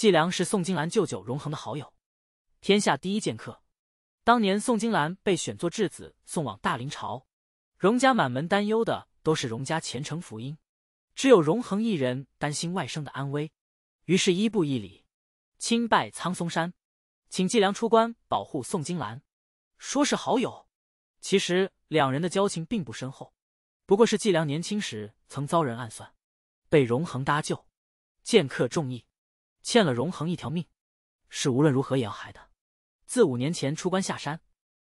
季良是宋金兰舅舅荣恒的好友，天下第一剑客。当年宋金兰被选做质子送往大林朝，荣家满门担忧的都是荣家前程福音，只有荣恒一人担心外甥的安危。于是一步一礼，亲拜苍松山，请季良出关保护宋金兰。说是好友，其实两人的交情并不深厚，不过是季良年轻时曾遭人暗算，被荣恒搭救，剑客重义。欠了荣恒一条命，是无论如何也要还的。自五年前出关下山，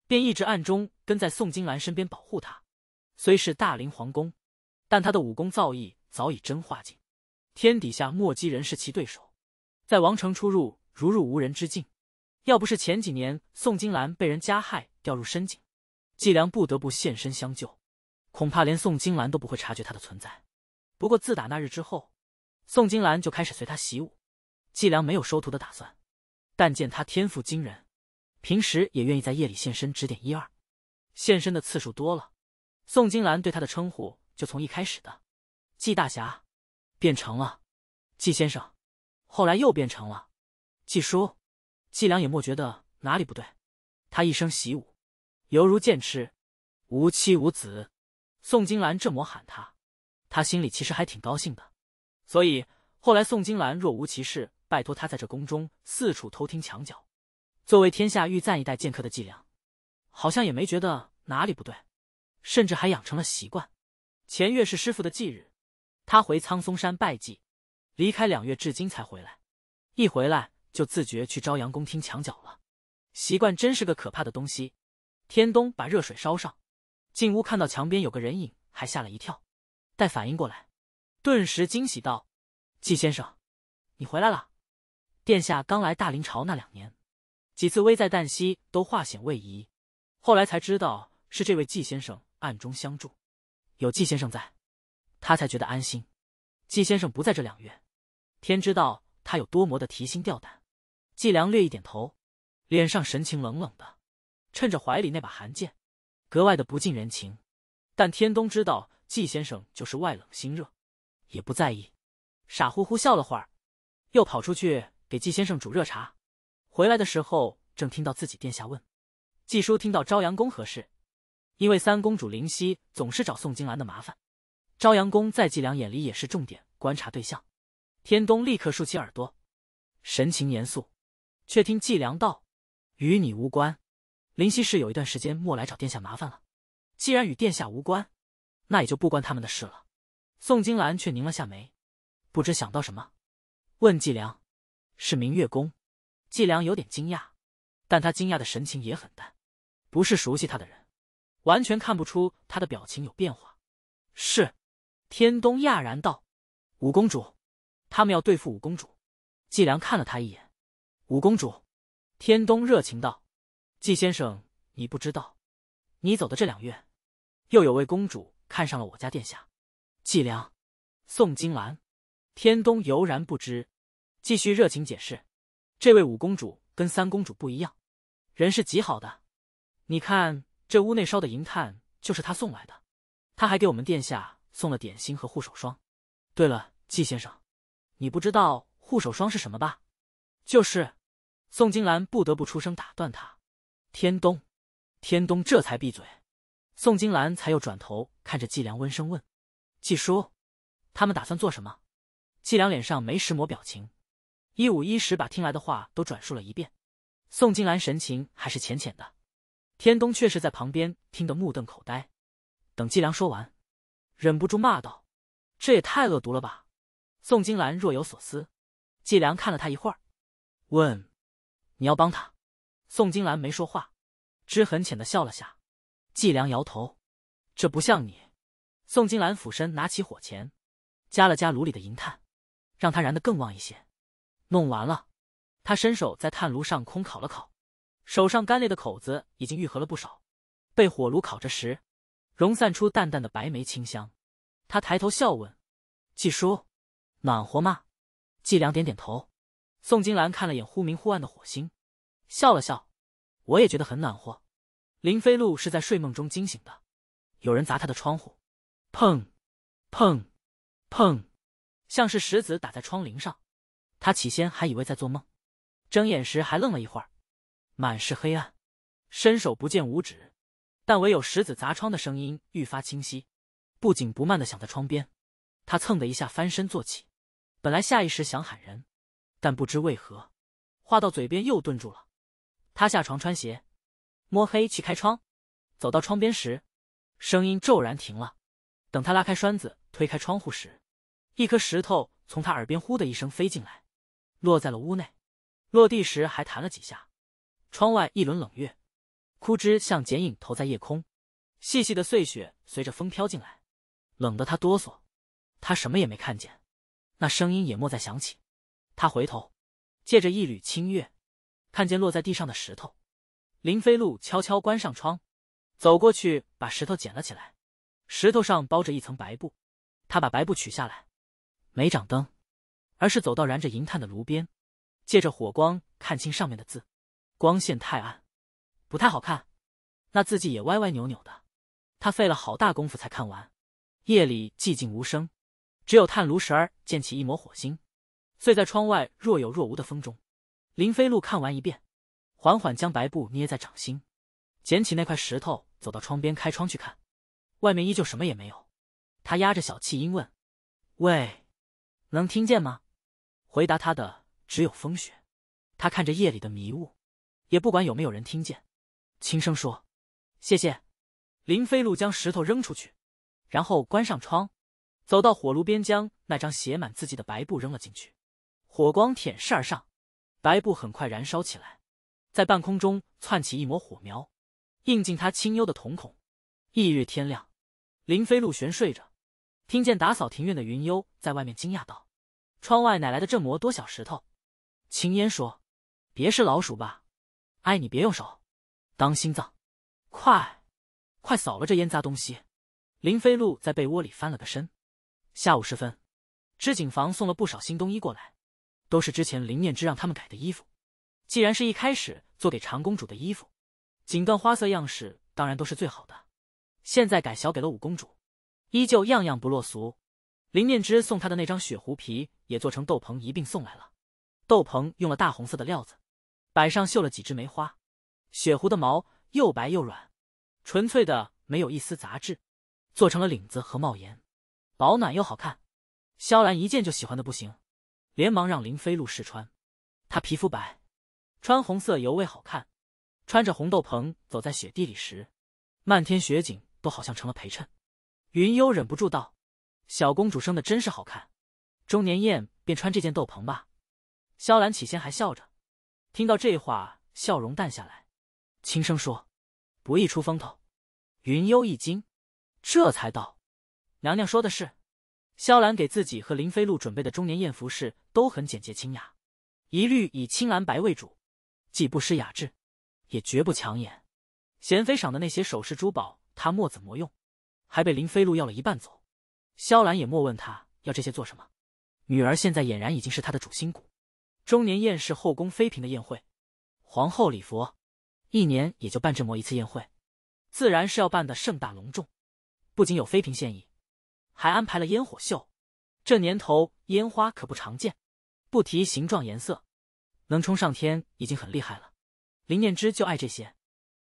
便一直暗中跟在宋金兰身边保护她。虽是大林皇宫，但他的武功造诣早已真化境，天底下莫及人是其对手。在王城出入如入无人之境。要不是前几年宋金兰被人加害掉入深井，季良不得不现身相救，恐怕连宋金兰都不会察觉他的存在。不过自打那日之后，宋金兰就开始随他习武。季良没有收徒的打算，但见他天赋惊人，平时也愿意在夜里现身指点一二。现身的次数多了，宋金兰对他的称呼就从一开始的“季大侠”变成了“季先生”，后来又变成了“季叔”。季良也莫觉得哪里不对。他一生习武，犹如剑痴，无妻无子。宋金兰这么喊他，他心里其实还挺高兴的。所以后来宋金兰若无其事。拜托他在这宫中四处偷听墙角，作为天下御赞一代剑客的伎俩，好像也没觉得哪里不对，甚至还养成了习惯。前月是师傅的忌日，他回苍松山拜祭，离开两月，至今才回来。一回来就自觉去朝阳宫听墙角了。习惯真是个可怕的东西。天东把热水烧上，进屋看到墙边有个人影，还吓了一跳。待反应过来，顿时惊喜道：“季先生，你回来了。”殿下刚来大林朝那两年，几次危在旦夕都化险为夷，后来才知道是这位季先生暗中相助。有季先生在，他才觉得安心。季先生不在这两月，天知道他有多么的提心吊胆。季良略一点头，脸上神情冷冷的，趁着怀里那把寒剑，格外的不近人情。但天东知道季先生就是外冷心热，也不在意，傻乎乎笑了会儿，又跑出去。给纪先生煮热茶，回来的时候正听到自己殿下问：“纪叔，听到朝阳宫何事？”因为三公主灵犀总是找宋金兰的麻烦，朝阳宫在季良眼里也是重点观察对象。天东立刻竖起耳朵，神情严肃，却听季良道：“与你无关。灵犀是有一段时间莫来找殿下麻烦了。既然与殿下无关，那也就不关他们的事了。”宋金兰却拧了下眉，不知想到什么，问季良。是明月宫，季良有点惊讶，但他惊讶的神情也很淡，不是熟悉他的人，完全看不出他的表情有变化。是，天东讶然道：“五公主，他们要对付五公主。”季良看了他一眼。五公主，天东热情道：“季先生，你不知道，你走的这两月，又有位公主看上了我家殿下。”季良，宋金兰，天东犹然不知。继续热情解释，这位五公主跟三公主不一样，人是极好的。你看这屋内烧的银炭就是她送来的，她还给我们殿下送了点心和护手霜。对了，季先生，你不知道护手霜是什么吧？就是。宋金兰不得不出声打断他。天东，天东这才闭嘴。宋金兰才又转头看着季良，温声问：“季叔，他们打算做什么？”季良脸上没什么表情。一五一十把听来的话都转述了一遍，宋金兰神情还是浅浅的，天东却是在旁边听得目瞪口呆。等季良说完，忍不住骂道：“这也太恶毒了吧！”宋金兰若有所思，季良看了他一会儿，问：“你要帮他？”宋金兰没说话，只很浅的笑了下。季良摇头：“这不像你。”宋金兰俯身拿起火钳，夹了夹炉里的银炭，让它燃得更旺一些。弄完了，他伸手在炭炉上空烤了烤，手上干裂的口子已经愈合了不少。被火炉烤着时，融散出淡淡的白梅清香。他抬头笑问：“季叔，暖和吗？”季良点点头。宋金兰看了眼忽明忽暗的火星，笑了笑：“我也觉得很暖和。”林飞鹿是在睡梦中惊醒的，有人砸他的窗户，砰，砰，砰，像是石子打在窗棂上。他起先还以为在做梦，睁眼时还愣了一会儿，满是黑暗，伸手不见五指，但唯有石子砸窗的声音愈发清晰，不紧不慢的响在窗边。他蹭的一下翻身坐起，本来下意识想喊人，但不知为何，话到嘴边又顿住了。他下床穿鞋，摸黑去开窗，走到窗边时，声音骤然停了。等他拉开栓子，推开窗户时，一颗石头从他耳边呼的一声飞进来。落在了屋内，落地时还弹了几下。窗外一轮冷月，枯枝像剪影投在夜空。细细的碎雪随着风飘进来，冷得他哆嗦。他什么也没看见，那声音也莫再响起。他回头，借着一缕清月，看见落在地上的石头。林飞路悄悄关上窗，走过去把石头捡了起来。石头上包着一层白布，他把白布取下来，没掌灯。而是走到燃着银炭的炉边，借着火光看清上面的字。光线太暗，不太好看。那字迹也歪歪扭扭的。他费了好大功夫才看完。夜里寂静无声，只有炭炉石儿溅起一抹火星，碎在窗外若有若无的风中。林飞路看完一遍，缓缓将白布捏在掌心，捡起那块石头，走到窗边开窗去看。外面依旧什么也没有。他压着小气音问：“喂，能听见吗？”回答他的只有风雪。他看着夜里的迷雾，也不管有没有人听见，轻声说：“谢谢。”林飞路将石头扔出去，然后关上窗，走到火炉边，将那张写满字迹的白布扔了进去。火光舔舐而上，白布很快燃烧起来，在半空中窜起一抹火苗，映进他清幽的瞳孔。翌日天亮，林飞路悬睡着，听见打扫庭院的云悠在外面惊讶道。窗外哪来的这魔多小石头？青烟说：“别是老鼠吧？哎，你别用手，当心脏，快，快扫了这烟杂东西。”林飞鹿在被窝里翻了个身。下午时分，织锦房送了不少新冬衣过来，都是之前林念之让他们改的衣服。既然是一开始做给长公主的衣服，锦缎花色样式当然都是最好的。现在改小给了五公主，依旧样样不落俗。林念之送她的那张雪狐皮也做成斗篷一并送来了，斗篷用了大红色的料子，摆上绣了几枝梅花。雪狐的毛又白又软，纯粹的没有一丝杂质，做成了领子和帽檐，保暖又好看。萧兰一见就喜欢的不行，连忙让林飞露试穿。她皮肤白，穿红色尤为好看。穿着红斗篷走在雪地里时，漫天雪景都好像成了陪衬。云悠忍不住道。小公主生的真是好看，中年宴便穿这件斗篷吧。萧兰起先还笑着，听到这话，笑容淡下来，轻声说：“不易出风头。”云悠一惊，这才道：“娘娘说的是。”萧兰给自己和林飞露准备的中年宴服饰都很简洁清雅，一律以青蓝白为主，既不失雅致，也绝不抢眼。贤妃赏的那些首饰珠宝，她莫怎么用，还被林飞露要了一半走。萧兰也莫问他要这些做什么，女儿现在俨然已经是他的主心骨。中年宴是后宫妃嫔的宴会，皇后礼服，一年也就办这么一次宴会，自然是要办的盛大隆重。不仅有妃嫔献艺，还安排了烟火秀。这年头烟花可不常见，不提形状颜色，能冲上天已经很厉害了。林念之就爱这些，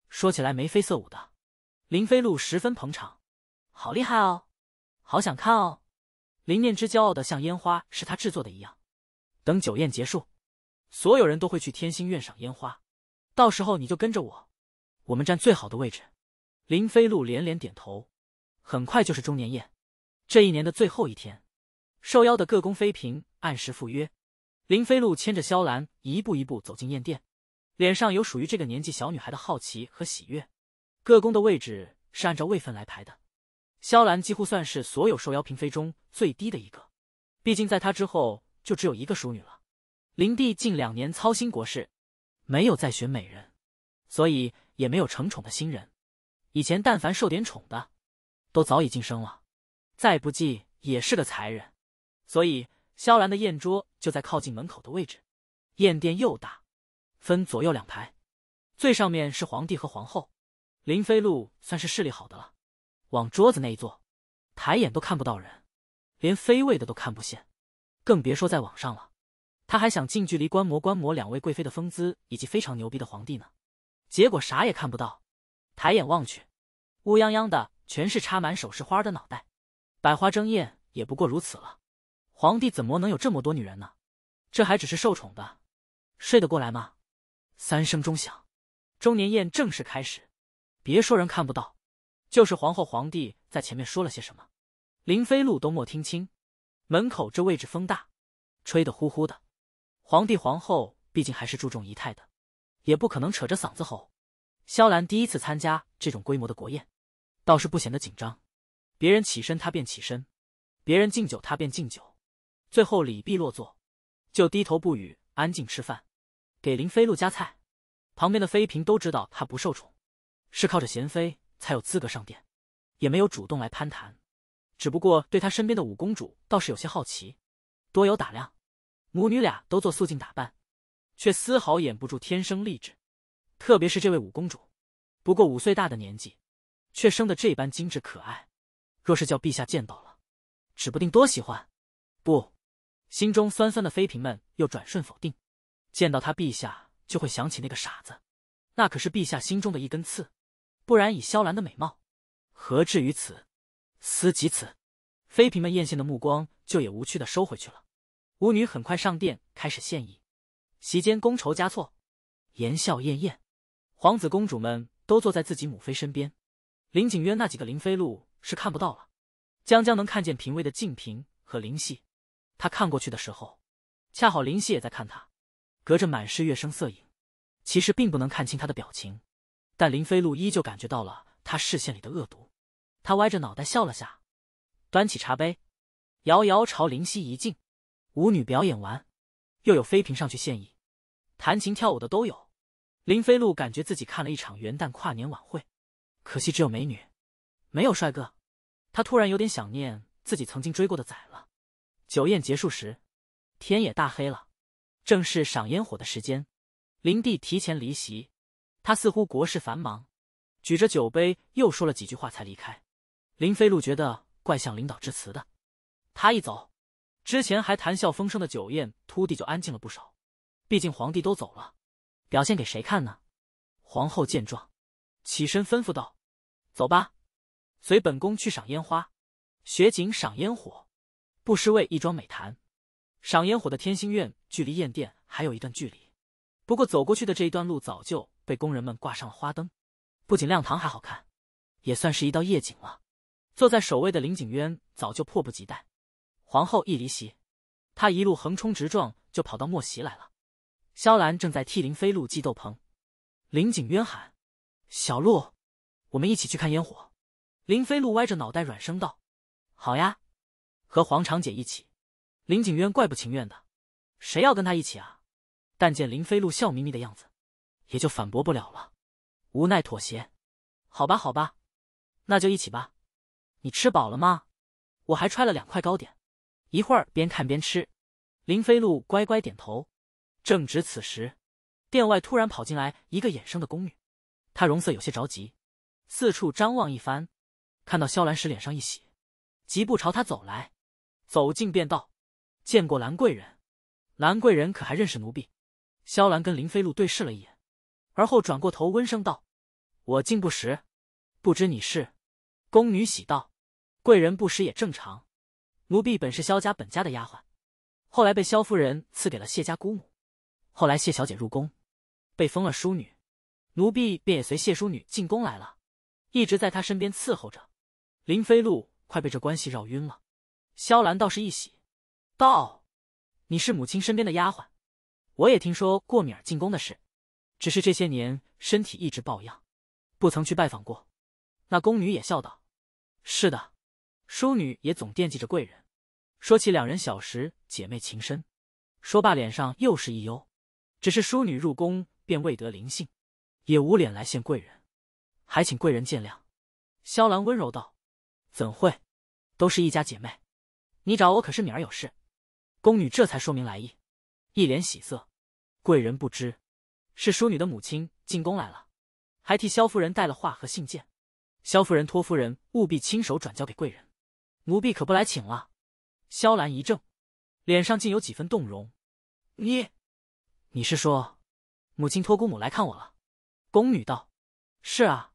说起来眉飞色舞的，林飞露十分捧场，好厉害哦。好想看哦！林念之骄傲的像烟花是他制作的一样。等酒宴结束，所有人都会去天心院赏烟花，到时候你就跟着我，我们站最好的位置。林飞路连连点头。很快就是中年宴，这一年的最后一天，受邀的各宫妃嫔按时赴约。林飞路牵着萧兰一步一步走进宴殿，脸上有属于这个年纪小女孩的好奇和喜悦。各宫的位置是按照位分来排的。萧兰几乎算是所有受邀嫔妃中最低的一个，毕竟在她之后就只有一个淑女了。林帝近两年操心国事，没有再选美人，所以也没有成宠的新人。以前但凡受点宠的，都早已晋升了，再不济也是个才人。所以萧兰的宴桌就在靠近门口的位置。宴殿又大，分左右两排，最上面是皇帝和皇后。林飞禄算是势力好的了。往桌子那一坐，抬眼都看不到人，连妃位的都看不见，更别说在网上了。他还想近距离观摩观摩两位贵妃的风姿以及非常牛逼的皇帝呢，结果啥也看不到。抬眼望去，乌泱泱的全是插满首饰花的脑袋，百花争艳也不过如此了。皇帝怎么能有这么多女人呢？这还只是受宠的，睡得过来吗？三声钟响，中年宴正式开始。别说人看不到。就是皇后、皇帝在前面说了些什么，林飞路都没听清。门口这位置风大，吹得呼呼的。皇帝、皇后毕竟还是注重仪态的，也不可能扯着嗓子吼。萧兰第一次参加这种规模的国宴，倒是不显得紧张。别人起身，他便起身；别人敬酒，他便敬酒。最后李碧落座，就低头不语，安静吃饭，给林飞路夹菜。旁边的妃嫔都知道他不受宠，是靠着贤妃。才有资格上殿，也没有主动来攀谈，只不过对她身边的五公主倒是有些好奇，多有打量。母女俩都做素净打扮，却丝毫掩不住天生丽质，特别是这位五公主，不过五岁大的年纪，却生得这般精致可爱。若是叫陛下见到了，指不定多喜欢。不，心中酸酸的妃嫔们又转瞬否定，见到她陛下就会想起那个傻子，那可是陛下心中的一根刺。不然以萧兰的美貌，何至于此？思及此，妃嫔们艳羡的目光就也无趣的收回去了。舞女很快上殿开始献艺，席间觥筹交错，言笑晏晏。皇子公主们都坐在自己母妃身边。林景渊那几个林飞鹿是看不到了，江江能看见嫔位的静嫔和林夕。他看过去的时候，恰好林夕也在看他，隔着满是月声色影，其实并不能看清他的表情。但林飞路依旧感觉到了他视线里的恶毒，他歪着脑袋笑了下，端起茶杯，遥遥朝林夕一敬。舞女表演完，又有妃嫔上去献艺，弹琴跳舞的都有。林飞路感觉自己看了一场元旦跨年晚会，可惜只有美女，没有帅哥。他突然有点想念自己曾经追过的仔了。酒宴结束时，天也大黑了，正是赏烟火的时间。林帝提前离席。他似乎国事繁忙，举着酒杯又说了几句话才离开。林飞路觉得怪像领导致辞的。他一走，之前还谈笑风生的酒宴突地就安静了不少。毕竟皇帝都走了，表现给谁看呢？皇后见状，起身吩咐道：“走吧，随本宫去赏烟花、雪景、赏烟火，不失为一桩美谈。”赏烟火的天心院距离宴殿还有一段距离，不过走过去的这一段路早就。被工人们挂上了花灯，不仅亮堂还好看，也算是一道夜景了。坐在首位的林景渊早就迫不及待，皇后一离席，他一路横冲直撞就跑到末席来了。萧兰正在替林飞路系斗篷，林景渊喊：“小鹿，我们一起去看烟火。”林飞路歪着脑袋软声道：“好呀，和黄长姐一起。”林景渊怪不情愿的：“谁要跟他一起啊？”但见林飞路笑眯眯的样子。也就反驳不了了，无奈妥协。好吧，好吧，那就一起吧。你吃饱了吗？我还揣了两块糕点，一会儿边看边吃。林飞鹿乖乖点头。正值此时，殿外突然跑进来一个眼生的宫女，她容色有些着急，四处张望一番，看到萧兰时脸上一喜，急步朝她走来。走近便道：“见过兰贵人，兰贵人可还认识奴婢？”萧兰跟林飞鹿对视了一眼。而后转过头，温声道：“我竟不识，不知你是。”宫女喜道：“贵人不识也正常。奴婢本是萧家本家的丫鬟，后来被萧夫人赐给了谢家姑母。后来谢小姐入宫，被封了淑女，奴婢便也随谢淑女进宫来了，一直在她身边伺候着。”林飞禄快被这关系绕晕了。萧兰倒是一喜，道：“你是母亲身边的丫鬟，我也听说过敏儿进宫的事。”只是这些年身体一直抱恙，不曾去拜访过。那宫女也笑道：“是的，淑女也总惦记着贵人。”说起两人小时姐妹情深，说罢脸上又是一忧。只是淑女入宫便未得灵性，也无脸来见贵人，还请贵人见谅。萧兰温柔道：“怎会？都是一家姐妹，你找我可是女儿有事？”宫女这才说明来意，一脸喜色。贵人不知。是淑女的母亲进宫来了，还替萧夫人带了话和信件。萧夫人托夫人务必亲手转交给贵人，奴婢可不来请了。萧兰一怔，脸上竟有几分动容。你，你是说母亲托姑母来看我了？宫女道：“是啊，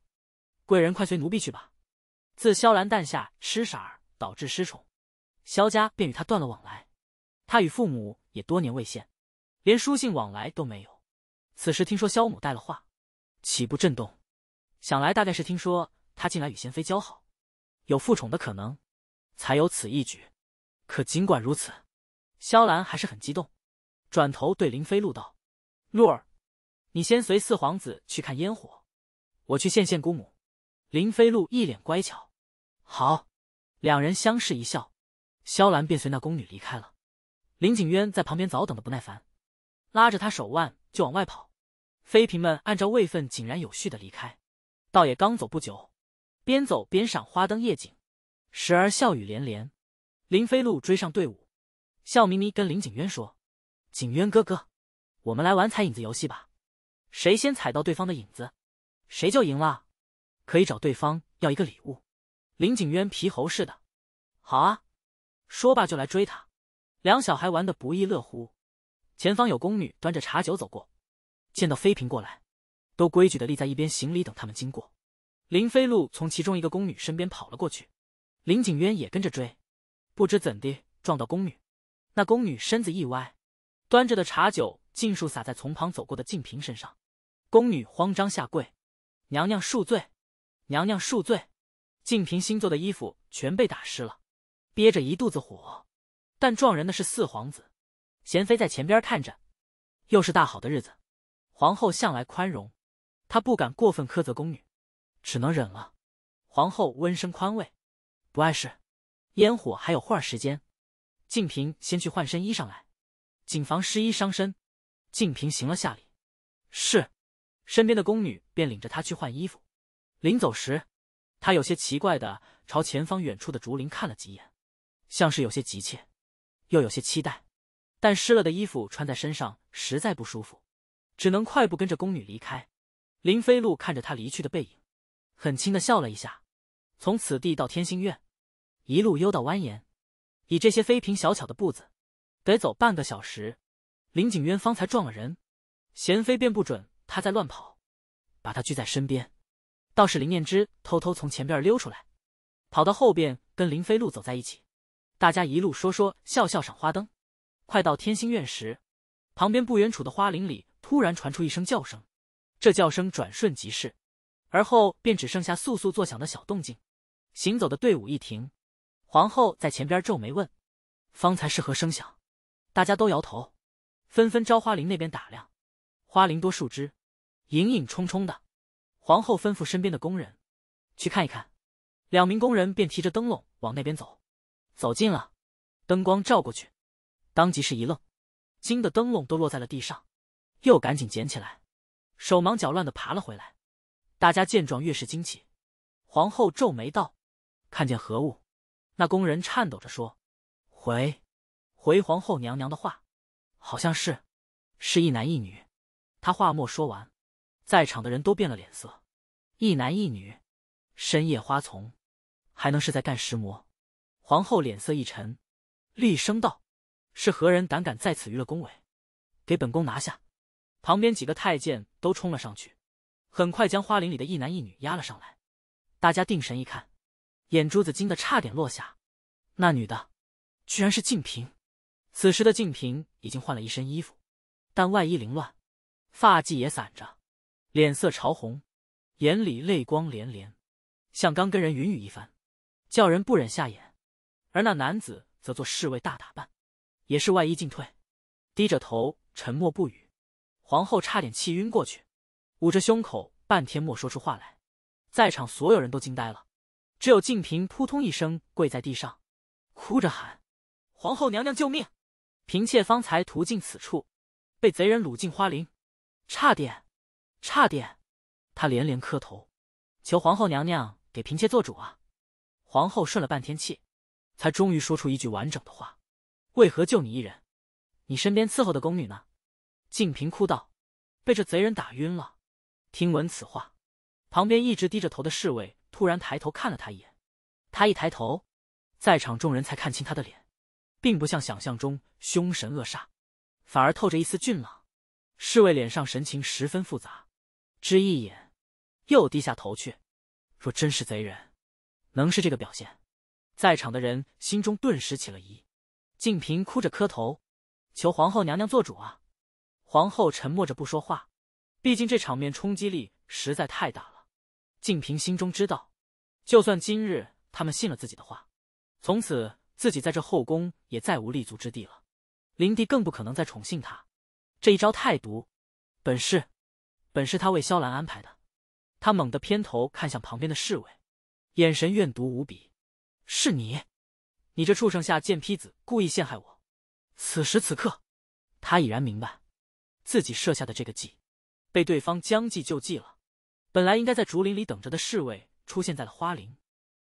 贵人快随奴婢去吧。”自萧兰诞下痴傻儿，导致失宠，萧家便与他断了往来，他与父母也多年未见，连书信往来都没有。此时听说萧母带了话，岂不震动？想来大概是听说他近来与贤妃交好，有复宠的可能，才有此一举。可尽管如此，萧兰还是很激动，转头对林飞路道：“露儿，你先随四皇子去看烟火，我去见见姑母。”林飞路一脸乖巧：“好。”两人相视一笑，萧兰便随那宫女离开了。林景渊在旁边早等的不耐烦，拉着他手腕就往外跑。妃嫔们按照位分井然有序的离开，倒也刚走不久，边走边赏花灯夜景，时而笑语连连。林飞鹭追上队伍，笑眯眯跟林景渊说：“景渊哥哥，我们来玩踩影子游戏吧，谁先踩到对方的影子，谁就赢了，可以找对方要一个礼物。”林景渊皮猴似的：“好啊！”说罢就来追他，两小孩玩得不亦乐乎。前方有宫女端着茶酒走过。见到妃嫔过来，都规矩的立在一边行礼，等他们经过。林飞路从其中一个宫女身边跑了过去，林景渊也跟着追，不知怎的撞到宫女，那宫女身子一歪，端着的茶酒尽数洒在从旁走过的静嫔身上。宫女慌张下跪：“娘娘恕罪，娘娘恕罪。”静嫔新做的衣服全被打湿了，憋着一肚子火。但撞人的是四皇子，贤妃在前边看着，又是大好的日子。皇后向来宽容，她不敢过分苛责宫女，只能忍了。皇后温声宽慰，不碍事。烟火还有会儿时间，静嫔先去换身衣裳来，谨防湿衣伤身。静嫔行了下礼，是。身边的宫女便领着她去换衣服。临走时，她有些奇怪的朝前方远处的竹林看了几眼，像是有些急切，又有些期待。但湿了的衣服穿在身上实在不舒服。只能快步跟着宫女离开。林飞路看着她离去的背影，很轻的笑了一下。从此地到天心院，一路悠到蜿蜒，以这些妃嫔小巧的步子，得走半个小时。林景渊方才撞了人，贤妃便不准她再乱跑，把她拘在身边。倒是林念之偷偷从前边溜出来，跑到后边跟林飞路走在一起。大家一路说说笑笑赏花灯。快到天心院时，旁边不远处的花林里。突然传出一声叫声，这叫声转瞬即逝，而后便只剩下簌簌作响的小动静。行走的队伍一停，皇后在前边皱眉问：“方才是何声响？”大家都摇头，纷纷朝花林那边打量。花林多树枝，影影冲冲的。皇后吩咐身边的工人：“去看一看。”两名工人便提着灯笼往那边走。走近了，灯光照过去，当即是一愣，惊的灯笼都落在了地上。又赶紧捡起来，手忙脚乱的爬了回来。大家见状，越是惊奇。皇后皱眉道：“看见何物？”那宫人颤抖着说：“回，回皇后娘娘的话，好像是，是一男一女。”他话末说完，在场的人都变了脸色。一男一女，深夜花丛，还能是在干石磨？皇后脸色一沉，厉声道：“是何人胆敢在此娱乐宫闱？给本宫拿下！”旁边几个太监都冲了上去，很快将花林里的一男一女押了上来。大家定神一看，眼珠子惊得差点落下。那女的，居然是静嫔。此时的静嫔已经换了一身衣服，但外衣凌乱，发髻也散着，脸色潮红，眼里泪光连连，像刚跟人云雨一番，叫人不忍下眼。而那男子则做侍卫大打扮，也是外衣进退，低着头沉默不语。皇后差点气晕过去，捂着胸口半天莫说出话来，在场所有人都惊呆了，只有静嫔扑通一声跪在地上，哭着喊：“皇后娘娘救命！嫔妾方才途径此处，被贼人掳进花林，差点，差点！”她连连磕头，求皇后娘娘给嫔妾做主啊！皇后顺了半天气，才终于说出一句完整的话：“为何就你一人？你身边伺候的宫女呢？”静嫔哭道：“被这贼人打晕了。”听闻此话，旁边一直低着头的侍卫突然抬头看了他一眼。他一抬头，在场众人才看清他的脸，并不像想象中凶神恶煞，反而透着一丝俊朗。侍卫脸上神情十分复杂，只一眼，又低下头去。若真是贼人，能是这个表现？在场的人心中顿时起了疑。静嫔哭着磕头，求皇后娘娘做主啊！皇后沉默着不说话，毕竟这场面冲击力实在太大了。静嫔心中知道，就算今日他们信了自己的话，从此自己在这后宫也再无立足之地了。灵帝更不可能再宠幸她。这一招太毒，本是，本是他为萧兰安排的。他猛地偏头看向旁边的侍卫，眼神怨毒无比：“是你，你这畜生下贱坯子，故意陷害我！”此时此刻，他已然明白。自己设下的这个计，被对方将计就计了。本来应该在竹林里等着的侍卫，出现在了花林，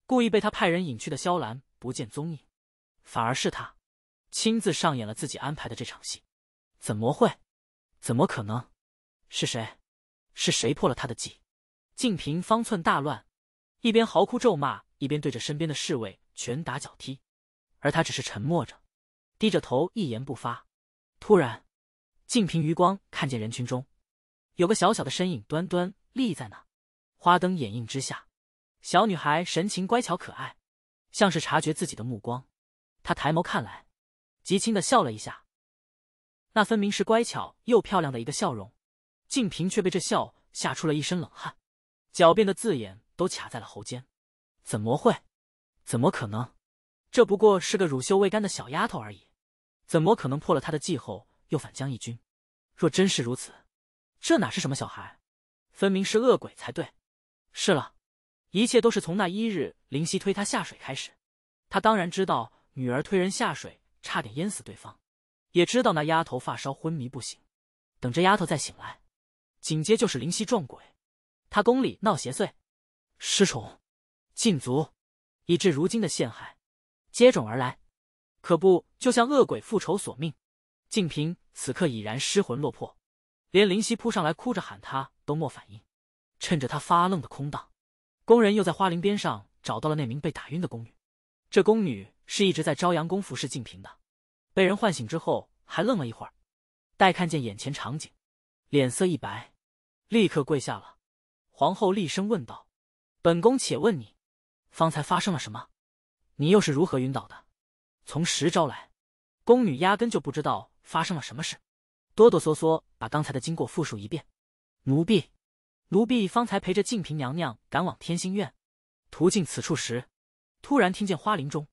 故意被他派人引去的萧兰不见踪影，反而是他亲自上演了自己安排的这场戏。怎么会？怎么可能？是谁？是谁破了他的计？静嫔方寸大乱，一边嚎哭咒骂，一边对着身边的侍卫拳打脚踢，而他只是沉默着，低着头一言不发。突然。静凭余光看见人群中，有个小小的身影端端立在那，花灯掩映之下，小女孩神情乖巧可爱，像是察觉自己的目光，她抬眸看来，极轻的笑了一下，那分明是乖巧又漂亮的一个笑容，静平却被这笑吓出了一身冷汗，狡辩的字眼都卡在了喉间，怎么会？怎么可能？这不过是个乳臭未干的小丫头而已，怎么可能破了他的计后？又反将一军，若真是如此，这哪是什么小孩，分明是恶鬼才对。是了，一切都是从那一日灵夕推他下水开始。他当然知道女儿推人下水，差点淹死对方，也知道那丫头发烧昏迷不醒。等这丫头再醒来，紧接就是灵犀撞鬼，他宫里闹邪祟，失宠，禁足，以致如今的陷害接踵而来。可不，就像恶鬼复仇索命。静嫔此刻已然失魂落魄，连林夕扑上来哭着喊她都没反应。趁着他发愣的空档，宫人又在花林边上找到了那名被打晕的宫女。这宫女是一直在朝阳宫服侍静嫔的，被人唤醒之后还愣了一会儿，待看见眼前场景，脸色一白，立刻跪下了。皇后厉声问道：“本宫且问你，方才发生了什么？你又是如何晕倒的？从实招来。”宫女压根就不知道。发生了什么事？哆哆嗦嗦把刚才的经过复述一遍。奴婢，奴婢方才陪着静嫔娘娘赶往天心院，途径此处时，突然听见花林中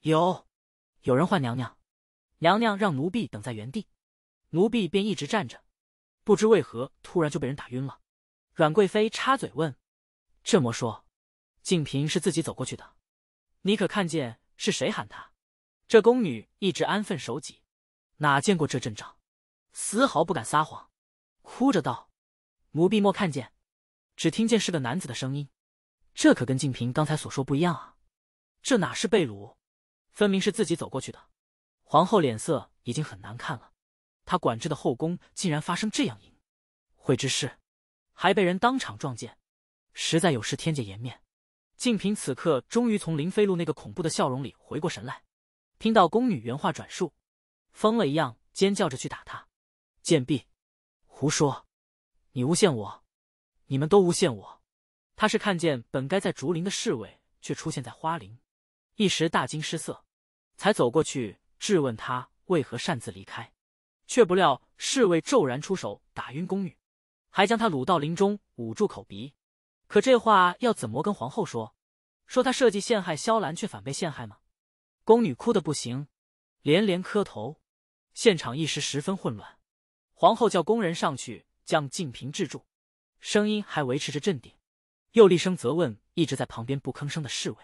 有有人唤娘娘。娘娘让奴婢等在原地，奴婢便一直站着，不知为何突然就被人打晕了。阮贵妃插嘴问：“这么说，静嫔是自己走过去的？你可看见是谁喊她？这宫女一直安分守己。”哪见过这阵仗，丝毫不敢撒谎，哭着道：“奴婢莫看见，只听见是个男子的声音。这可跟静嫔刚才所说不一样啊！这哪是被掳，分明是自己走过去的。”皇后脸色已经很难看了，她管制的后宫竟然发生这样淫会之事，还被人当场撞见，实在有失天界颜面。静嫔此刻终于从林飞露那个恐怖的笑容里回过神来，听到宫女原话转述。疯了一样尖叫着去打他，贱婢，胡说！你诬陷我，你们都诬陷我！他是看见本该在竹林的侍卫，却出现在花林，一时大惊失色，才走过去质问他为何擅自离开，却不料侍卫骤然出手打晕宫女，还将他掳到林中捂住口鼻。可这话要怎么跟皇后说？说他设计陷害萧兰，却反被陷害吗？宫女哭得不行，连连磕头。现场一时十分混乱，皇后叫宫人上去将静嫔制住，声音还维持着镇定，又厉声责问一直在旁边不吭声的侍卫：“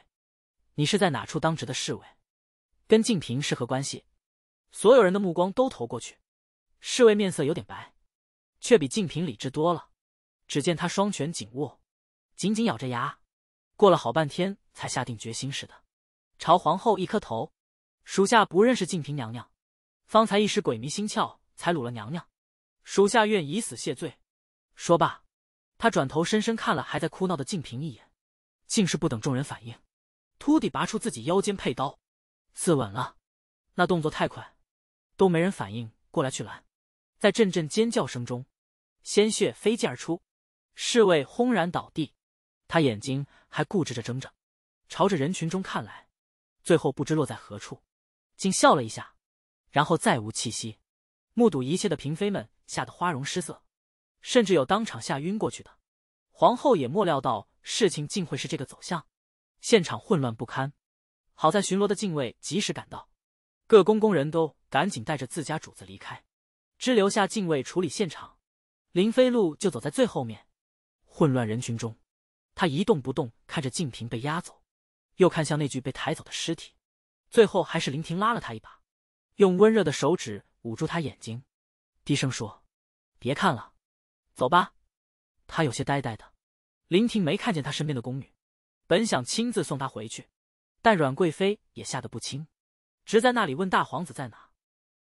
你是在哪处当值的侍卫？跟静嫔是何关系？”所有人的目光都投过去，侍卫面色有点白，却比静嫔理智多了。只见他双拳紧握，紧紧咬着牙，过了好半天才下定决心似的，朝皇后一磕头：“属下不认识静嫔娘娘。”方才一时鬼迷心窍，才掳了娘娘，属下愿以死谢罪。说罢，他转头深深看了还在哭闹的静嫔一眼，竟是不等众人反应，突地拔出自己腰间佩刀，自刎了。那动作太快，都没人反应过来去拦。在阵阵尖叫声中，鲜血飞溅而出，侍卫轰然倒地。他眼睛还固执着睁着，朝着人群中看来，最后不知落在何处，竟笑了一下。然后再无气息，目睹一切的嫔妃们吓得花容失色，甚至有当场吓晕过去的。皇后也没料到事情竟会是这个走向，现场混乱不堪。好在巡逻的禁卫及时赶到，各宫宫人都赶紧带着自家主子离开，只留下禁卫处理现场。林飞路就走在最后面，混乱人群中，他一动不动看着静嫔被押走，又看向那具被抬走的尸体，最后还是林婷拉了他一把。用温热的手指捂住他眼睛，低声说：“别看了，走吧。”他有些呆呆的，林婷没看见他身边的宫女，本想亲自送他回去，但阮贵妃也吓得不轻，直在那里问大皇子在哪。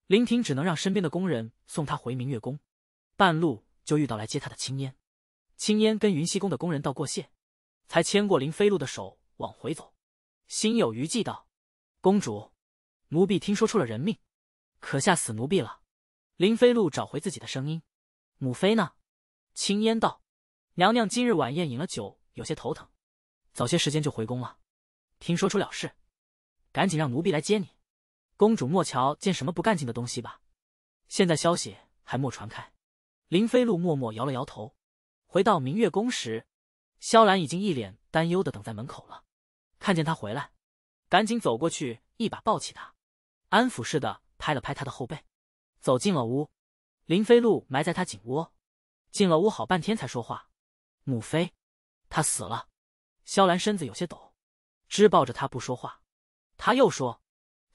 林婷只能让身边的工人送他回明月宫，半路就遇到来接他的青烟。青烟跟云溪宫的工人道过谢，才牵过林飞露的手往回走，心有余悸道：“公主。”奴婢听说出了人命，可吓死奴婢了。林飞鹿找回自己的声音：“母妃呢？”青烟道：“娘娘今日晚宴饮了酒，有些头疼，早些时间就回宫了。听说出了事，赶紧让奴婢来接你。公主莫瞧见什么不干净的东西吧。现在消息还没传开。”林飞鹿默默摇了摇头。回到明月宫时，萧兰已经一脸担忧的等在门口了。看见她回来，赶紧走过去，一把抱起她。安抚似的拍了拍他的后背，走进了屋。林飞路埋在他颈窝，进了屋好半天才说话：“母妃，他死了。”萧兰身子有些抖，只抱着他不说话。他又说：“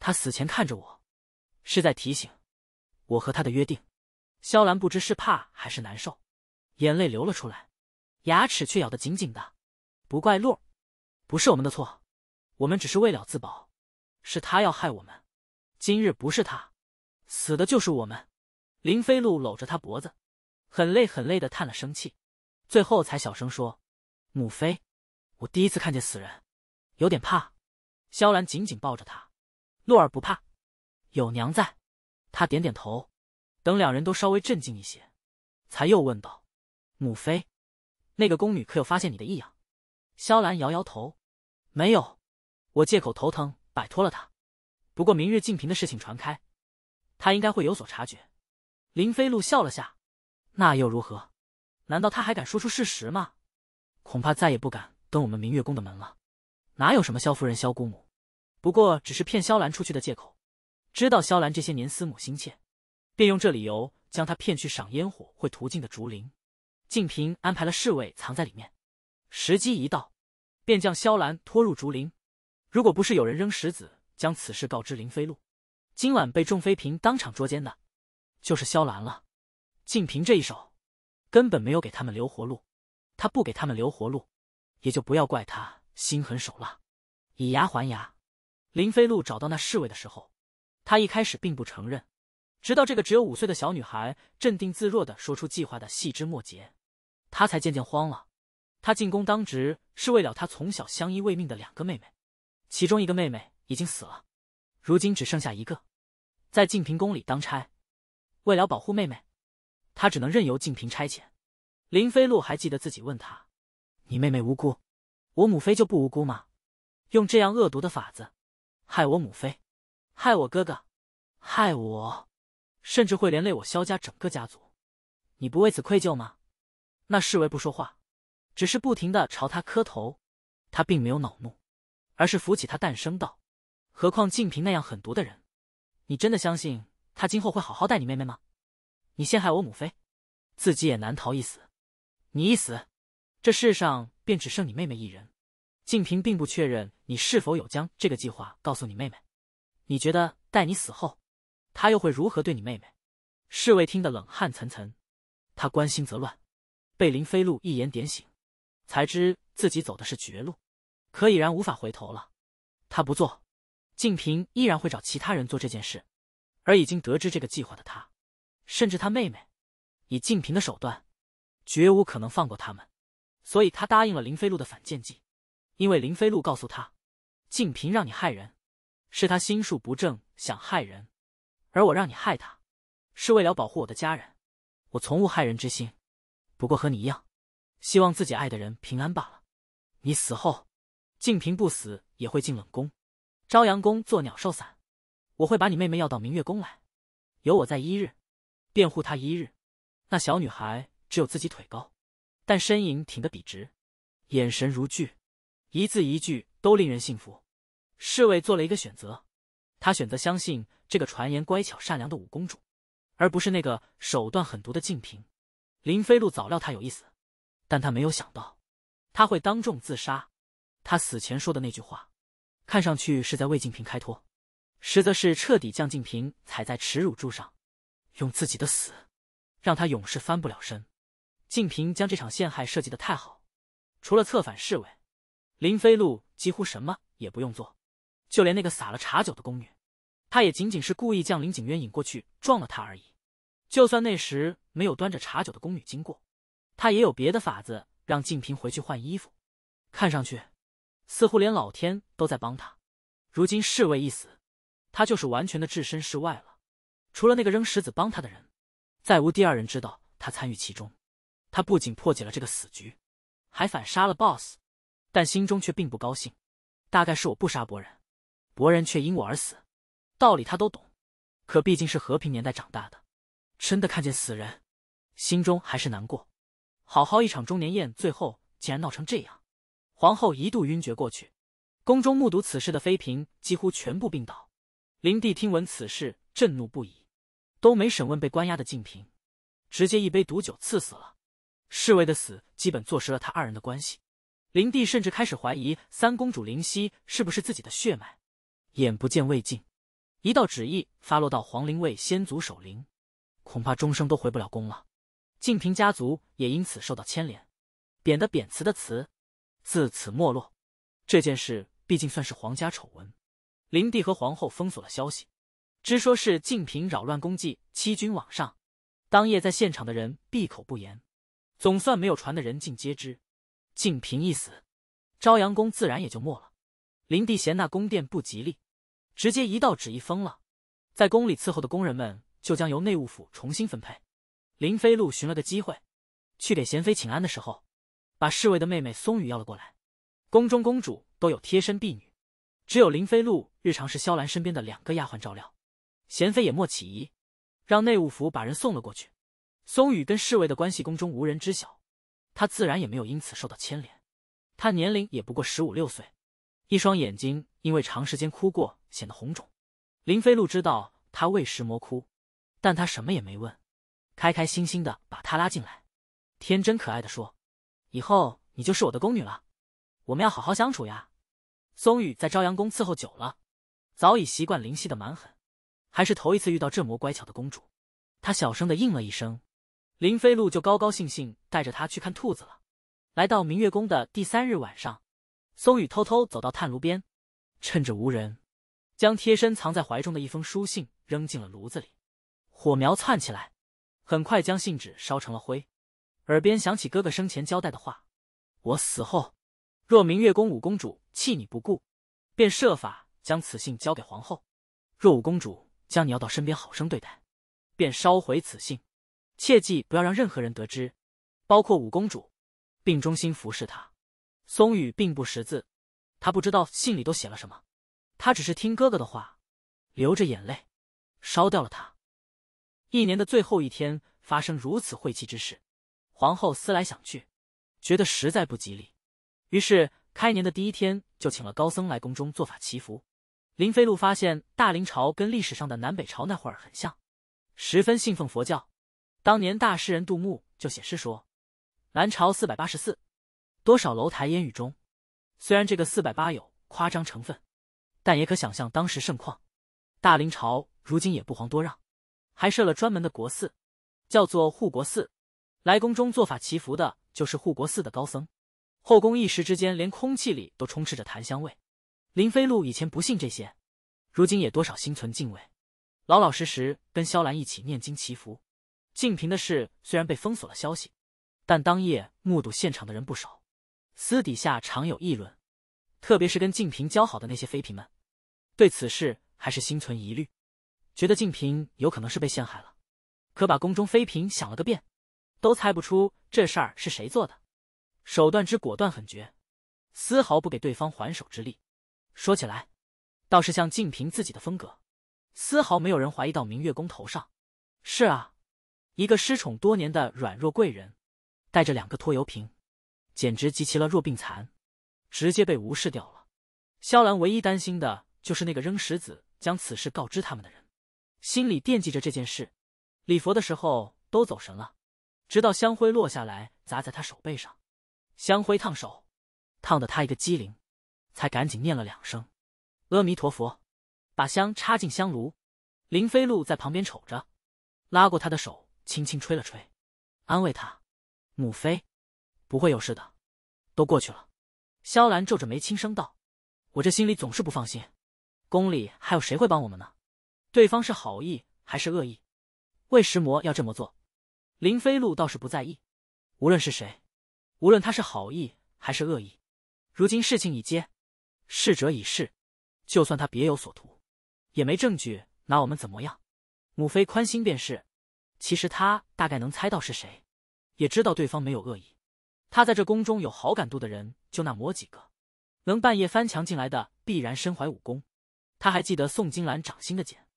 他死前看着我，是在提醒我和他的约定。”萧兰不知是怕还是难受，眼泪流了出来，牙齿却咬得紧紧的。不怪洛，不是我们的错，我们只是为了自保，是他要害我们。今日不是他，死的就是我们。林飞鹿搂着他脖子，很累很累的叹了声气，最后才小声说：“母妃，我第一次看见死人，有点怕。”萧兰紧紧抱着他，洛儿不怕，有娘在。他点点头，等两人都稍微镇静一些，才又问道：“母妃，那个宫女可有发现你的异样？”萧兰摇摇头：“没有，我借口头疼摆脱了她。”不过，明日静嫔的事情传开，他应该会有所察觉。林飞鹿笑了下，那又如何？难道他还敢说出事实吗？恐怕再也不敢登我们明月宫的门了。哪有什么萧夫人、萧姑母？不过只是骗萧兰出去的借口。知道萧兰这些年思母心切，便用这理由将她骗去赏烟火会途径的竹林。静嫔安排了侍卫藏在里面，时机一到，便将萧兰拖入竹林。如果不是有人扔石子。将此事告知林飞路。今晚被众妃嫔当场捉奸的，就是萧兰了。静嫔这一手，根本没有给他们留活路。他不给他们留活路，也就不要怪他心狠手辣。以牙还牙。林飞路找到那侍卫的时候，他一开始并不承认，直到这个只有五岁的小女孩镇定自若的说出计划的细枝末节，他才渐渐慌了。他进宫当值是为了他从小相依为命的两个妹妹，其中一个妹妹。已经死了，如今只剩下一个，在静平宫里当差。为了保护妹妹，他只能任由静平差遣。林飞路还记得自己问他：“你妹妹无辜，我母妃就不无辜吗？”用这样恶毒的法子，害我母妃，害我哥哥，害我，甚至会连累我萧家整个家族。你不为此愧疚吗？那侍卫不说话，只是不停的朝他磕头。他并没有恼怒，而是扶起他，诞声道。何况静平那样狠毒的人，你真的相信他今后会好好待你妹妹吗？你陷害我母妃，自己也难逃一死。你一死，这世上便只剩你妹妹一人。静平并不确认你是否有将这个计划告诉你妹妹。你觉得待你死后，他又会如何对你妹妹？侍卫听得冷汗涔涔，他关心则乱，被林飞路一眼点醒，才知自己走的是绝路，可已然无法回头了。他不做。静平依然会找其他人做这件事，而已经得知这个计划的他，甚至他妹妹，以静平的手段，绝无可能放过他们，所以他答应了林飞路的反间计，因为林飞路告诉他，静平让你害人，是他心术不正想害人，而我让你害他，是为了保护我的家人，我从无害人之心，不过和你一样，希望自己爱的人平安罢了。你死后，静平不死也会进冷宫。朝阳宫做鸟兽散，我会把你妹妹要到明月宫来。有我在一日，便护她一日。那小女孩只有自己腿高，但身影挺得笔直，眼神如炬，一字一句都令人信服。侍卫做了一个选择，他选择相信这个传言乖巧善良的五公主，而不是那个手段狠毒的静嫔。林飞路早料她有意思，但他没有想到，她会当众自杀。她死前说的那句话。看上去是在为静平开脱，实则是彻底将静平踩在耻辱柱上，用自己的死，让他永世翻不了身。静平将这场陷害设计的太好，除了策反侍卫，林飞路几乎什么也不用做，就连那个洒了茶酒的宫女，他也仅仅是故意将林景渊引过去撞了他而已。就算那时没有端着茶酒的宫女经过，他也有别的法子让静平回去换衣服。看上去。似乎连老天都在帮他。如今侍卫一死，他就是完全的置身事外了。除了那个扔石子帮他的人，再无第二人知道他参与其中。他不仅破解了这个死局，还反杀了 BOSS，但心中却并不高兴。大概是我不杀博人，博人却因我而死。道理他都懂，可毕竟是和平年代长大的，真的看见死人，心中还是难过。好好一场中年宴，最后竟然闹成这样。皇后一度晕厥过去，宫中目睹此事的妃嫔几乎全部病倒。灵帝听闻此事震怒不已，都没审问被关押的静嫔，直接一杯毒酒赐死了。侍卫的死基本坐实了他二人的关系。灵帝甚至开始怀疑三公主灵犀是不是自己的血脉。眼不见为净，一道旨意发落到皇陵为先祖守灵，恐怕终生都回不了宫了。静嫔家族也因此受到牵连，贬的贬，辞的辞。自此没落，这件事毕竟算是皇家丑闻，灵帝和皇后封锁了消息，只说是静嫔扰乱宫纪，欺君罔上。当夜在现场的人闭口不言，总算没有传的人尽皆知。静嫔一死，朝阳宫自然也就没了。灵帝嫌那宫殿不吉利，直接一道旨意封了，在宫里伺候的宫人们就将由内务府重新分配。林飞路寻了个机会，去给贤妃请安的时候。把侍卫的妹妹松雨要了过来。宫中公主都有贴身婢女，只有林飞露日常是萧兰身边的两个丫鬟照料。贤妃也莫起疑，让内务府把人送了过去。松雨跟侍卫的关系，宫中无人知晓，她自然也没有因此受到牵连。她年龄也不过十五六岁，一双眼睛因为长时间哭过显得红肿。林飞露知道她为石魔哭，但她什么也没问，开开心心的把她拉进来，天真可爱的说。以后你就是我的宫女了，我们要好好相处呀。松雨在朝阳宫伺候久了，早已习惯林夕的蛮横，还是头一次遇到这么乖巧的公主。她小声的应了一声，林飞鹭就高高兴兴带着她去看兔子了。来到明月宫的第三日晚上，松雨偷偷走到炭炉边，趁着无人，将贴身藏在怀中的一封书信扔进了炉子里，火苗窜起来，很快将信纸烧成了灰。耳边响起哥哥生前交代的话：我死后，若明月宫五公主弃你不顾，便设法将此信交给皇后；若五公主将你要到身边好生对待，便烧毁此信，切记不要让任何人得知，包括五公主，并忠心服侍她。松雨并不识字，他不知道信里都写了什么，他只是听哥哥的话，流着眼泪烧掉了它。一年的最后一天，发生如此晦气之事。皇后思来想去，觉得实在不吉利，于是开年的第一天就请了高僧来宫中做法祈福。林飞禄发现，大林朝跟历史上的南北朝那会儿很像，十分信奉佛教。当年大诗人杜牧就写诗说：“南朝四百八十寺，多少楼台烟雨中。”虽然这个四百八有夸张成分，但也可想象当时盛况。大林朝如今也不遑多让，还设了专门的国寺，叫做护国寺。来宫中做法祈福的就是护国寺的高僧，后宫一时之间连空气里都充斥着檀香味。林飞鹭以前不信这些，如今也多少心存敬畏，老老实实跟萧兰一起念经祈福。静嫔的事虽然被封锁了消息，但当夜目睹现场的人不少，私底下常有议论，特别是跟静嫔交好的那些妃嫔们，对此事还是心存疑虑，觉得静嫔有可能是被陷害了，可把宫中妃嫔想了个遍。都猜不出这事儿是谁做的，手段之果断狠绝，丝毫不给对方还手之力。说起来，倒是像静平自己的风格，丝毫没有人怀疑到明月宫头上。是啊，一个失宠多年的软弱贵人，带着两个拖油瓶，简直集齐了弱病残，直接被无视掉了。萧兰唯一担心的就是那个扔石子将此事告知他们的人，心里惦记着这件事，礼佛的时候都走神了。直到香灰落下来，砸在他手背上，香灰烫手，烫得他一个机灵，才赶紧念了两声“阿弥陀佛”，把香插进香炉。林飞路在旁边瞅着，拉过他的手，轻轻吹了吹，安慰他：“母妃不会有事的，都过去了。”萧兰皱着眉轻声道：“我这心里总是不放心，宫里还有谁会帮我们呢？对方是好意还是恶意？为石魔要这么做。”林飞路倒是不在意，无论是谁，无论他是好意还是恶意，如今事情已结，逝者已逝，就算他别有所图，也没证据拿我们怎么样。母妃宽心便是。其实他大概能猜到是谁，也知道对方没有恶意。他在这宫中有好感度的人就那么几个，能半夜翻墙进来的必然身怀武功。他还记得宋金兰掌心的茧，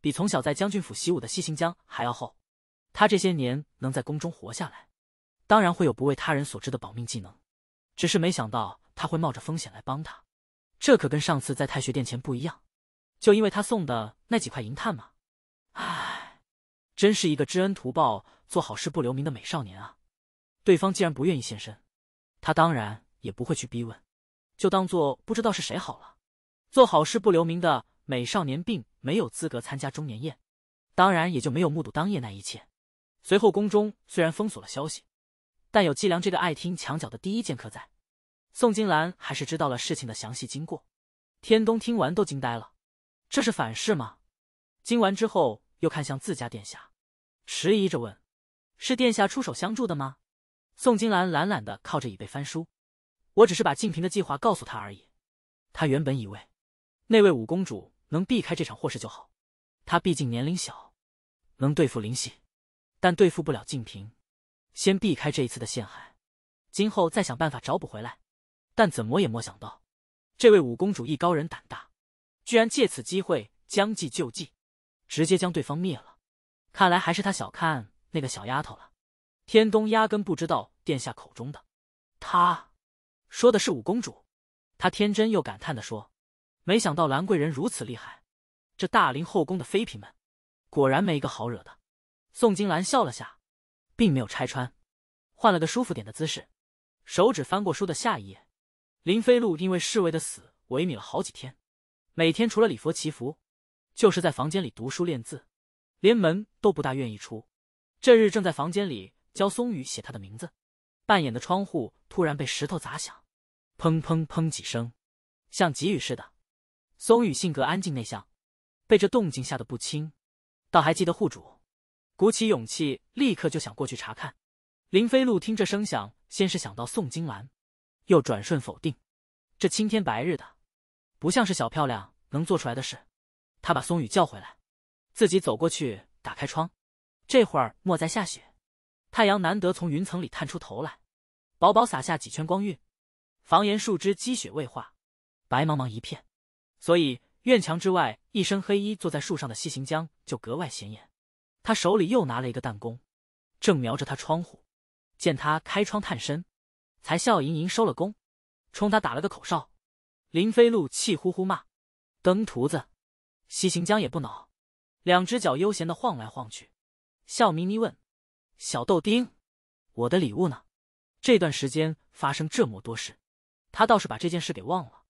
比从小在将军府习武的西行江还要厚。他这些年能在宫中活下来，当然会有不为他人所知的保命技能。只是没想到他会冒着风险来帮他，这可跟上次在太学殿前不一样。就因为他送的那几块银炭吗？唉，真是一个知恩图报、做好事不留名的美少年啊！对方既然不愿意现身，他当然也不会去逼问，就当做不知道是谁好了。做好事不留名的美少年并没有资格参加中年宴，当然也就没有目睹当夜那一切。随后，宫中虽然封锁了消息，但有季良这个爱听墙角的第一剑客在，宋金兰还是知道了事情的详细经过。天东听完都惊呆了，这是反噬吗？惊完之后，又看向自家殿下，迟疑着问：“是殿下出手相助的吗？”宋金兰懒懒的靠着椅背翻书：“我只是把静嫔的计划告诉他而已。”他原本以为，那位五公主能避开这场祸事就好，她毕竟年龄小，能对付林夕。但对付不了静嫔，先避开这一次的陷害，今后再想办法找补回来。但怎么也没想到，这位五公主艺高人胆大，居然借此机会将计就计，直接将对方灭了。看来还是他小看那个小丫头了。天东压根不知道殿下口中的，他说的是五公主。他天真又感叹的说：“没想到兰贵人如此厉害，这大凌后宫的妃嫔们，果然没一个好惹的。”宋金兰笑了下，并没有拆穿，换了个舒服点的姿势，手指翻过书的下一页。林飞路因为侍卫的死萎靡了好几天，每天除了礼佛祈福，就是在房间里读书练字，连门都不大愿意出。这日正在房间里教松雨写他的名字，半掩的窗户突然被石头砸响，砰砰砰几声，像急雨似的。松雨性格安静内向，被这动静吓得不轻，倒还记得户主。鼓起勇气，立刻就想过去查看。林飞路听这声响，先是想到宋金兰，又转瞬否定，这青天白日的，不像是小漂亮能做出来的事。他把松雨叫回来，自己走过去打开窗。这会儿莫在下雪，太阳难得从云层里探出头来，薄薄洒下几圈光晕。房檐树枝积雪未化，白茫茫一片，所以院墙之外，一身黑衣坐在树上的西行江就格外显眼。他手里又拿了一个弹弓，正瞄着他窗户，见他开窗探身，才笑盈盈收了弓，冲他打了个口哨。林飞鹿气呼呼骂：“登徒子！”西行江也不恼，两只脚悠闲的晃来晃去，笑眯眯问：“小豆丁，我的礼物呢？”这段时间发生这么多事，他倒是把这件事给忘了。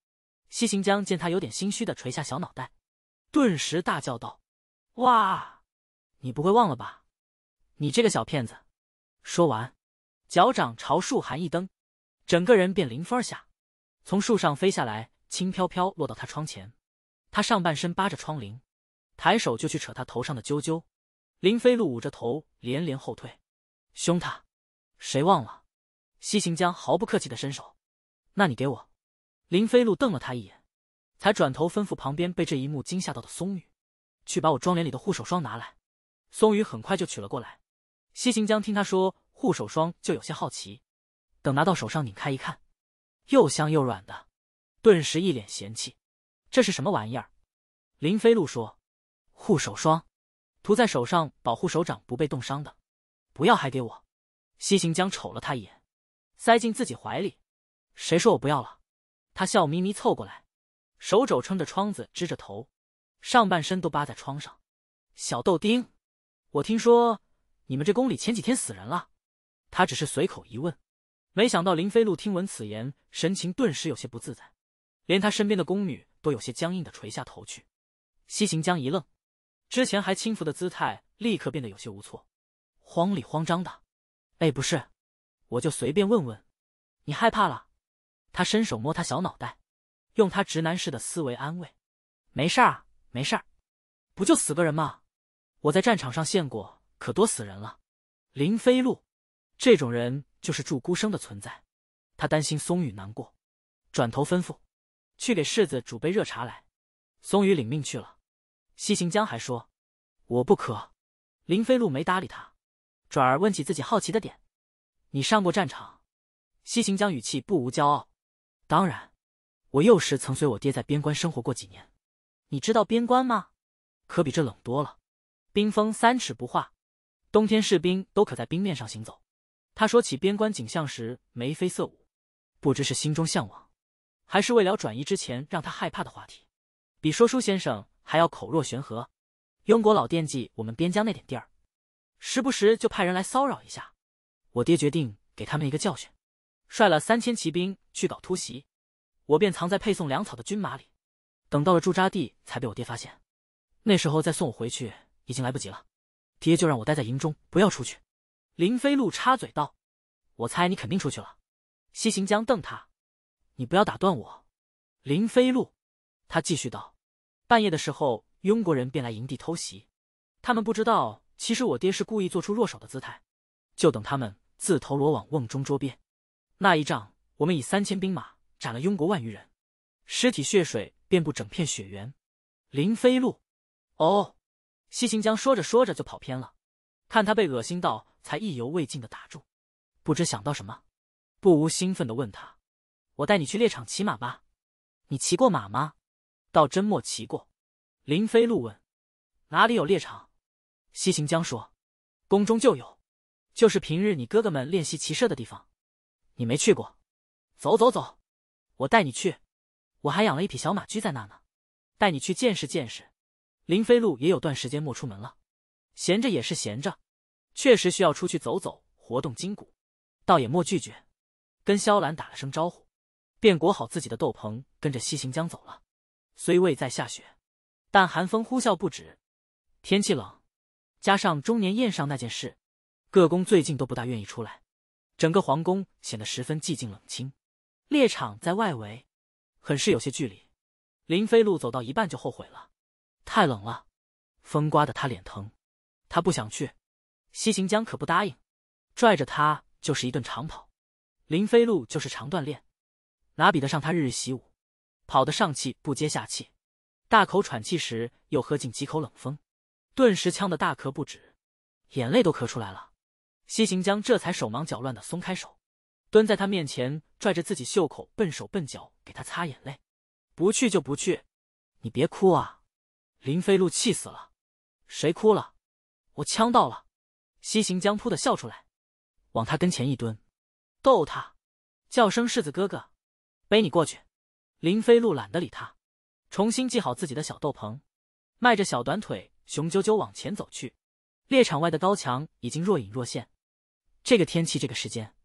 西行江见他有点心虚的垂下小脑袋，顿时大叫道：“哇！”你不会忘了吧？你这个小骗子！说完，脚掌朝树寒一蹬，整个人便零分下，从树上飞下来，轻飘飘落到他窗前。他上半身扒着窗棂，抬手就去扯他头上的啾啾。林飞路捂着头连连后退，凶他，谁忘了？西行江毫不客气的伸手，那你给我。林飞路瞪了他一眼，才转头吩咐旁边被这一幕惊吓到的松女：“去把我妆帘里的护手霜拿来。松雨很快就取了过来，西行江听他说护手霜就有些好奇，等拿到手上拧开一看，又香又软的，顿时一脸嫌弃，这是什么玩意儿？林飞鹿说，护手霜，涂在手上保护手掌不被冻伤的，不要还给我。西行江瞅了他一眼，塞进自己怀里。谁说我不要了？他笑眯眯凑过来，手肘撑着窗子支着头，上半身都扒在窗上，小豆丁。我听说你们这宫里前几天死人了，他只是随口一问，没想到林飞路听闻此言，神情顿时有些不自在，连他身边的宫女都有些僵硬的垂下头去。西行江一愣，之前还轻浮的姿态立刻变得有些无措，慌里慌张的。哎，不是，我就随便问问，你害怕了？他伸手摸他小脑袋，用他直男式的思维安慰，没事啊，没事，不就死个人吗？我在战场上见过可多死人了，林飞鹿，这种人就是祝孤生的存在。他担心松雨难过，转头吩咐，去给世子煮杯热茶来。松雨领命去了。西行江还说，我不渴。林飞鹿没搭理他，转而问起自己好奇的点。你上过战场？西行江语气不无骄傲。当然，我幼时曾随我爹在边关生活过几年。你知道边关吗？可比这冷多了。冰封三尺不化，冬天士兵都可在冰面上行走。他说起边关景象时眉飞色舞，不知是心中向往，还是为了转移之前让他害怕的话题。比说书先生还要口若悬河。庸国老惦记我们边疆那点地儿，时不时就派人来骚扰一下。我爹决定给他们一个教训，率了三千骑兵去搞突袭，我便藏在配送粮草的军马里，等到了驻扎地才被我爹发现。那时候再送我回去。已经来不及了，爹就让我待在营中，不要出去。林飞鹿插嘴道：“我猜你肯定出去了。”西行江瞪他：“你不要打断我。”林飞鹿，他继续道：“半夜的时候，雍国人便来营地偷袭。他们不知道，其实我爹是故意做出弱手的姿态，就等他们自投罗网，瓮中捉鳖。那一仗，我们以三千兵马斩了雍国万余人，尸体血水遍布整片雪原。”林飞鹿：“哦。”西行江说着说着就跑偏了，看他被恶心到，才意犹未尽的打住。不知想到什么，不无兴奋的问他：“我带你去猎场骑马吧？你骑过马吗？”“倒真没骑过。”林飞路问。“哪里有猎场？”西行江说：“宫中就有，就是平日你哥哥们练习骑射的地方。你没去过？走走走，我带你去。我还养了一匹小马驹在那呢，带你去见识见识。”林飞鹿也有段时间莫出门了，闲着也是闲着，确实需要出去走走，活动筋骨，倒也莫拒绝。跟萧兰打了声招呼，便裹好自己的斗篷，跟着西行江走了。虽未在下雪，但寒风呼啸不止，天气冷，加上中年宴上那件事，各宫最近都不大愿意出来，整个皇宫显得十分寂静冷清。猎场在外围，很是有些距离。林飞鹿走到一半就后悔了。太冷了，风刮得他脸疼，他不想去。西行江可不答应，拽着他就是一顿长跑。林飞路就是常锻炼，哪比得上他日日习武，跑得上气不接下气，大口喘气时又喝进几口冷风，顿时呛得大咳不止，眼泪都咳出来了。西行江这才手忙脚乱的松开手，蹲在他面前拽着自己袖口，笨手笨脚给他擦眼泪。不去就不去，你别哭啊。林飞鹿气死了，谁哭了？我呛到了。西行江噗的笑出来，往他跟前一蹲，逗他，叫声世子哥哥，背你过去。林飞鹿懒得理他，重新系好自己的小斗篷，迈着小短腿，雄赳赳往前走去。猎场外的高墙已经若隐若现。这个天气，这个时间，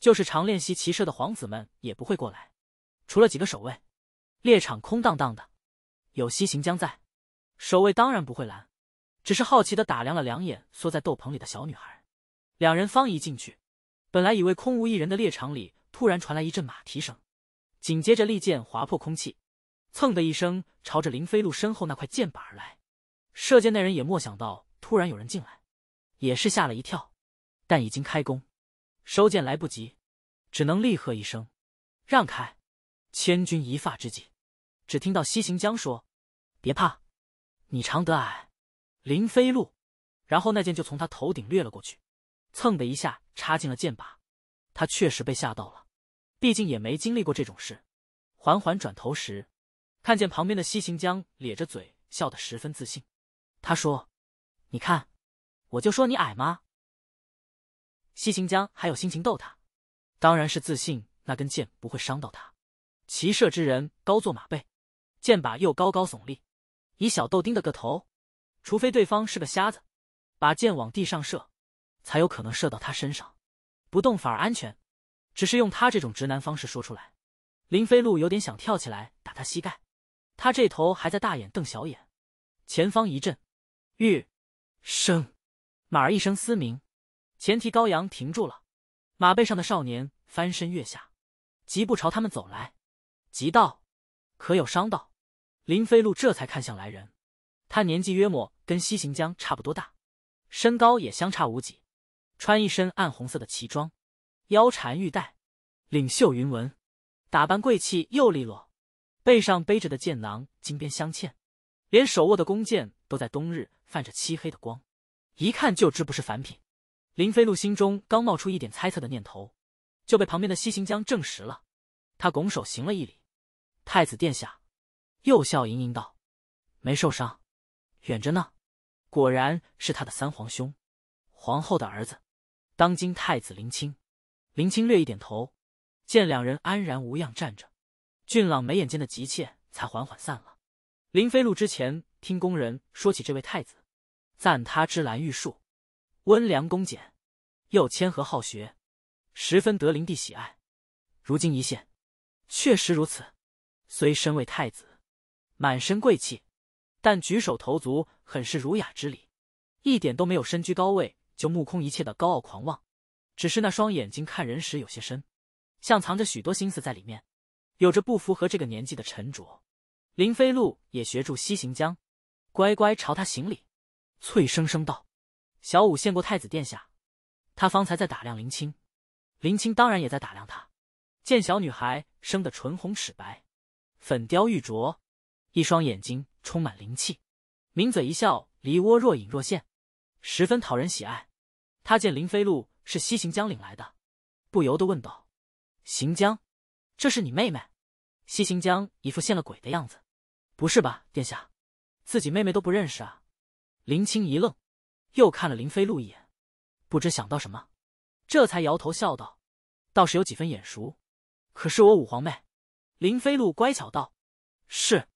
就是常练习骑射的皇子们也不会过来，除了几个守卫，猎场空荡荡的，有西行江在。守卫当然不会拦，只是好奇的打量了两眼缩在斗篷里的小女孩。两人方一进去，本来以为空无一人的猎场里突然传来一阵马蹄声，紧接着利剑划破空气，蹭的一声朝着林飞路身后那块箭靶而来。射箭那人也莫想到突然有人进来，也是吓了一跳，但已经开弓，收箭来不及，只能厉喝一声：“让开！”千钧一发之际，只听到西行江说：“别怕。”你长得矮，林飞鹿。然后那剑就从他头顶掠了过去，蹭的一下插进了剑把。他确实被吓到了，毕竟也没经历过这种事。缓缓转头时，看见旁边的西行江咧着嘴笑得十分自信。他说：“你看，我就说你矮吗？”西行江还有心情逗他，当然是自信那根剑不会伤到他。骑射之人高坐马背，剑把又高高耸立。以小豆丁的个头，除非对方是个瞎子，把箭往地上射，才有可能射到他身上。不动反而安全。只是用他这种直男方式说出来，林飞鹿有点想跳起来打他膝盖。他这头还在大眼瞪小眼。前方一阵玉声，马儿一声嘶鸣，前蹄高扬停住了。马背上的少年翻身跃下，急步朝他们走来，急道：“可有伤到？”林飞鹿这才看向来人，他年纪约莫跟西行江差不多大，身高也相差无几，穿一身暗红色的旗装，腰缠玉带，领袖云纹，打扮贵气又利落。背上背着的剑囊金边镶嵌，连手握的弓箭都在冬日泛着漆黑的光，一看就知不是凡品。林飞鹿心中刚冒出一点猜测的念头，就被旁边的西行江证实了。他拱手行了一礼：“太子殿下。”又笑盈盈道：“没受伤，远着呢。果然是他的三皇兄，皇后的儿子，当今太子林清。林清略一点头，见两人安然无恙站着，俊朗眉眼间的急切才缓缓散了。林飞入之前听宫人说起这位太子，赞他知兰玉树，温良恭俭，又谦和好学，十分得灵帝喜爱。如今一见，确实如此。虽身为太子，满身贵气，但举手投足很是儒雅之礼，一点都没有身居高位就目空一切的高傲狂妄。只是那双眼睛看人时有些深，像藏着许多心思在里面，有着不符合这个年纪的沉着。林飞鹿也学住西行江，乖乖朝他行礼，脆生生道：“小五见过太子殿下。”他方才在打量林青，林青当然也在打量他，见小女孩生得唇红齿白，粉雕玉琢。一双眼睛充满灵气，抿嘴一笑，梨涡若隐若现，十分讨人喜爱。他见林飞鹿是西行江领来的，不由得问道：“行江，这是你妹妹？”西行江一副见了鬼的样子：“不是吧，殿下，自己妹妹都不认识啊？”林青一愣，又看了林飞鹿一眼，不知想到什么，这才摇头笑道：“倒是有几分眼熟，可是我五皇妹。”林飞鹿乖巧道：“是。”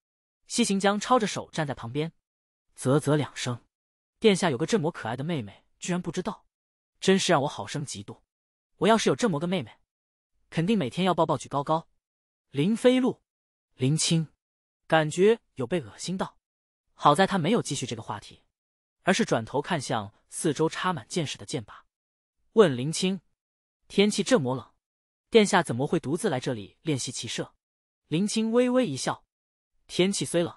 西行江抄着手站在旁边，啧啧两声。殿下有个这么可爱的妹妹，居然不知道，真是让我好生嫉妒。我要是有这么个妹妹，肯定每天要抱抱举高高。林飞鹿、林青感觉有被恶心到，好在他没有继续这个话题，而是转头看向四周插满箭矢的箭靶，问林青：“天气这么冷，殿下怎么会独自来这里练习骑射？”林青微微一笑。天气虽冷，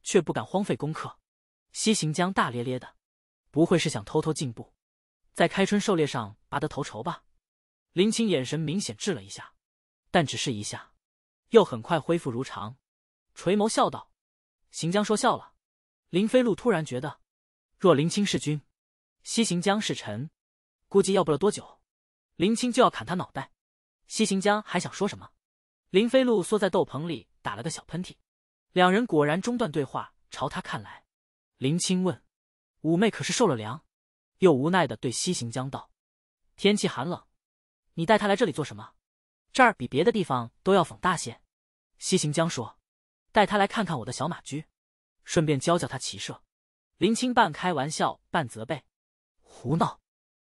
却不敢荒废功课。西行江大咧咧的，不会是想偷偷进步，在开春狩猎上拔得头筹吧？林青眼神明显滞了一下，但只是一下，又很快恢复如常，垂眸笑道：“行将说笑了。”林飞鹿突然觉得，若林青是君，西行江是臣，估计要不了多久，林青就要砍他脑袋。西行江还想说什么，林飞鹿缩在斗篷里打了个小喷嚏。两人果然中断对话，朝他看来。林青问：“五妹可是受了凉？”又无奈的对西行江道：“天气寒冷，你带她来这里做什么？这儿比别的地方都要风大些。”西行江说：“带她来看看我的小马驹，顺便教教她骑射。”林青半开玩笑半责备：“胡闹！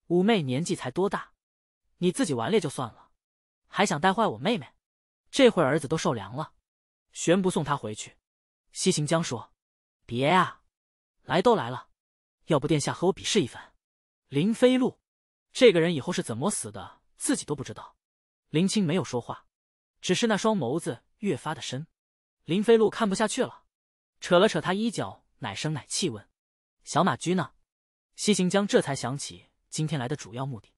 五妹年纪才多大？你自己顽劣就算了，还想带坏我妹妹？这会儿子都受凉了。”玄不送他回去，西行江说：“别呀，来都来了，要不殿下和我比试一番。”林飞鹿这个人以后是怎么死的，自己都不知道。林青没有说话，只是那双眸子越发的深。林飞鹿看不下去了，扯了扯他衣角，奶声奶气问：“小马驹呢？”西行江这才想起今天来的主要目的，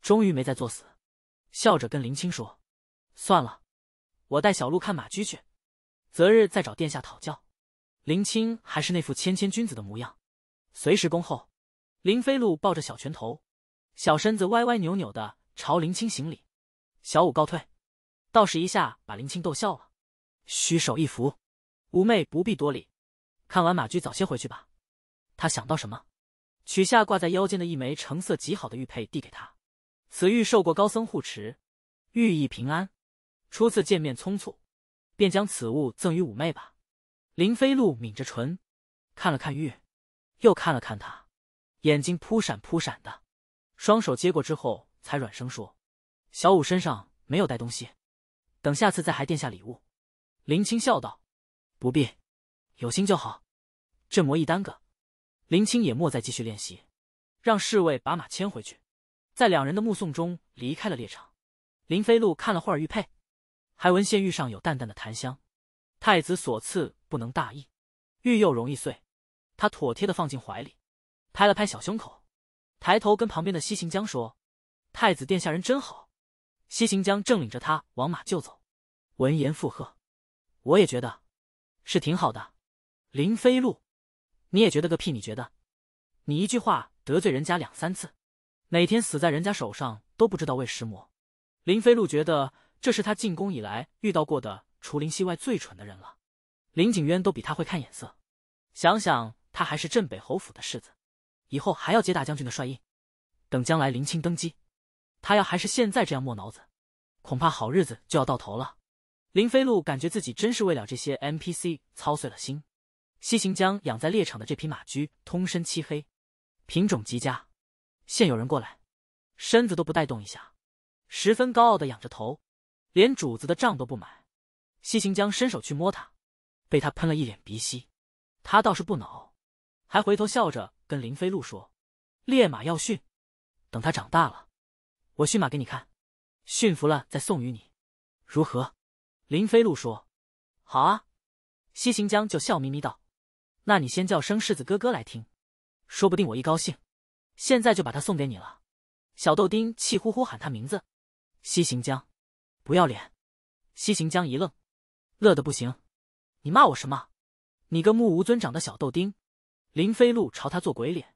终于没再作死，笑着跟林青说：“算了，我带小鹿看马驹去。”择日再找殿下讨教，林青还是那副谦谦君子的模样，随时恭候。林飞鹿抱着小拳头，小身子歪歪扭扭的朝林青行礼，小五告退。道士一下把林青逗笑了，虚手一扶，五妹不必多礼。看完马驹，早些回去吧。他想到什么，取下挂在腰间的一枚成色极好的玉佩递给他，此玉受过高僧护持，寓意平安。初次见面匆促。便将此物赠与五妹吧。林飞鹿抿着唇，看了看玉，又看了看他，眼睛扑闪扑闪的，双手接过之后，才软声说：“小五身上没有带东西，等下次再还殿下礼物。”林青笑道：“不必，有心就好。”这磨一耽搁，林青也莫再继续练习，让侍卫把马牵回去，在两人的目送中离开了猎场。林飞鹿看了会儿玉佩。还闻见玉上有淡淡的檀香，太子所赐，不能大意。玉又容易碎，他妥帖的放进怀里，拍了拍小胸口，抬头跟旁边的西行江说：“太子殿下人真好。”西行江正领着他往马厩走，闻言附和：“我也觉得，是挺好的。”林飞鹿，你也觉得个屁？你觉得？你一句话得罪人家两三次，每天死在人家手上都不知道为什么？林飞鹿觉得。这是他进宫以来遇到过的除林夕外最蠢的人了，林景渊都比他会看眼色。想想他还是镇北侯府的世子，以后还要接大将军的帅印，等将来林清登基，他要还是现在这样没脑子，恐怕好日子就要到头了。林飞路感觉自己真是为了这些 MPC 操碎了心。西行将养在猎场的这匹马驹，通身漆黑，品种极佳，现有人过来，身子都不带动一下，十分高傲的仰着头。连主子的账都不买，西行江伸手去摸他，被他喷了一脸鼻息。他倒是不恼，还回头笑着跟林飞鹿说：“烈马要驯，等他长大了，我驯马给你看，驯服了再送与你，如何？”林飞鹿说：“好啊。”西行江就笑眯眯道：“那你先叫声世子哥哥来听，说不定我一高兴，现在就把它送给你了。”小豆丁气呼呼喊他名字：“西行江。”不要脸！西行江一愣，乐得不行。你骂我什么？你个目无尊长的小豆丁！林飞路朝他做鬼脸。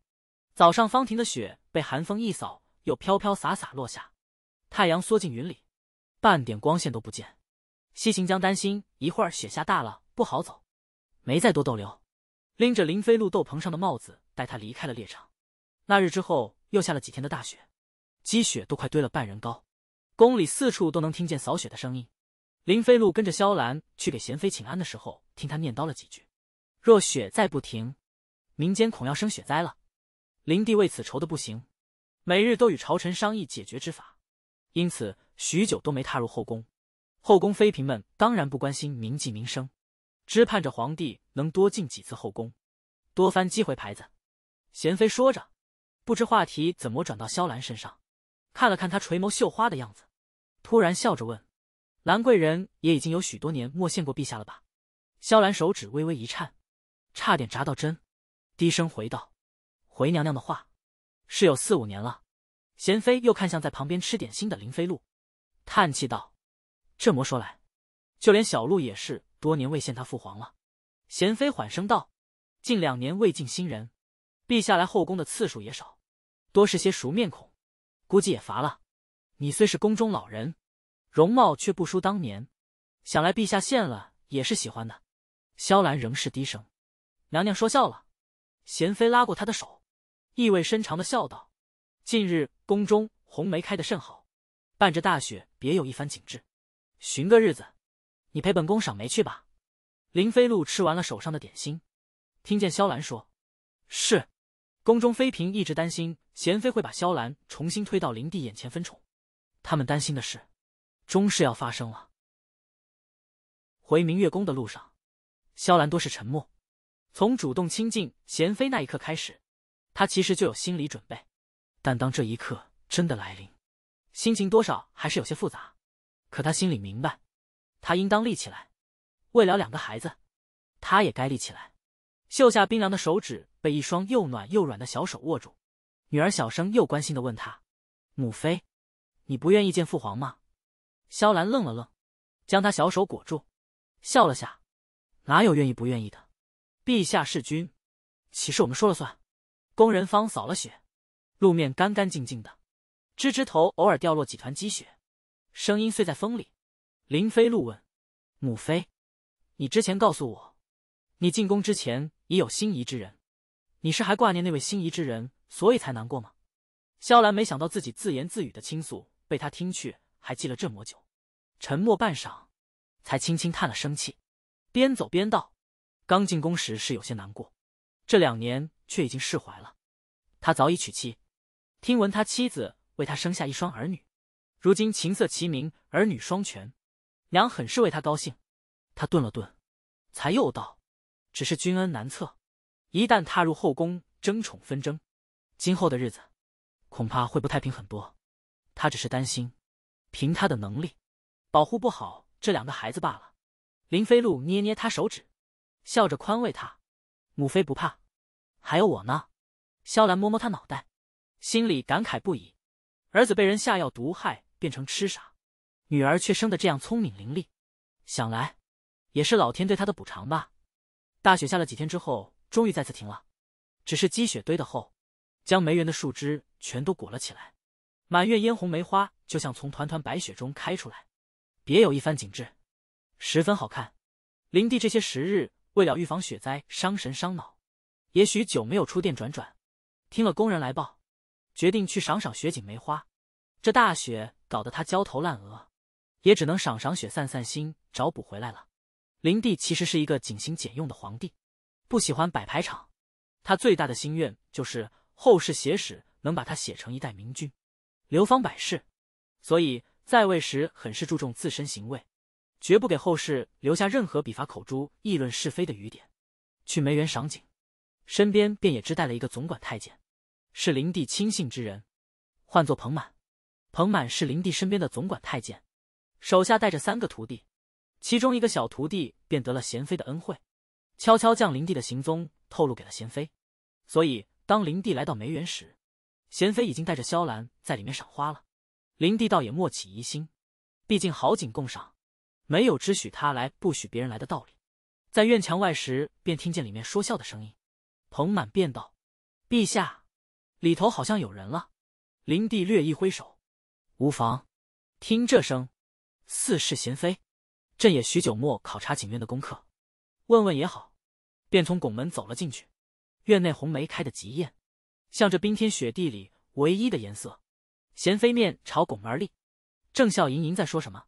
早上，方婷的雪被寒风一扫，又飘飘洒洒落下。太阳缩进云里，半点光线都不见。西行江担心一会儿雪下大了不好走，没再多逗留，拎着林飞路斗篷上的帽子带他离开了猎场。那日之后，又下了几天的大雪，积雪都快堆了半人高。宫里四处都能听见扫雪的声音。林飞路跟着萧兰去给贤妃请安的时候，听她念叨了几句：“若雪再不停，民间恐要生雪灾了。”林帝为此愁得不行，每日都与朝臣商议解决之法，因此许久都没踏入后宫。后宫妃嫔们当然不关心民计民生，只盼着皇帝能多进几次后宫，多翻几回牌子。贤妃说着，不知话题怎么转到萧兰身上，看了看她垂眸绣花的样子。突然笑着问：“兰贵人也已经有许多年没见过陛下了吧？”萧兰手指微微一颤，差点扎到针，低声回道：“回娘娘的话，是有四五年了。”贤妃又看向在旁边吃点心的林飞鹿，叹气道：“这么说来，就连小鹿也是多年未见他父皇了。”贤妃缓声道：“近两年未进新人，陛下来后宫的次数也少，多是些熟面孔，估计也乏了。你虽是宫中老人。”容貌却不输当年，想来陛下见了也是喜欢的。萧兰仍是低声：“娘娘说笑了。”贤妃拉过她的手，意味深长的笑道：“近日宫中红梅开的甚好，伴着大雪，别有一番景致。寻个日子，你陪本宫赏梅去吧。”林飞鹭吃完了手上的点心，听见萧兰说：“是。”宫中妃嫔一直担心贤妃会把萧兰重新推到林帝眼前分宠，他们担心的是。终是要发生了。回明月宫的路上，萧兰多是沉默。从主动亲近贤妃那一刻开始，她其实就有心理准备。但当这一刻真的来临，心情多少还是有些复杂。可她心里明白，她应当立起来。为了两个孩子，她也该立起来。绣下冰凉的手指被一双又暖又软的小手握住，女儿小声又关心的问她：“母妃，你不愿意见父皇吗？”萧兰愣了愣，将他小手裹住，笑了下。哪有愿意不愿意的？陛下是君，岂是我们说了算？工人方扫了雪，路面干干净净的，枝枝头偶尔掉落几团积雪，声音碎在风里。林飞怒问：“母妃，你之前告诉我，你进宫之前已有心仪之人，你是还挂念那位心仪之人，所以才难过吗？”萧兰没想到自己自言自语的倾诉被他听去，还记了这么久。沉默半晌，才轻轻叹了声气，边走边道：“刚进宫时是有些难过，这两年却已经释怀了。他早已娶妻，听闻他妻子为他生下一双儿女，如今琴瑟齐鸣，儿女双全，娘很是为他高兴。”他顿了顿，才又道：“只是君恩难测，一旦踏入后宫，争宠纷争，今后的日子恐怕会不太平很多。他只是担心，凭他的能力。”保护不好这两个孩子罢了，林飞路捏捏他手指，笑着宽慰他：“母妃不怕，还有我呢。”萧兰摸摸他脑袋，心里感慨不已：儿子被人下药毒害，变成痴傻；女儿却生得这样聪明伶俐，想来，也是老天对他的补偿吧。大雪下了几天之后，终于再次停了，只是积雪堆得厚，将梅园的树枝全都裹了起来，满院嫣红梅花就像从团团白雪中开出来。也有一番景致，十分好看。灵帝这些时日为了预防雪灾伤神伤脑，也许久没有出殿转转。听了工人来报，决定去赏赏雪景梅花。这大雪搞得他焦头烂额，也只能赏赏雪散散心，找补回来了。灵帝其实是一个节俭用的皇帝，不喜欢摆排场。他最大的心愿就是后世写史能把他写成一代明君，流芳百世。所以。在位时很是注重自身行为，绝不给后世留下任何笔法口诛议论是非的余点。去梅园赏景，身边便也只带了一个总管太监，是灵帝亲信之人，唤作彭满。彭满是灵帝身边的总管太监，手下带着三个徒弟，其中一个小徒弟便得了贤妃的恩惠，悄悄将灵帝的行踪透露给了贤妃。所以当灵帝来到梅园时，贤妃已经带着萧兰在里面赏花了。林帝倒也莫起疑心，毕竟好景共赏，没有只许他来不许别人来的道理。在院墙外时，便听见里面说笑的声音。彭满便道：“陛下，里头好像有人了。”林帝略一挥手：“无妨。”听这声，似是贤妃。朕也许久莫考察景院的功课，问问也好。便从拱门走了进去。院内红梅开得极艳，像这冰天雪地里唯一的颜色。贤妃面朝拱而立，正笑盈盈在说什么。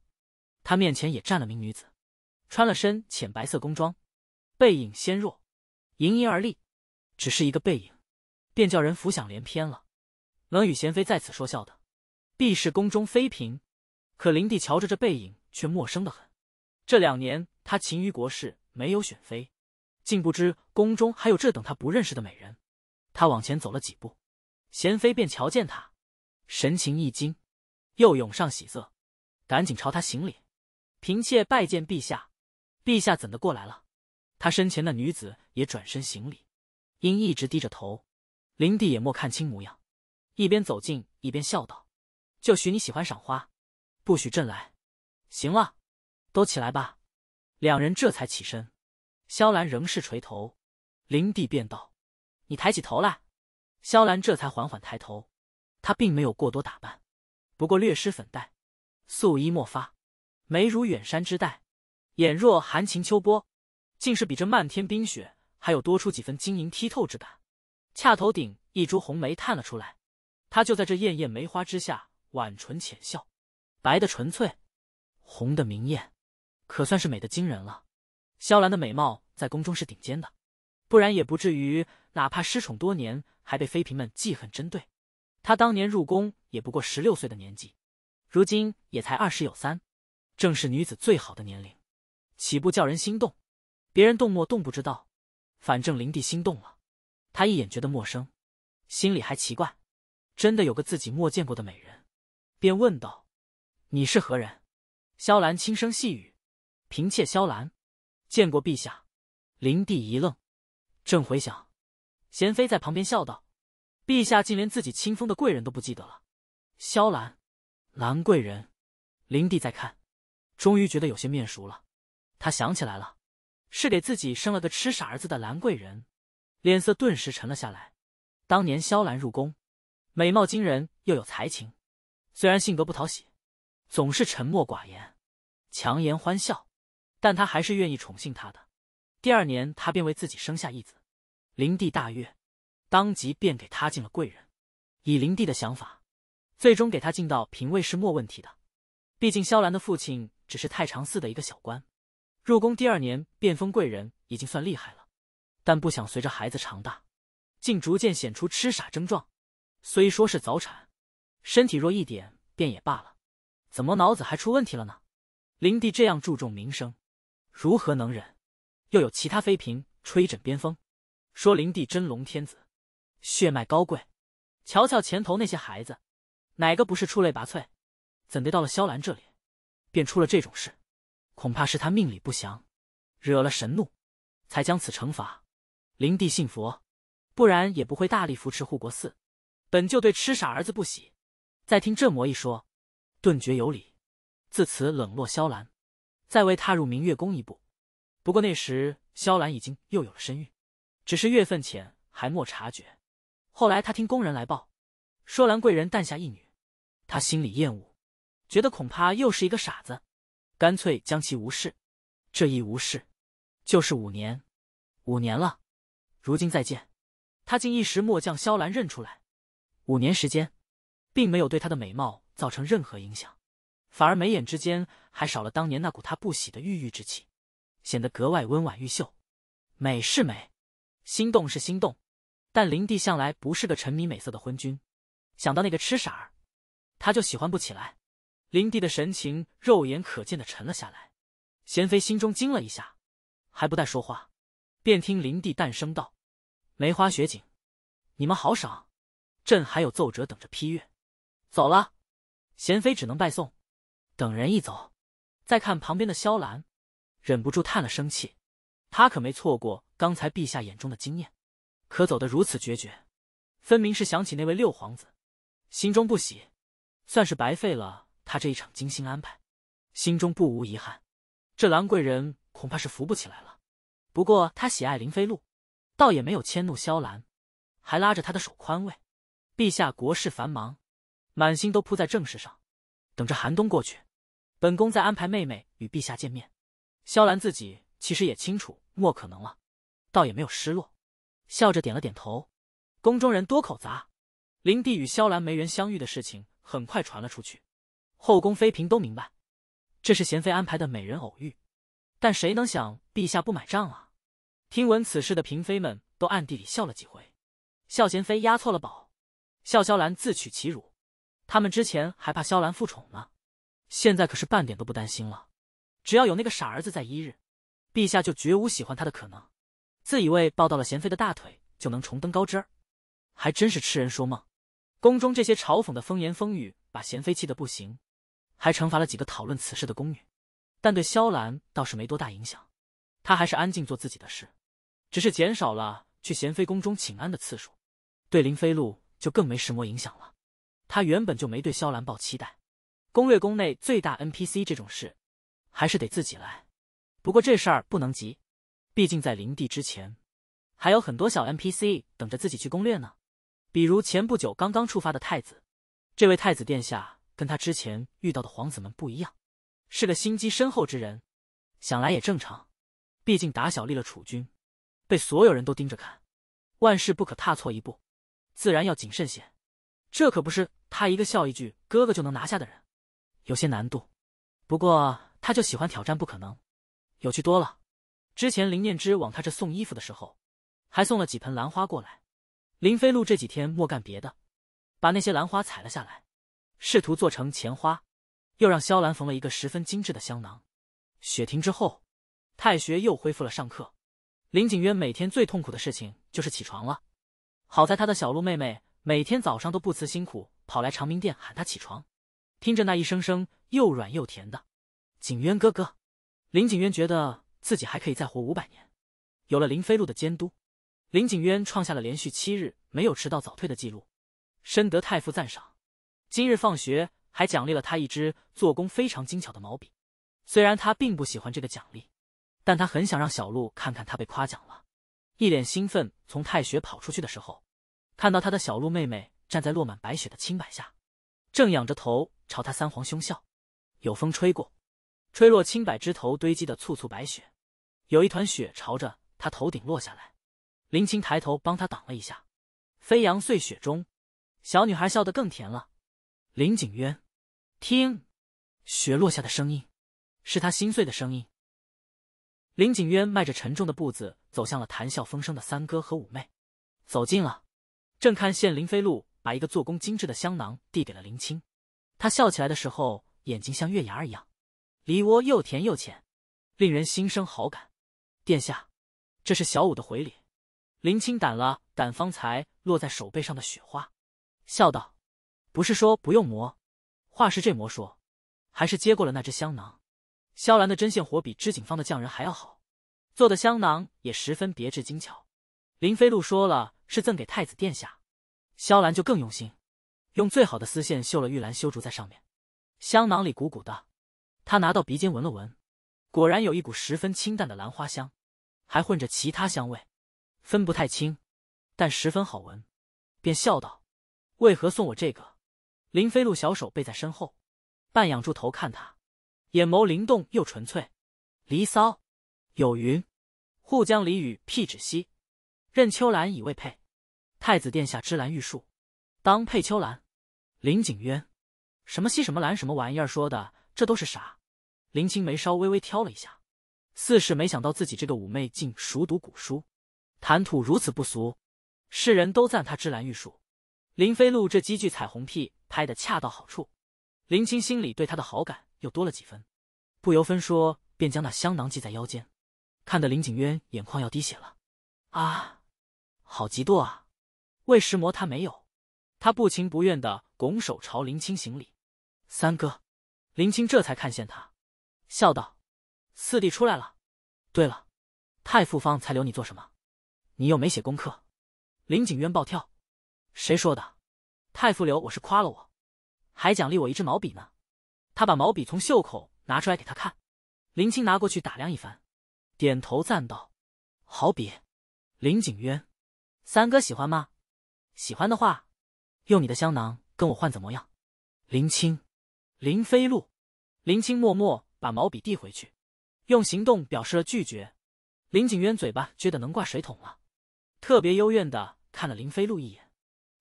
她面前也站了名女子，穿了身浅白色宫装，背影纤弱，盈盈而立，只是一个背影，便叫人浮想联翩了。能与贤妃在此说笑的，必是宫中妃嫔。可灵帝瞧着这背影却陌生的很。这两年他勤于国事，没有选妃，竟不知宫中还有这等他不认识的美人。他往前走了几步，贤妃便瞧见他。神情一惊，又涌上喜色，赶紧朝他行礼：“嫔妾拜见陛下！陛下怎的过来了？”他身前的女子也转身行礼，因一直低着头，灵帝也莫看清模样。一边走近，一边笑道：“就许你喜欢赏花，不许朕来。行了，都起来吧。”两人这才起身。萧兰仍是垂头，灵帝便道：“你抬起头来。”萧兰这才缓缓抬头。她并没有过多打扮，不过略施粉黛，素衣墨发，眉如远山之黛，眼若含情秋波，竟是比这漫天冰雪还有多出几分晶莹剔透之感。恰头顶一株红梅探了出来，她就在这艳艳梅花之下，婉唇浅笑，白的纯粹，红的明艳，可算是美的惊人了。萧兰的美貌在宫中是顶尖的，不然也不至于哪怕失宠多年，还被妃嫔们记恨针对。他当年入宫也不过十六岁的年纪，如今也才二十有三，正是女子最好的年龄，岂不叫人心动？别人动莫动不知道，反正灵帝心动了。他一眼觉得陌生，心里还奇怪，真的有个自己莫见过的美人，便问道：“你是何人？”萧兰轻声细语：“嫔妾萧兰，见过陛下。”灵帝一愣，正回想，贤妃在旁边笑道。陛下竟连自己亲封的贵人都不记得了，萧兰，兰贵人，灵帝在看，终于觉得有些面熟了，他想起来了，是给自己生了个痴傻儿子的兰贵人，脸色顿时沉了下来。当年萧兰入宫，美貌惊人又有才情，虽然性格不讨喜，总是沉默寡言，强颜欢笑，但他还是愿意宠幸她的。第二年，他便为自己生下一子，灵帝大悦。当即便给他进了贵人，以灵帝的想法，最终给他进到嫔位是莫问题的。毕竟萧兰的父亲只是太常寺的一个小官，入宫第二年便封贵人，已经算厉害了。但不想随着孩子长大，竟逐渐显出痴傻症状。虽说是早产，身体弱一点便也罢了，怎么脑子还出问题了呢？灵帝这样注重名声，如何能忍？又有其他妃嫔吹枕边风，说灵帝真龙天子。血脉高贵，瞧瞧前头那些孩子，哪个不是出类拔萃？怎的到了萧兰这里，便出了这种事？恐怕是他命里不祥，惹了神怒，才将此惩罚。灵帝信佛，不然也不会大力扶持护国寺。本就对痴傻儿子不喜，再听这魔一说，顿觉有理，自此冷落萧兰，再未踏入明月宫一步。不过那时萧兰已经又有了身孕，只是月份浅，还莫察觉。后来他听工人来报，说兰贵人诞下一女，他心里厌恶，觉得恐怕又是一个傻子，干脆将其无视。这一无视，就是五年，五年了。如今再见，他竟一时末将萧兰认出来。五年时间，并没有对她的美貌造成任何影响，反而眉眼之间还少了当年那股他不喜的郁郁之气，显得格外温婉玉秀。美是美，心动是心动。但灵帝向来不是个沉迷美色的昏君，想到那个痴傻儿，他就喜欢不起来。灵帝的神情肉眼可见的沉了下来。贤妃心中惊了一下，还不待说话，便听灵帝淡声道：“梅花雪景，你们好赏。朕还有奏折等着批阅，走了。”贤妃只能拜送。等人一走，再看旁边的萧兰，忍不住叹了声气。他可没错过刚才陛下眼中的惊艳。可走得如此决绝，分明是想起那位六皇子，心中不喜，算是白费了他这一场精心安排，心中不无遗憾。这兰贵人恐怕是扶不起来了。不过他喜爱林飞路，倒也没有迁怒萧兰，还拉着他的手宽慰：“陛下国事繁忙，满心都扑在正事上，等着寒冬过去，本宫再安排妹妹与陛下见面。”萧兰自己其实也清楚，莫可能了，倒也没有失落。笑着点了点头。宫中人多口杂，林帝与萧兰梅园相遇的事情很快传了出去，后宫妃嫔都明白，这是贤妃安排的美人偶遇。但谁能想陛下不买账啊？听闻此事的嫔妃们都暗地里笑了几回。笑贤妃押错了宝，笑萧兰自取其辱。他们之前还怕萧兰复宠呢，现在可是半点都不担心了。只要有那个傻儿子在一日，陛下就绝无喜欢他的可能。自以为抱到了贤妃的大腿就能重登高枝儿，还真是痴人说梦。宫中这些嘲讽的风言风语把贤妃气得不行，还惩罚了几个讨论此事的宫女。但对萧兰倒是没多大影响，她还是安静做自己的事，只是减少了去贤妃宫中请安的次数。对林飞路就更没什么影响了，他原本就没对萧兰抱期待。攻略宫内最大 NPC 这种事，还是得自己来。不过这事儿不能急。毕竟在灵帝之前，还有很多小 NPC 等着自己去攻略呢。比如前不久刚刚触发的太子，这位太子殿下跟他之前遇到的皇子们不一样，是个心机深厚之人。想来也正常，毕竟打小立了储君，被所有人都盯着看，万事不可踏错一步，自然要谨慎些。这可不是他一个笑一句哥哥就能拿下的人，有些难度。不过他就喜欢挑战不可能，有趣多了。之前林念之往他这送衣服的时候，还送了几盆兰花过来。林飞路这几天莫干别的，把那些兰花采了下来，试图做成钱花，又让萧兰缝了一个十分精致的香囊。雪停之后，太学又恢复了上课。林景渊每天最痛苦的事情就是起床了。好在他的小鹿妹妹每天早上都不辞辛苦跑来长明殿喊他起床，听着那一声声又软又甜的“景渊哥哥”，林景渊觉得。自己还可以再活五百年，有了林飞鹿的监督，林景渊创下了连续七日没有迟到早退的记录，深得太傅赞赏。今日放学还奖励了他一支做工非常精巧的毛笔，虽然他并不喜欢这个奖励，但他很想让小鹿看看他被夸奖了，一脸兴奋从太学跑出去的时候，看到他的小鹿妹妹站在落满白雪的青柏下，正仰着头朝他三皇兄笑。有风吹过，吹落青柏枝头堆积的簇簇白雪。有一团雪朝着他头顶落下来，林青抬头帮他挡了一下。飞扬碎雪中，小女孩笑得更甜了。林景渊，听，雪落下的声音，是他心碎的声音。林景渊迈着沉重的步子走向了谈笑风生的三哥和五妹。走近了，正看见林飞路把一个做工精致的香囊递给了林青。他笑起来的时候，眼睛像月牙一样，梨窝又甜又浅，令人心生好感。殿下，这是小五的回礼。林清掸了掸方才落在手背上的雪花，笑道：“不是说不用磨，话是这磨说，还是接过了那只香囊。”萧兰的针线活比织锦坊的匠人还要好，做的香囊也十分别致精巧。林飞鹭说了是赠给太子殿下，萧兰就更用心，用最好的丝线绣了玉兰修竹在上面。香囊里鼓鼓的，她拿到鼻尖闻了闻。果然有一股十分清淡的兰花香，还混着其他香味，分不太清，但十分好闻，便笑道：“为何送我这个？”林飞鹿小手背在身后，半仰住头看他，眼眸灵动又纯粹。《离骚》有云：“扈江离雨辟芷兮，任秋兰以为佩。”太子殿下芝兰玉树，当佩秋兰。林景渊，什么西什么兰什么玩意儿说的？这都是啥？林青眉梢微微挑了一下，似是没想到自己这个妩媚竟熟读古书，谈吐如此不俗，世人都赞她知兰玉树。林飞鹭这几句彩虹屁拍的恰到好处，林青心里对他的好感又多了几分，不由分说便将那香囊系在腰间，看得林景渊眼眶要滴血了啊，好嫉妒啊！魏石魔他没有，他不情不愿的拱手朝林青行礼，三哥。林青这才看见他。笑道：“四弟出来了。对了，太傅方才留你做什么？你又没写功课。”林景渊暴跳：“谁说的？太傅留我是夸了我，还奖励我一支毛笔呢。”他把毛笔从袖口拿出来给他看。林青拿过去打量一番，点头赞道：“好笔。”林景渊：“三哥喜欢吗？喜欢的话，用你的香囊跟我换怎么样？”林青、林飞鹿、林青默默。把毛笔递回去，用行动表示了拒绝。林景渊嘴巴撅得能挂水桶了，特别幽怨的看了林飞鹿一眼。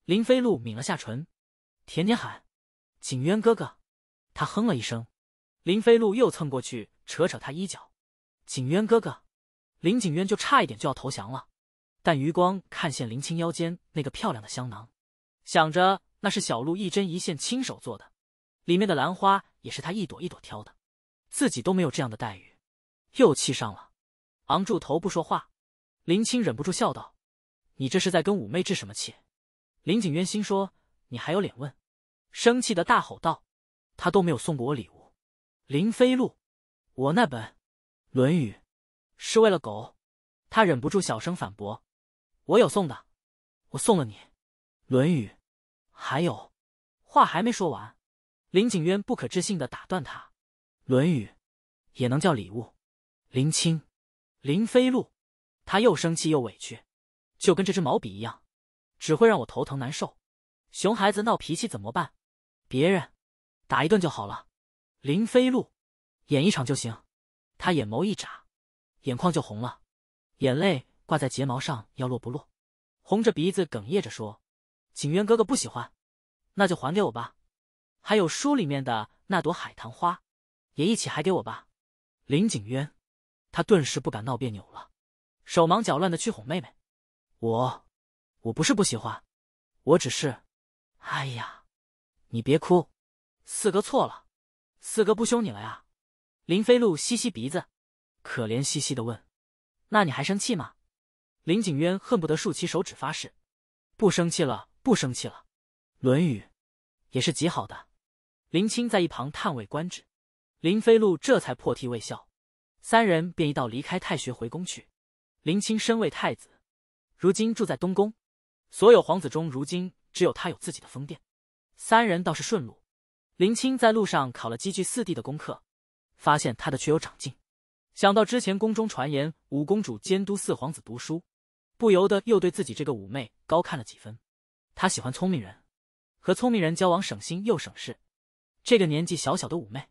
林飞鹿抿了下唇，甜甜喊：“景渊哥哥。”他哼了一声。林飞鹿又蹭过去，扯扯他衣角：“景渊哥哥。”林景渊就差一点就要投降了，但余光看见林青腰间那个漂亮的香囊，想着那是小鹿一针一线亲手做的，里面的兰花也是他一朵一朵挑的。自己都没有这样的待遇，又气上了，昂住头不说话。林青忍不住笑道：“你这是在跟五妹置什么气？”林景渊心说：“你还有脸问？”生气的大吼道：“他都没有送过我礼物。”林飞路》，我那本《论语》是为了狗。”他忍不住小声反驳：“我有送的，我送了你《论语》，还有……”话还没说完，林景渊不可置信的打断他。《论语》也能叫礼物？林青、林飞路，他又生气又委屈，就跟这支毛笔一样，只会让我头疼难受。熊孩子闹脾气怎么办？别人打一顿就好了，林飞路，演一场就行。他眼眸一眨，眼眶就红了，眼泪挂在睫毛上要落不落，红着鼻子哽咽着说：“景渊哥哥不喜欢，那就还给我吧。还有书里面的那朵海棠花。”也一起还给我吧，林景渊。他顿时不敢闹别扭了，手忙脚乱的去哄妹妹。我我不是不喜欢，我只是……哎呀，你别哭，四哥错了，四哥不凶你了呀。林飞鹿吸吸鼻子，可怜兮兮的问：“那你还生气吗？”林景渊恨不得竖起手指发誓：“不生气了，不生气了。”《论语》也是极好的。林青在一旁叹为观止。林飞鹭这才破涕为笑，三人便一道离开太学回宫去。林青身为太子，如今住在东宫，所有皇子中，如今只有他有自己的封殿。三人倒是顺路。林青在路上考了积聚四弟的功课，发现他的确有长进。想到之前宫中传言五公主监督四皇子读书，不由得又对自己这个五妹高看了几分。他喜欢聪明人，和聪明人交往省心又省事。这个年纪小小的五妹。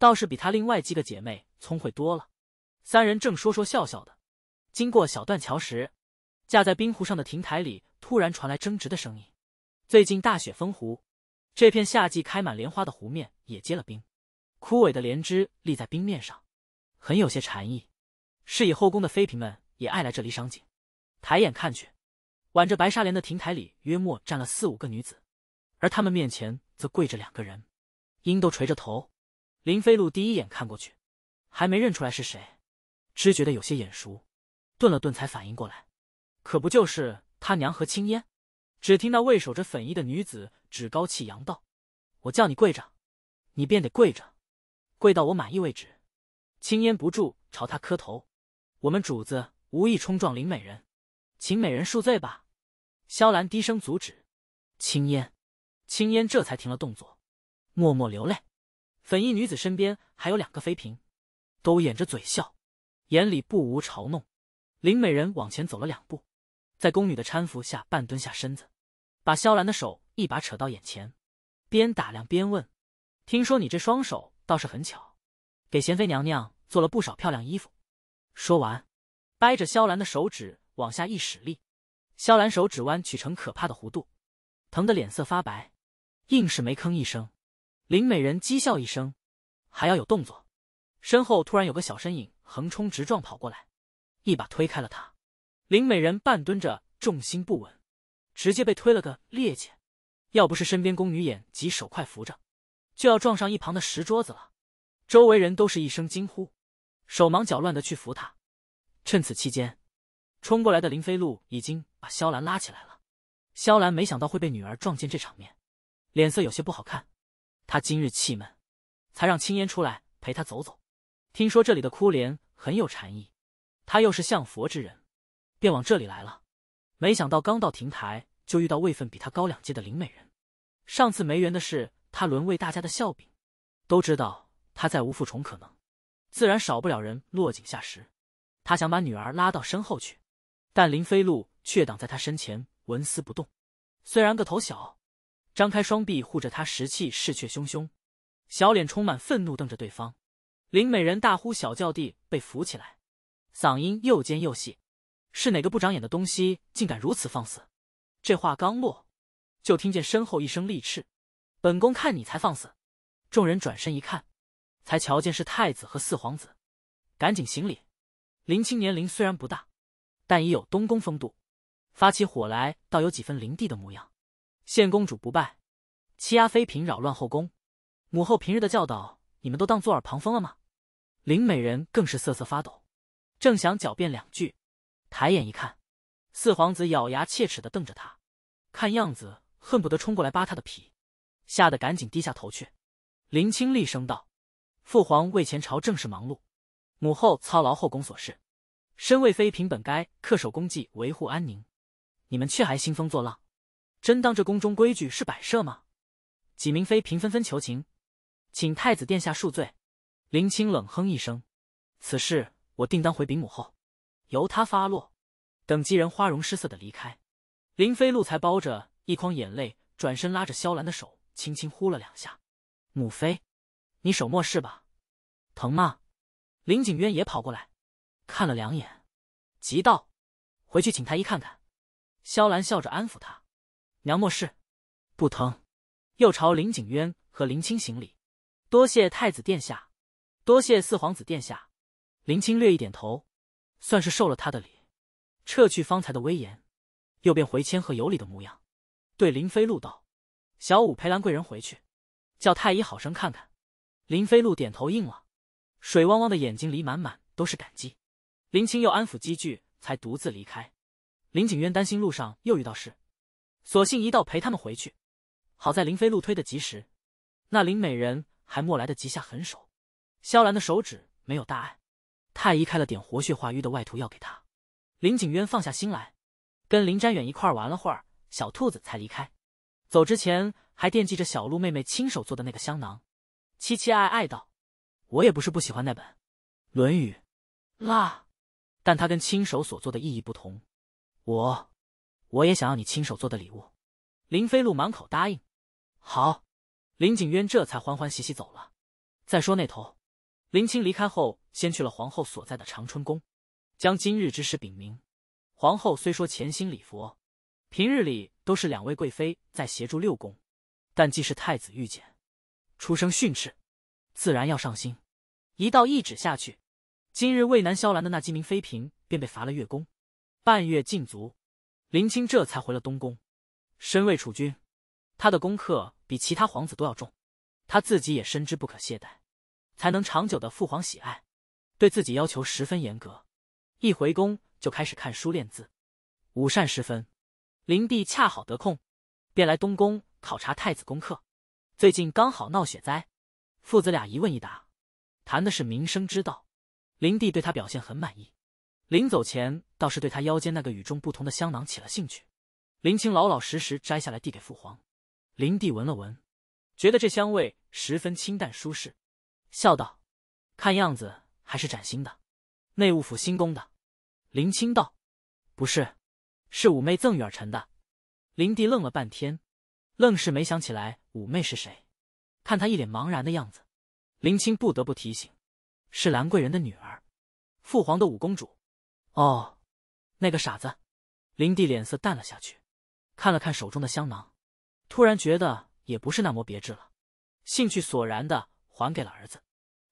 倒是比她另外几个姐妹聪慧多了。三人正说说笑笑的，经过小断桥时，架在冰湖上的亭台里突然传来争执的声音。最近大雪封湖，这片夏季开满莲花的湖面也结了冰，枯萎的莲枝立在冰面上，很有些禅意。是以后宫的妃嫔们也爱来这里赏景。抬眼看去，挽着白纱帘的亭台里约莫站了四五个女子，而她们面前则跪着两个人，鹰都垂着头。林飞鹿第一眼看过去，还没认出来是谁，只觉得有些眼熟，顿了顿才反应过来，可不就是他娘和青烟？只听那为守着粉衣的女子趾高气扬道：“我叫你跪着，你便得跪着，跪到我满意为止。”青烟不住朝他磕头：“我们主子无意冲撞林美人，请美人恕罪吧。”萧兰低声阻止：“青烟。”青烟这才停了动作，默默流泪。粉衣女子身边还有两个妃嫔，都掩着嘴笑，眼里不无嘲弄。林美人往前走了两步，在宫女的搀扶下半蹲下身子，把萧兰的手一把扯到眼前，边打量边问：“听说你这双手倒是很巧，给贤妃娘娘做了不少漂亮衣服。”说完，掰着萧兰的手指往下一使力，萧兰手指弯曲成可怕的弧度，疼得脸色发白，硬是没吭一声。林美人讥笑一声，还要有动作。身后突然有个小身影横冲直撞跑过来，一把推开了她。林美人半蹲着，重心不稳，直接被推了个趔趄。要不是身边宫女眼疾手快扶着，就要撞上一旁的石桌子了。周围人都是一声惊呼，手忙脚乱的去扶她。趁此期间，冲过来的林飞鹿已经把萧兰拉起来了。萧兰没想到会被女儿撞见这场面，脸色有些不好看。他今日气闷，才让青烟出来陪他走走。听说这里的枯莲很有禅意，他又是向佛之人，便往这里来了。没想到刚到亭台，就遇到位分比他高两阶的林美人。上次梅园的事，他沦为大家的笑柄，都知道他再无复宠可能，自然少不了人落井下石。他想把女儿拉到身后去，但林飞路却挡在他身前纹丝不动。虽然个头小。张开双臂护着他，石气势却汹汹，小脸充满愤怒，瞪着对方。林美人大呼小叫地被扶起来，嗓音又尖又细：“是哪个不长眼的东西，竟敢如此放肆！”这话刚落，就听见身后一声厉斥：“本宫看你才放肆！”众人转身一看，才瞧见是太子和四皇子，赶紧行礼。林清年龄虽然不大，但已有东宫风度，发起火来倒有几分灵帝的模样。献公主不拜，欺压妃嫔，扰乱后宫，母后平日的教导，你们都当作耳旁风了吗？林美人更是瑟瑟发抖，正想狡辩两句，抬眼一看，四皇子咬牙切齿的瞪着她，看样子恨不得冲过来扒她的皮，吓得赶紧低下头去。林清厉声道：“父皇为前朝政事忙碌，母后操劳后宫琐事，身为妃嫔，本该恪守宫纪，维护安宁，你们却还兴风作浪。”真当这宫中规矩是摆设吗？几名妃嫔纷纷求情，请太子殿下恕罪。林清冷哼一声：“此事我定当回禀母后，由他发落。”等几人花容失色的离开，林飞露才包着一筐眼泪转身拉着萧兰的手，轻轻呼了两下：“母妃，你手没事吧？疼吗？”林景渊也跑过来，看了两眼，急道：“回去请太医看看。”萧兰笑着安抚他。娘莫事，不疼。又朝林景渊和林清行礼，多谢太子殿下，多谢四皇子殿下。林清略一点头，算是受了他的礼，撤去方才的威严，又变回谦和有礼的模样，对林飞露道：“小五陪兰贵人回去，叫太医好生看看。”林飞露点头应了，水汪汪的眼睛里满满都是感激。林清又安抚几句，才独自离开。林景渊担心路上又遇到事。索性一道陪他们回去，好在林飞路推得及时，那林美人还莫来得及下狠手，萧兰的手指没有大碍，太医开了点活血化瘀的外涂药给她，林景渊放下心来，跟林瞻远一块玩了会儿小兔子才离开，走之前还惦记着小鹿妹妹亲手做的那个香囊，期期爱爱道，我也不是不喜欢那本《论语》，啦，但它跟亲手所做的意义不同，我。我也想要你亲手做的礼物，林飞路满口答应。好，林景渊这才欢欢喜喜走了。再说那头，林清离开后，先去了皇后所在的长春宫，将今日之事禀明。皇后虽说潜心礼佛，平日里都是两位贵妃在协助六宫，但既是太子御检，出生训斥，自然要上心。一道懿旨下去，今日渭南萧兰的那几名妃嫔便被罚了月宫，半月禁足。林青这才回了东宫，身为储君，他的功课比其他皇子都要重，他自己也深知不可懈怠，才能长久的父皇喜爱，对自己要求十分严格。一回宫就开始看书练字。午膳时分，林帝恰好得空，便来东宫考察太子功课。最近刚好闹雪灾，父子俩一问一答，谈的是民生之道。林帝对他表现很满意。临走前倒是对他腰间那个与众不同的香囊起了兴趣，林青老老实实摘下来递给父皇，林帝闻了闻，觉得这香味十分清淡舒适，笑道：“看样子还是崭新的，内务府新供的。”林青道：“不是，是五妹赠与儿臣的。”林帝愣了半天，愣是没想起来五妹是谁。看他一脸茫然的样子，林青不得不提醒：“是兰贵人的女儿，父皇的五公主。”哦，那个傻子，林帝脸色淡了下去，看了看手中的香囊，突然觉得也不是那么别致了，兴趣索然的还给了儿子，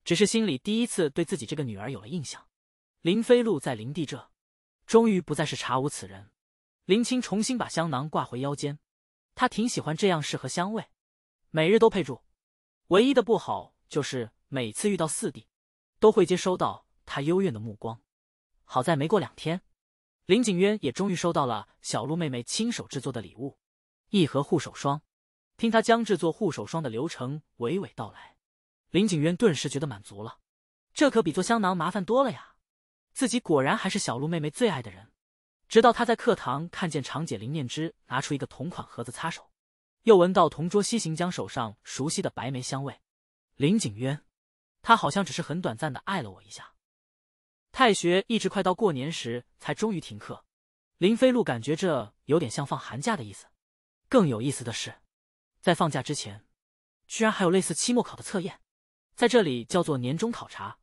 只是心里第一次对自己这个女儿有了印象。林飞鹿在林帝这，终于不再是查无此人。林青重新把香囊挂回腰间，他挺喜欢这样适合香味，每日都佩住。唯一的不好就是每次遇到四弟，都会接收到他幽怨的目光。好在没过两天，林景渊也终于收到了小鹿妹妹亲手制作的礼物，一盒护手霜。听她将制作护手霜的流程娓娓道来，林景渊顿时觉得满足了。这可比做香囊麻烦多了呀！自己果然还是小鹿妹妹最爱的人。直到他在课堂看见长姐林念之拿出一个同款盒子擦手，又闻到同桌西行江手上熟悉的白梅香味，林景渊，他好像只是很短暂的爱了我一下。太学一直快到过年时才终于停课，林飞路感觉这有点像放寒假的意思。更有意思的是，在放假之前，居然还有类似期末考的测验，在这里叫做年终考察。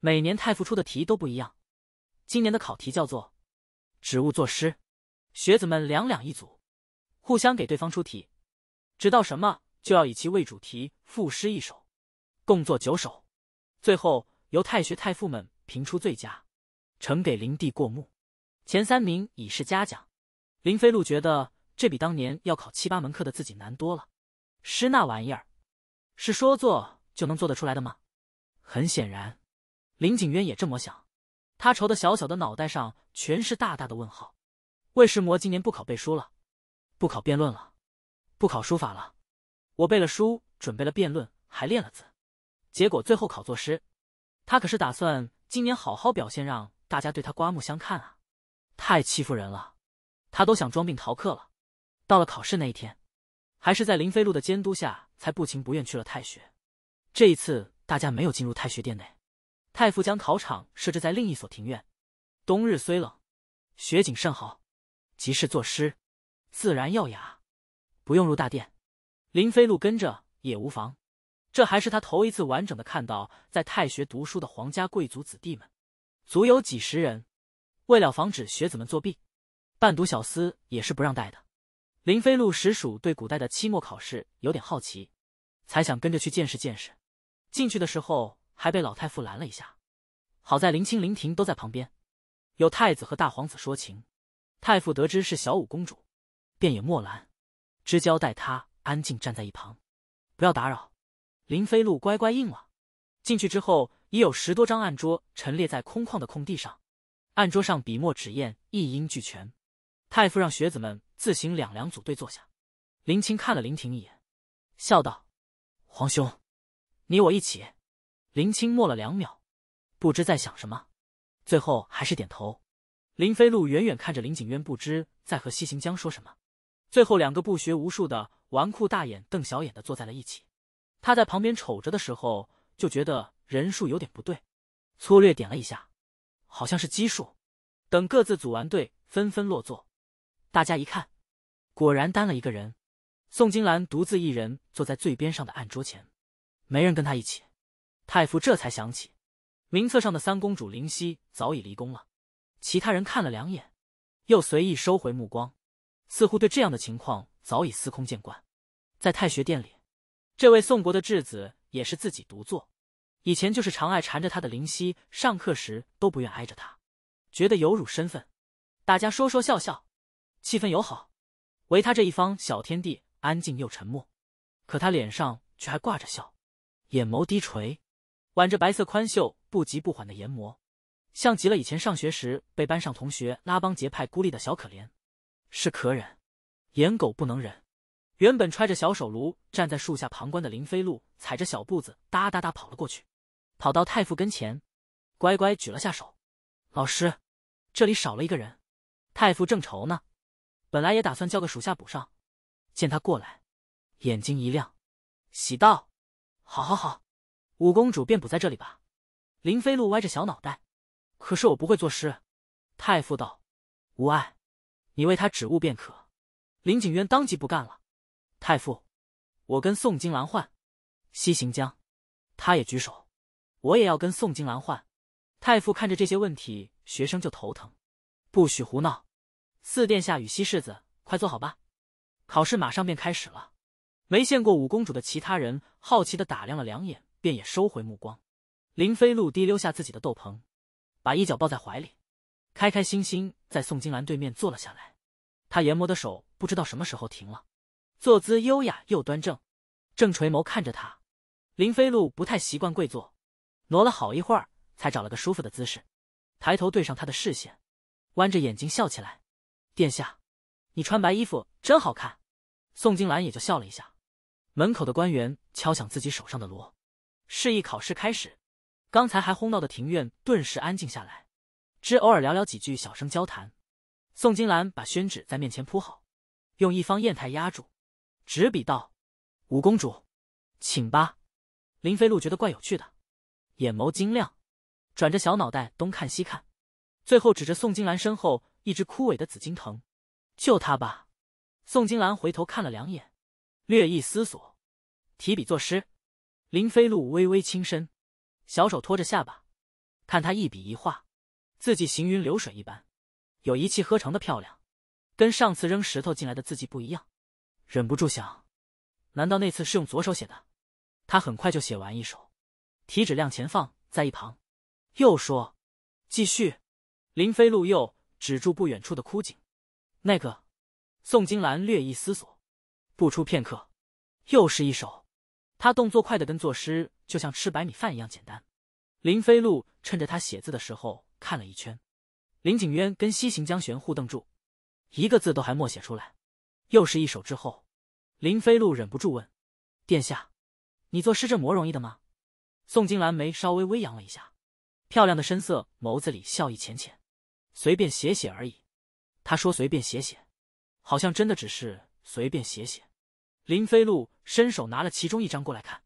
每年太傅出的题都不一样，今年的考题叫做“植物作诗”，学子们两两一组，互相给对方出题，直到什么就要以其为主题赋诗一首，共作九首，最后由太学太傅们。评出最佳，呈给灵帝过目，前三名已是嘉奖。林飞路觉得这比当年要考七八门课的自己难多了。诗那玩意儿，是说做就能做得出来的吗？很显然，林景渊也这么想。他愁的小小的脑袋上全是大大的问号。魏世摩今年不考背书了，不考辩论了，不考书法了。我背了书，准备了辩论，还练了字，结果最后考作诗。他可是打算。今年好好表现，让大家对他刮目相看啊！太欺负人了，他都想装病逃课了。到了考试那一天，还是在林飞路的监督下，才不情不愿去了太学。这一次大家没有进入太学殿内，太傅将考场设置在另一所庭院。冬日虽冷，雪景甚好，即是作诗，自然要雅，不用入大殿。林飞路跟着也无妨。这还是他头一次完整的看到在太学读书的皇家贵族子弟们，足有几十人。为了防止学子们作弊，伴读小厮也是不让带的。林飞路实属对古代的期末考试有点好奇，才想跟着去见识见识。进去的时候还被老太傅拦了一下，好在林清、林婷都在旁边，有太子和大皇子说情，太傅得知是小五公主，便也默然，只交代他安静站在一旁，不要打扰。林飞鹿乖乖应了，进去之后，已有十多张案桌陈列在空旷的空地上，案桌上笔墨纸砚一应俱全。太傅让学子们自行两两组队坐下。林青看了林婷一眼，笑道：“皇兄，你我一起。”林青默了两秒，不知在想什么，最后还是点头。林飞鹿远远看着林景渊，不知在和西行江说什么。最后，两个不学无术的纨绔大眼瞪小眼的坐在了一起。他在旁边瞅着的时候，就觉得人数有点不对，粗略点了一下，好像是奇数。等各自组完队，纷纷落座，大家一看，果然单了一个人。宋金兰独自一人坐在最边上的案桌前，没人跟她一起。太傅这才想起，名册上的三公主灵犀早已离宫了。其他人看了两眼，又随意收回目光，似乎对这样的情况早已司空见惯。在太学殿里。这位宋国的质子也是自己独坐，以前就是常爱缠着他的林夕，上课时都不愿挨着他，觉得有辱身份。大家说说笑笑，气氛友好，唯他这一方小天地安静又沉默。可他脸上却还挂着笑，眼眸低垂，挽着白色宽袖，不急不缓的研磨，像极了以前上学时被班上同学拉帮结派孤立的小可怜，是可忍，颜狗不能忍。原本揣着小手炉站在树下旁观的林飞鹿，踩着小步子哒哒哒跑了过去，跑到太傅跟前，乖乖举了下手：“老师，这里少了一个人。”太傅正愁呢，本来也打算叫个属下补上，见他过来，眼睛一亮，喜道：“好，好，好，五公主便补在这里吧。”林飞鹿歪着小脑袋：“可是我不会作诗。”太傅道：“无碍，你为他指物便可。”林景渊当即不干了。太傅，我跟宋金兰换。西行江，他也举手，我也要跟宋金兰换。太傅看着这些问题，学生就头疼。不许胡闹！四殿下与西世子，快坐好吧，考试马上便开始了。没见过五公主的其他人，好奇的打量了两眼，便也收回目光。林飞路低溜下自己的斗篷，把衣角抱在怀里，开开心心在宋金兰对面坐了下来。他研磨的手不知道什么时候停了。坐姿优雅又端正，正垂眸看着他。林飞路不太习惯跪坐，挪了好一会儿才找了个舒服的姿势，抬头对上他的视线，弯着眼睛笑起来：“殿下，你穿白衣服真好看。”宋金兰也就笑了一下。门口的官员敲响自己手上的锣，示意考试开始。刚才还哄闹的庭院顿时安静下来，只偶尔聊聊几句小声交谈。宋金兰把宣纸在面前铺好，用一方砚台压住。执笔道：“五公主，请吧。”林飞鹿觉得怪有趣的，眼眸晶亮，转着小脑袋东看西看，最后指着宋金兰身后一只枯萎的紫金藤：“救他吧。”宋金兰回头看了两眼，略一思索，提笔作诗。林飞鹿微微轻身，小手托着下巴，看他一笔一画，字迹行云流水一般，有一气呵成的漂亮，跟上次扔石头进来的字迹不一样。忍不住想，难道那次是用左手写的？他很快就写完一首，提纸亮前放在一旁，又说：“继续。”林飞鹿又止住不远处的枯井：“那个。”宋金兰略一思索，不出片刻，又是一首。他动作快的跟作诗，就像吃白米饭一样简单。林飞鹿趁着他写字的时候看了一圈，林景渊跟西行江玄互瞪住，一个字都还没写出来。又是一手之后，林飞鹿忍不住问：“殿下，你做诗这么容易的吗？”宋金兰眉稍微微扬了一下，漂亮的深色眸子里笑意浅浅。随便写写而已，他说：“随便写写，好像真的只是随便写写。”林飞鹿伸手拿了其中一张过来看，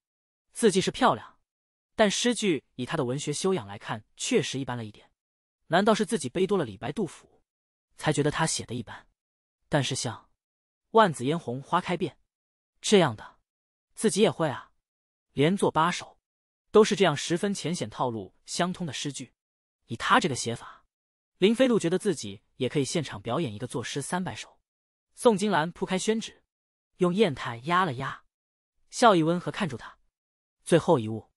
字迹是漂亮，但诗句以他的文学修养来看，确实一般了一点。难道是自己背多了李白、杜甫，才觉得他写的一般？但是像。万紫嫣红花开遍，这样的，自己也会啊，连做八首，都是这样十分浅显、套路相通的诗句。以他这个写法，林飞鹿觉得自己也可以现场表演一个作诗三百首。宋金兰铺开宣纸，用砚台压了压，笑意温和看住他。最后一物，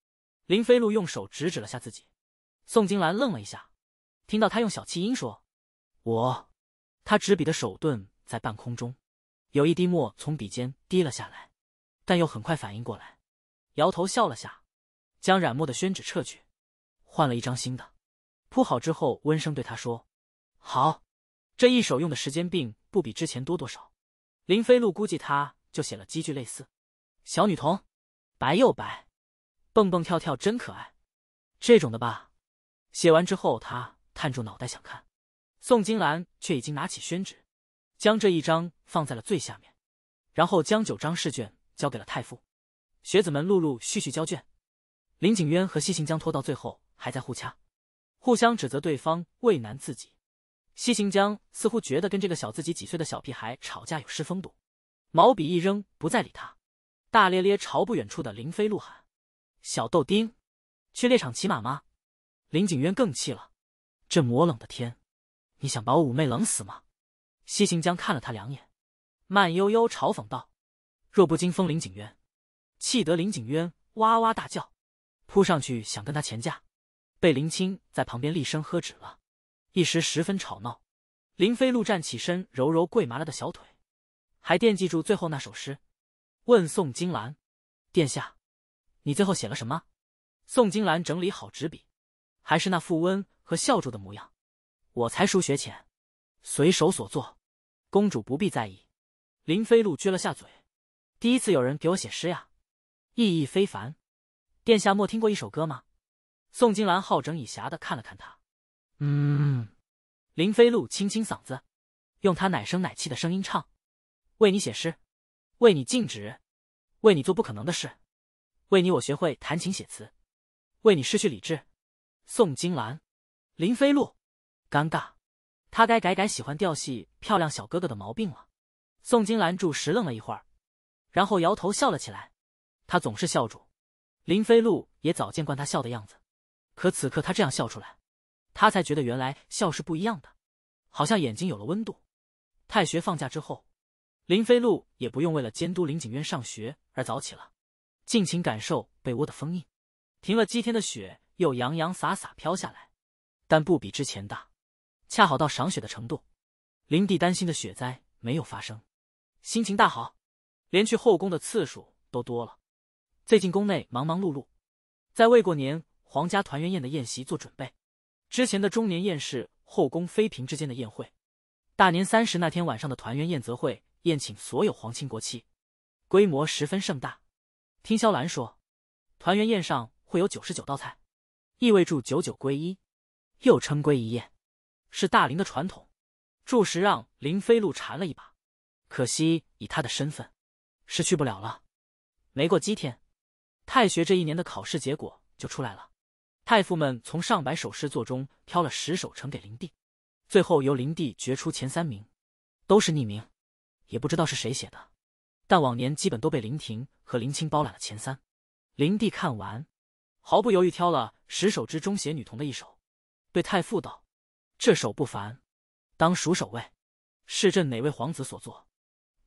林飞鹿用手指指了下自己。宋金兰愣了一下，听到他用小气音说：“我。”他执笔的手顿在半空中。有一滴墨从笔尖滴了下来，但又很快反应过来，摇头笑了下，将染墨的宣纸撤去，换了一张新的，铺好之后，温声对他说：“好，这一手用的时间并不比之前多多少。”林飞路估计他就写了几句类似“小女童，白又白，蹦蹦跳跳真可爱”这种的吧。写完之后，他探住脑袋想看，宋金兰却已经拿起宣纸。将这一张放在了最下面，然后将九张试卷交给了太傅。学子们陆陆续续交卷，林景渊和西行江拖到最后还在互掐，互相指责对方为难自己。西行江似乎觉得跟这个小自己几岁的小屁孩吵架有失风度，毛笔一扔，不再理他，大咧咧朝不远处的林飞怒喊：“小豆丁，去猎场骑马吗？”林景渊更气了，这魔冷的天，你想把我妩媚冷死吗？西行江看了他两眼，慢悠悠嘲讽道：“若不惊风林景渊。”气得林景渊哇哇大叫，扑上去想跟他前架，被林青在旁边厉声喝止了。一时十分吵闹。林飞路站起身，揉揉跪麻了的小腿，还惦记住最后那首诗，问宋金兰：“殿下，你最后写了什么？”宋金兰整理好纸笔，还是那富温和笑主的模样。我才疏学浅，随手所作。公主不必在意，林飞鹭撅了下嘴，第一次有人给我写诗呀，意义非凡。殿下莫听过一首歌吗？宋金兰好整以暇的看了看他，嗯。林飞鹭清清嗓子，用他奶声奶气的声音唱：为你写诗，为你静止，为你做不可能的事，为你我学会弹琴写词，为你失去理智。宋金兰，林飞鹭，尴尬。他该改改喜欢调戏漂亮小哥哥的毛病了。宋金兰住时愣了一会儿，然后摇头笑了起来。他总是笑住，林飞鹿也早见惯他笑的样子，可此刻他这样笑出来，他才觉得原来笑是不一样的，好像眼睛有了温度。太学放假之后，林飞鹿也不用为了监督林景渊上学而早起了，尽情感受被窝的封印。停了几天的雪又洋洋洒洒飘下来，但不比之前大。恰好到赏雪的程度，灵帝担心的雪灾没有发生，心情大好，连去后宫的次数都多了。最近宫内忙忙碌碌，在为过年皇家团圆宴的宴席做准备。之前的中年宴是后宫妃嫔之间的宴会，大年三十那天晚上的团圆宴则会宴请所有皇亲国戚，规模十分盛大。听萧兰说，团圆宴上会有九十九道菜，意味住九九归一，又称归一宴。是大林的传统，住时让林飞鹿馋了一把，可惜以他的身份，是去不了了。没过几天，太学这一年的考试结果就出来了。太傅们从上百首诗作中挑了十首呈给林帝，最后由林帝决出前三名，都是匿名，也不知道是谁写的。但往年基本都被林婷和林青包揽了前三。林帝看完，毫不犹豫挑了十首之中写女童的一首，对太傅道。这手不凡，当属首位，是朕哪位皇子所作？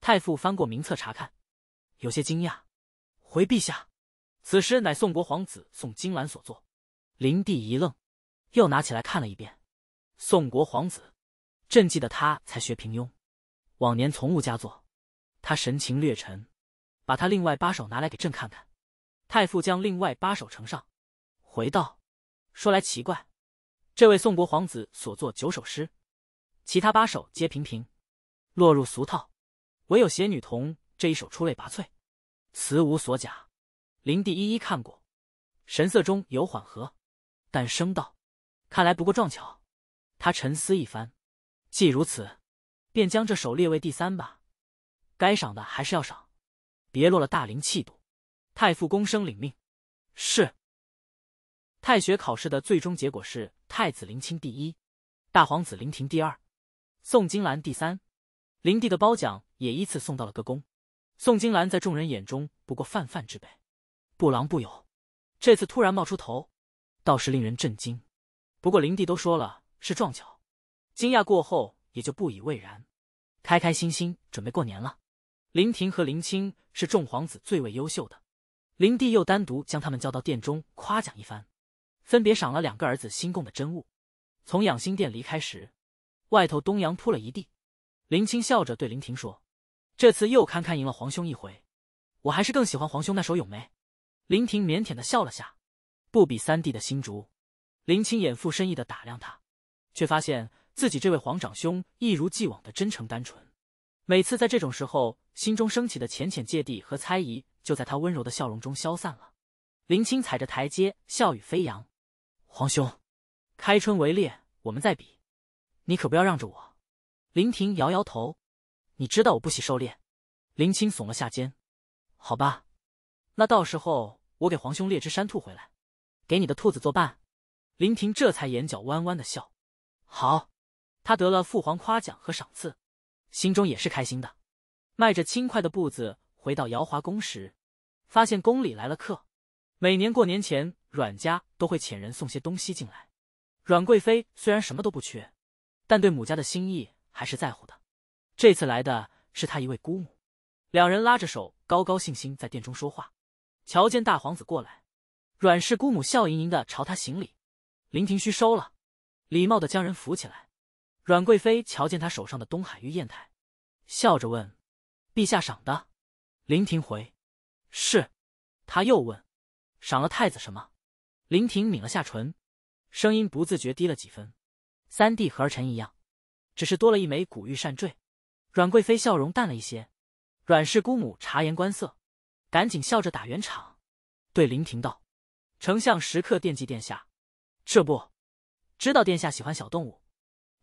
太傅翻过名册查看，有些惊讶。回陛下，此诗乃宋国皇子宋金兰所作。灵帝一愣，又拿起来看了一遍。宋国皇子，朕记得他才学平庸，往年从无佳作。他神情略沉，把他另外八首拿来给朕看看。太傅将另外八首呈上，回道：说来奇怪。这位宋国皇子所作九首诗，其他八首皆平平，落入俗套，唯有写女童这一首出类拔萃，词无所假。灵帝一一看过，神色中有缓和，但声道：“看来不过撞巧。”他沉思一番，既如此，便将这首列为第三吧。该赏的还是要赏，别落了大灵气度。太傅躬身领命：“是。”太学考试的最终结果是太子林清第一，大皇子林庭第二，宋金兰第三。林帝的褒奖也依次送到了各宫。宋金兰在众人眼中不过泛泛之辈，不郎不友，这次突然冒出头，倒是令人震惊。不过林帝都说了是撞巧，惊讶过后也就不以为然，开开心心准备过年了。林廷和林清是众皇子最为优秀的，林帝又单独将他们叫到殿中夸奖一番。分别赏了两个儿子新贡的真物，从养心殿离开时，外头东阳铺了一地。林青笑着对林婷说：“这次又堪堪赢了皇兄一回，我还是更喜欢皇兄那首咏梅。”林婷腼腆的笑了下，不比三弟的新竹。林青眼复深意的打量他，却发现自己这位皇长兄一如既往的真诚单纯。每次在这种时候，心中升起的浅浅芥蒂和猜疑，就在他温柔的笑容中消散了。林青踩着台阶，笑语飞扬。皇兄，开春围猎我们再比，你可不要让着我。林婷摇摇头，你知道我不喜狩猎。林青耸了下肩，好吧，那到时候我给皇兄猎只山兔回来，给你的兔子作伴。林婷这才眼角弯弯的笑，好。他得了父皇夸奖和赏赐，心中也是开心的。迈着轻快的步子回到瑶华宫时，发现宫里来了客。每年过年前。阮家都会遣人送些东西进来。阮贵妃虽然什么都不缺，但对母家的心意还是在乎的。这次来的是她一位姑母，两人拉着手，高高兴兴在殿中说话。瞧见大皇子过来，阮氏姑母笑盈盈的朝他行礼。林廷虚收了，礼貌的将人扶起来。阮贵妃瞧见他手上的东海玉砚台，笑着问：“陛下赏的？”林廷回：“是。”他又问：“赏了太子什么？”林婷抿了下唇，声音不自觉低了几分：“三弟和儿臣一样，只是多了一枚古玉扇坠。”阮贵妃笑容淡了一些，阮氏姑母察言观色，赶紧笑着打圆场，对林婷道：“丞相时刻惦记殿下，这不，知道殿下喜欢小动物，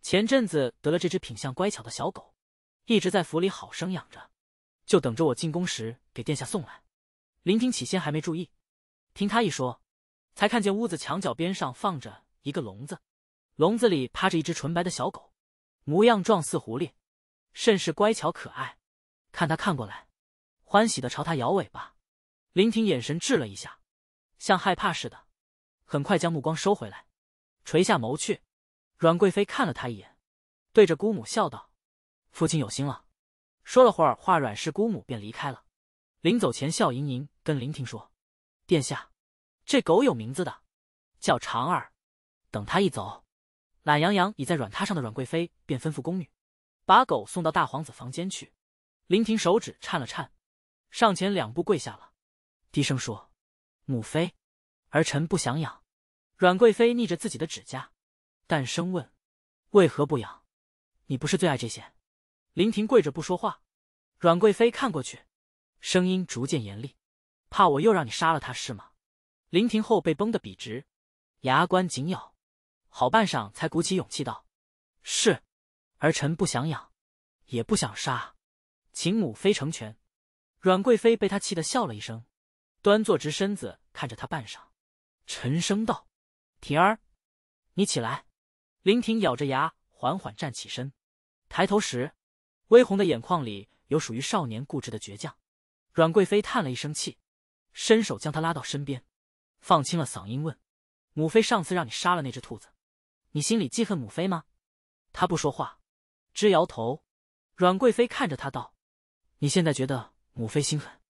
前阵子得了这只品相乖巧的小狗，一直在府里好生养着，就等着我进宫时给殿下送来。”林婷起先还没注意，听他一说。才看见屋子墙角边上放着一个笼子，笼子里趴着一只纯白的小狗，模样壮似狐狸，甚是乖巧可爱。看他看过来，欢喜的朝他摇尾巴。林婷眼神滞了一下，像害怕似的，很快将目光收回来，垂下眸去。阮贵妃看了他一眼，对着姑母笑道：“父亲有心了。”说了会儿话，阮氏姑母便离开了。临走前笑盈盈跟林婷说：“殿下。”这狗有名字的，叫长儿。等他一走，懒洋洋倚在软榻上的阮贵妃便吩咐宫女，把狗送到大皇子房间去。林婷手指颤了颤，上前两步跪下了，低声说：“母妃，儿臣不想养。”阮贵妃逆着自己的指甲，淡声问：“为何不养？你不是最爱这些？”林婷跪着不说话。阮贵妃看过去，声音逐渐严厉：“怕我又让你杀了他是吗？”林婷后背绷得笔直，牙关紧咬，好半晌才鼓起勇气道：“是，儿臣不想养，也不想杀，请母妃成全。”阮贵妃被他气得笑了一声，端坐直身子看着他半晌，沉声道：“婷儿，你起来。”林婷咬着牙缓缓站起身，抬头时，微红的眼眶里有属于少年固执的倔强。阮贵妃叹了一声气，伸手将他拉到身边。放轻了嗓音问：“母妃上次让你杀了那只兔子，你心里记恨母妃吗？”他不说话，只摇头。阮贵妃看着他道：“你现在觉得母妃心狠，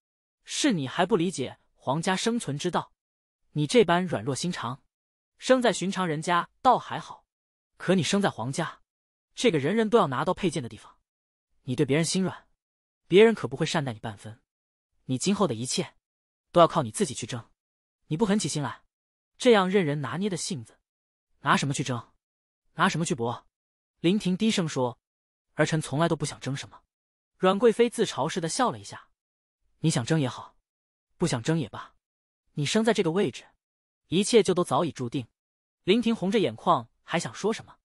是你还不理解皇家生存之道。你这般软弱心肠，生在寻常人家倒还好，可你生在皇家，这个人人都要拿到佩剑的地方，你对别人心软，别人可不会善待你半分。你今后的一切，都要靠你自己去争。”你不狠起心来，这样任人拿捏的性子，拿什么去争？拿什么去搏？林婷低声说：“儿臣从来都不想争什么。”阮贵妃自嘲似的笑了一下：“你想争也好，不想争也罢，你生在这个位置，一切就都早已注定。”林婷红着眼眶还想说什么，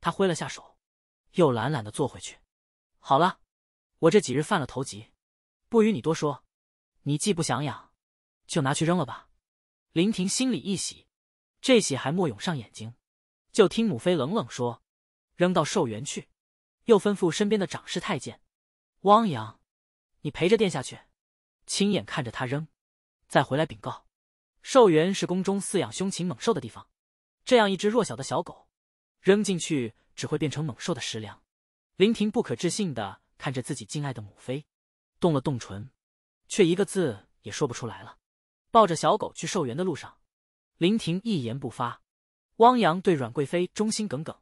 她挥了下手，又懒懒的坐回去。好了，我这几日犯了头疾，不与你多说。你既不想养，就拿去扔了吧。林婷心里一喜，这喜还没涌上眼睛，就听母妃冷冷说：“扔到寿园去。”又吩咐身边的掌事太监：“汪洋，你陪着殿下去，亲眼看着他扔，再回来禀告。”寿园是宫中饲养凶禽猛兽的地方，这样一只弱小的小狗，扔进去只会变成猛兽的食粮。林婷不可置信的看着自己敬爱的母妃，动了动唇，却一个字也说不出来了。抱着小狗去兽园的路上，林婷一言不发。汪洋对阮贵妃忠心耿耿，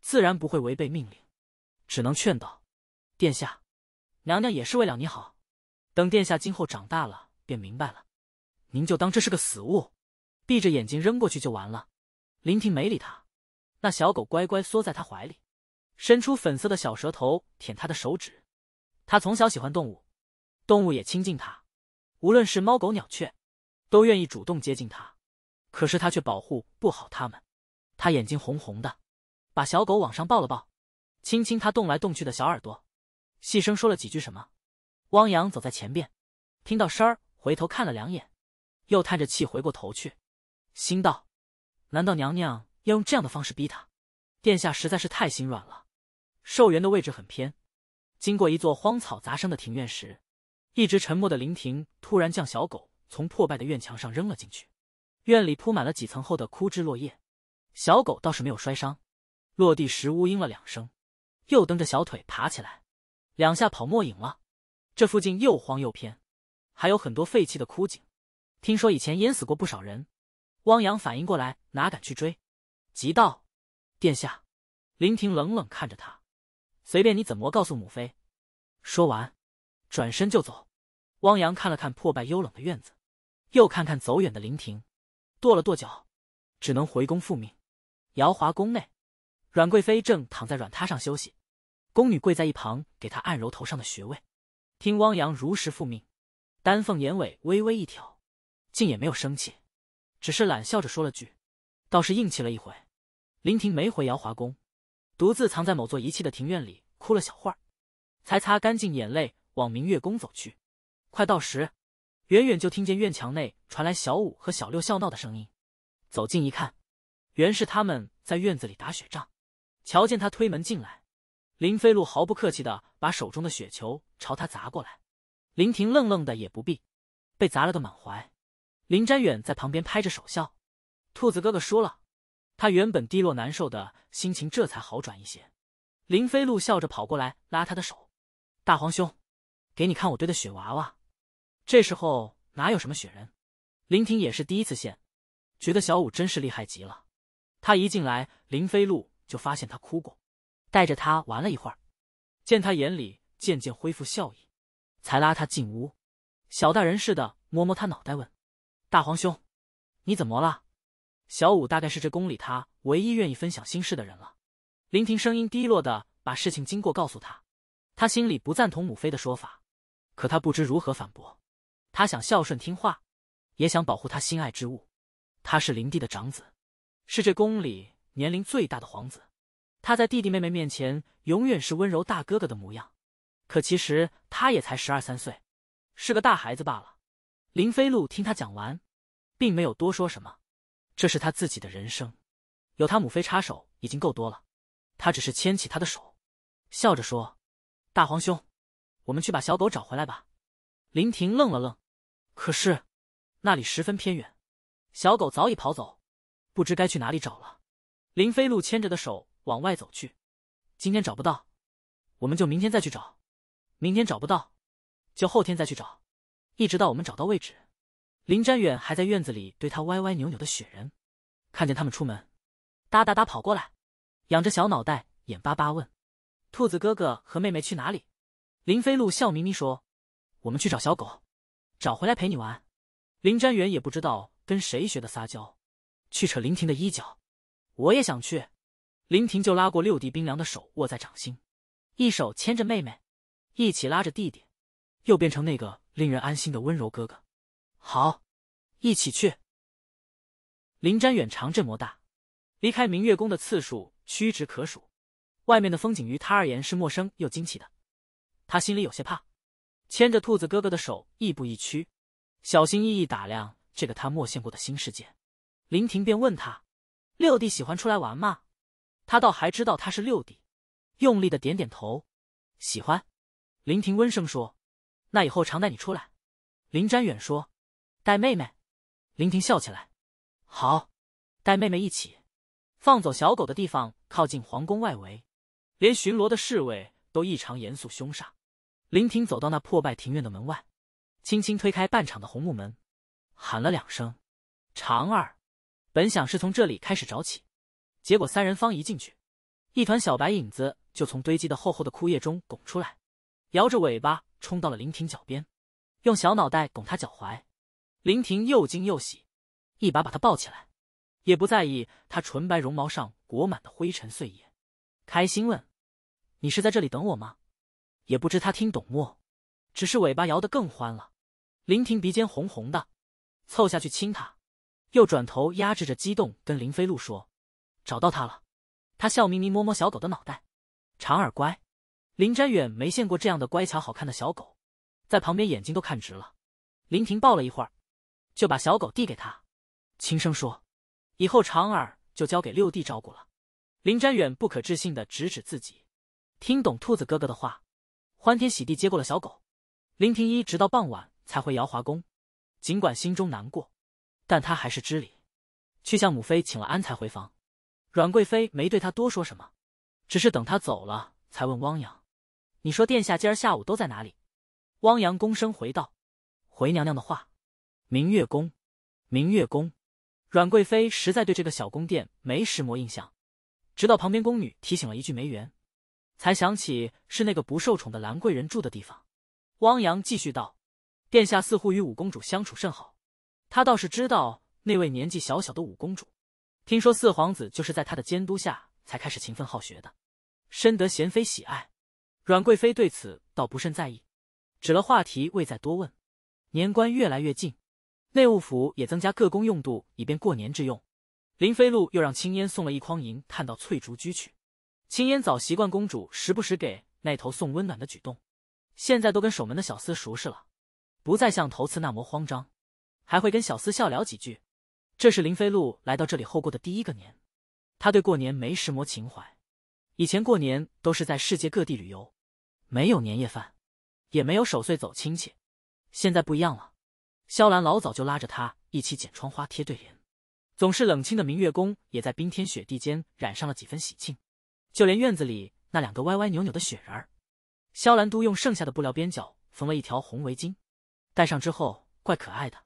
自然不会违背命令，只能劝道：“殿下，娘娘也是为了你好。等殿下今后长大了便明白了。您就当这是个死物，闭着眼睛扔过去就完了。”林婷没理他，那小狗乖乖缩在他怀里，伸出粉色的小舌头舔他的手指。他从小喜欢动物，动物也亲近他，无论是猫狗鸟雀。都愿意主动接近他，可是他却保护不好他们。他眼睛红红的，把小狗往上抱了抱，亲亲他动来动去的小耳朵，细声说了几句什么。汪洋走在前边，听到声儿回头看了两眼，又叹着气回过头去，心道：难道娘娘要用这样的方式逼他？殿下实在是太心软了。寿园的位置很偏，经过一座荒草杂生的庭院时，一直沉默的林亭突然将小狗。从破败的院墙上扔了进去，院里铺满了几层厚的枯枝落叶，小狗倒是没有摔伤，落地时呜应了两声，又蹬着小腿爬起来，两下跑没影了。这附近又荒又偏，还有很多废弃的枯井，听说以前淹死过不少人。汪洋反应过来，哪敢去追，急道：“殿下！”林婷冷冷看着他，随便你怎么告诉母妃。说完，转身就走。汪洋看了看破败幽冷的院子。又看看走远的林婷，跺了跺脚，只能回宫复命。瑶华宫内，阮贵妃正躺在软榻上休息，宫女跪在一旁给她按揉头上的穴位，听汪洋如实复命。丹凤眼尾微微一挑，竟也没有生气，只是懒笑着说了句：“倒是硬气了一回。”林婷没回瑶华宫，独自藏在某座遗弃的庭院里哭了小会儿，才擦干净眼泪往明月宫走去。快到时。远远就听见院墙内传来小五和小六笑闹的声音，走近一看，原是他们在院子里打雪仗。瞧见他推门进来，林飞鹿毫不客气的把手中的雪球朝他砸过来。林婷愣愣的也不避，被砸了个满怀。林瞻远在旁边拍着手笑：“兔子哥哥输了。”他原本低落难受的心情这才好转一些。林飞鹿笑着跑过来拉他的手：“大皇兄，给你看我堆的雪娃娃。”这时候哪有什么雪人？林婷也是第一次见，觉得小五真是厉害极了。他一进来，林飞路就发现他哭过，带着他玩了一会儿，见他眼里渐渐恢复笑意，才拉他进屋，小大人似的摸摸他脑袋问：“大皇兄，你怎么了？”小五大概是这宫里他唯一愿意分享心事的人了。林婷声音低落的把事情经过告诉他，她心里不赞同母妃的说法，可她不知如何反驳。他想孝顺听话，也想保护他心爱之物。他是灵帝的长子，是这宫里年龄最大的皇子。他在弟弟妹妹面前永远是温柔大哥哥的模样，可其实他也才十二三岁，是个大孩子罢了。林飞路听他讲完，并没有多说什么。这是他自己的人生，有他母妃插手已经够多了。他只是牵起他的手，笑着说：“大皇兄，我们去把小狗找回来吧。”林婷愣了愣。可是，那里十分偏远，小狗早已跑走，不知该去哪里找了。林飞路牵着的手往外走去。今天找不到，我们就明天再去找；明天找不到，就后天再去找，一直到我们找到位置。林瞻远还在院子里对他歪歪扭扭的雪人，看见他们出门，哒哒哒跑过来，仰着小脑袋，眼巴巴问：“兔子哥哥和妹妹去哪里？”林飞路笑眯眯说：“我们去找小狗。”找回来陪你玩，林瞻远也不知道跟谁学的撒娇，去扯林婷的衣角。我也想去，林婷就拉过六弟冰凉的手握在掌心，一手牵着妹妹，一起拉着弟弟，又变成那个令人安心的温柔哥哥。好，一起去。林瞻远长这么大，离开明月宫的次数屈指可数，外面的风景于他而言是陌生又惊奇的，他心里有些怕。牵着兔子哥哥的手，亦步亦趋，小心翼翼打量这个他没见过的新世界。林婷便问他：“六弟喜欢出来玩吗？”他倒还知道他是六弟，用力的点点头：“喜欢。”林婷温声说：“那以后常带你出来。”林瞻远说：“带妹妹。”林婷笑起来：“好，带妹妹一起。”放走小狗的地方靠近皇宫外围，连巡逻的侍卫都异常严肃凶煞。林婷走到那破败庭院的门外，轻轻推开半敞的红木门，喊了两声：“长儿。”本想是从这里开始找起，结果三人方一进去，一团小白影子就从堆积的厚厚的枯叶中拱出来，摇着尾巴冲到了林婷脚边，用小脑袋拱她脚踝。林婷又惊又喜，一把把她抱起来，也不在意她纯白绒毛上裹满的灰尘碎叶，开心问：“你是在这里等我吗？”也不知他听懂没，只是尾巴摇得更欢了。林婷鼻尖红红的，凑下去亲他，又转头压制着激动跟林飞路说：“找到他了。”他笑眯眯摸摸小狗的脑袋，长耳乖。林瞻远没见过这样的乖巧好看的小狗，在旁边眼睛都看直了。林婷抱了一会儿，就把小狗递给他，轻声说：“以后长耳就交给六弟照顾了。”林瞻远不可置信的指指自己，听懂兔子哥哥的话。欢天喜地接过了小狗，林婷一直到傍晚才回瑶华宫。尽管心中难过，但她还是知礼，去向母妃请了安才回房。阮贵妃没对她多说什么，只是等她走了才问汪洋：“你说殿下今儿下午都在哪里？”汪洋躬身回道：“回娘娘的话，明月宫，明月宫。”阮贵妃实在对这个小宫殿没什么印象，直到旁边宫女提醒了一句：“梅园。”才想起是那个不受宠的兰贵人住的地方。汪洋继续道：“殿下似乎与五公主相处甚好，他倒是知道那位年纪小小的五公主。听说四皇子就是在他的监督下才开始勤奋好学的，深得贤妃喜爱。”阮贵妃对此倒不甚在意，指了话题未再多问。年关越来越近，内务府也增加各宫用度，以便过年之用。林飞禄又让青烟送了一筐银炭到翠竹居去。青烟早习惯公主时不时给那头送温暖的举动，现在都跟守门的小厮熟识了，不再像头次那么慌张，还会跟小厮笑聊几句。这是林飞路来到这里后过的第一个年，他对过年没什么情怀，以前过年都是在世界各地旅游，没有年夜饭，也没有守岁走亲戚。现在不一样了，萧兰老早就拉着他一起剪窗花、贴对联，总是冷清的明月宫也在冰天雪地间染上了几分喜庆。就连院子里那两个歪歪扭扭的雪人儿，萧兰都用剩下的布料边角缝了一条红围巾，戴上之后怪可爱的。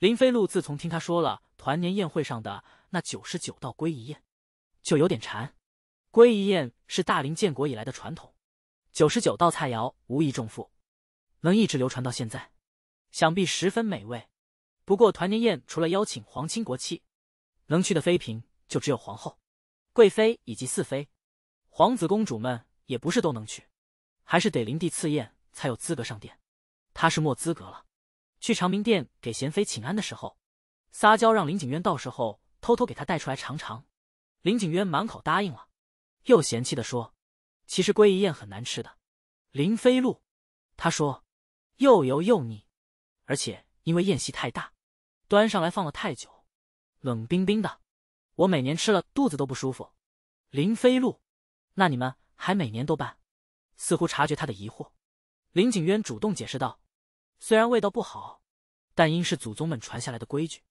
林飞路自从听他说了团年宴会上的那九十九道归一宴，就有点馋。归一宴是大林建国以来的传统，九十九道菜肴无一重复，能一直流传到现在，想必十分美味。不过团年宴除了邀请皇亲国戚，能去的妃嫔就只有皇后、贵妃以及四妃。皇子公主们也不是都能去，还是得灵帝赐宴才有资格上殿。他是没资格了。去长明殿给贤妃请安的时候，撒娇让林景渊到时候偷偷给他带出来尝尝。林景渊满口答应了，又嫌弃的说：“其实归一宴很难吃的。”林飞鹿，他说：“又油又腻，而且因为宴席太大，端上来放了太久，冷冰冰的，我每年吃了肚子都不舒服。”林飞鹿。那你们还每年都办？似乎察觉他的疑惑，林景渊主动解释道：“虽然味道不好，但因是祖宗们传下来的规矩，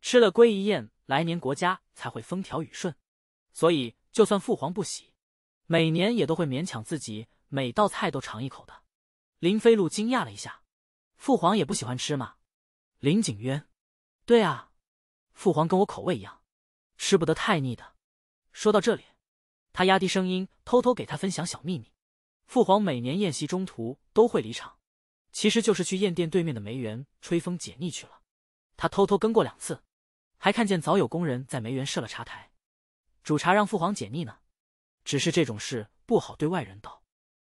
吃了龟一宴，来年国家才会风调雨顺，所以就算父皇不喜，每年也都会勉强自己每道菜都尝一口的。”林飞鹭惊讶了一下：“父皇也不喜欢吃吗？”林景渊：“对啊，父皇跟我口味一样，吃不得太腻的。”说到这里。他压低声音，偷偷给他分享小秘密：父皇每年宴席中途都会离场，其实就是去燕殿对面的梅园吹风解腻去了。他偷偷跟过两次，还看见早有工人在梅园设了茶台，煮茶让父皇解腻呢。只是这种事不好对外人道，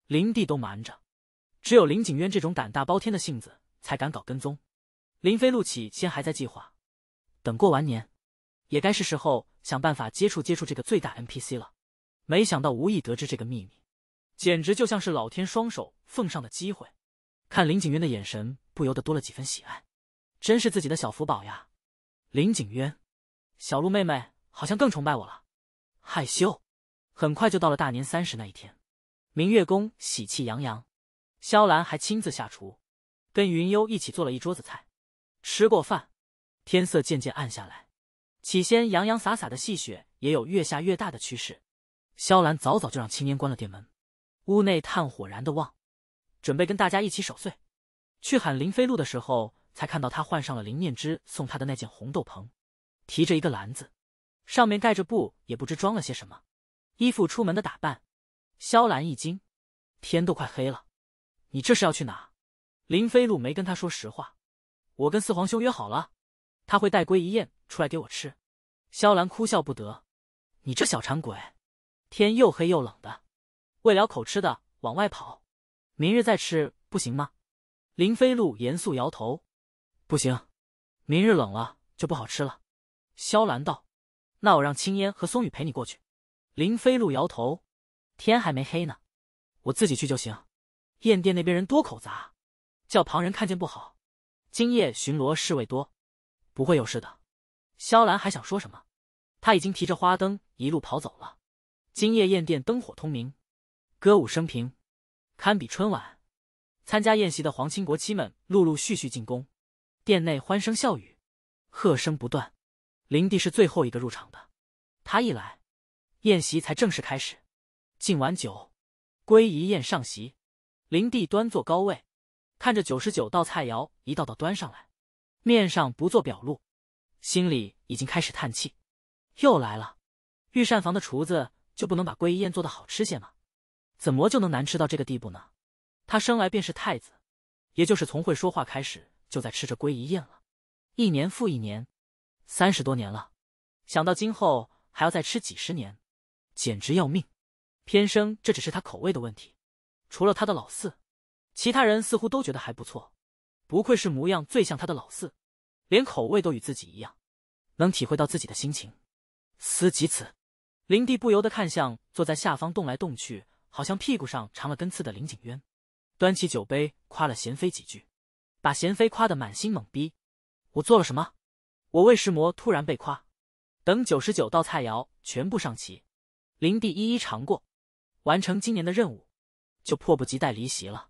林帝都瞒着，只有林景渊这种胆大包天的性子才敢搞跟踪。林飞陆起先还在计划，等过完年，也该是时候想办法接触接触这个最大 NPC 了。没想到无意得知这个秘密，简直就像是老天双手奉上的机会。看林景渊的眼神，不由得多了几分喜爱，真是自己的小福宝呀。林景渊，小鹿妹妹好像更崇拜我了，害羞。很快就到了大年三十那一天，明月宫喜气洋洋，萧兰还亲自下厨，跟云悠一起做了一桌子菜。吃过饭，天色渐渐暗下来，起先洋洋洒洒的细雪也有越下越大的趋势。萧兰早早就让青烟关了店门，屋内炭火燃得旺，准备跟大家一起守岁。去喊林飞路的时候，才看到他换上了林念之送他的那件红斗篷，提着一个篮子，上面盖着布，也不知装了些什么。衣服出门的打扮，萧兰一惊，天都快黑了，你这是要去哪？林飞路没跟他说实话，我跟四皇兄约好了，他会带归一宴出来给我吃。萧兰哭笑不得，你这小馋鬼。天又黑又冷的，为了口吃的往外跑，明日再吃不行吗？林飞路严肃摇头，不行，明日冷了就不好吃了。萧兰道：“那我让青烟和松雨陪你过去。”林飞路摇头，天还没黑呢，我自己去就行。燕店那边人多口杂，叫旁人看见不好。今夜巡逻侍卫多，不会有事的。萧兰还想说什么，他已经提着花灯一路跑走了。今夜宴殿灯火通明，歌舞升平，堪比春晚。参加宴席的皇亲国戚们陆陆续续进宫，殿内欢声笑语，喝声不断。灵帝是最后一个入场的，他一来，宴席才正式开始。敬完酒，归一宴上席，灵帝端坐高位，看着九十九道菜肴一道道端上来，面上不做表露，心里已经开始叹气。又来了，御膳房的厨子。就不能把归一宴做得好吃些吗？怎么就能难吃到这个地步呢？他生来便是太子，也就是从会说话开始就在吃着归一宴了，一年复一年，三十多年了，想到今后还要再吃几十年，简直要命。偏生这只是他口味的问题，除了他的老四，其他人似乎都觉得还不错。不愧是模样最像他的老四，连口味都与自己一样，能体会到自己的心情。思及此。林帝不由得看向坐在下方动来动去，好像屁股上长了根刺的林景渊，端起酒杯夸了贤妃几句，把贤妃夸得满心懵逼。我做了什么？我魏食魔突然被夸。等九十九道菜肴全部上齐，林帝一一尝过，完成今年的任务，就迫不及待离席了。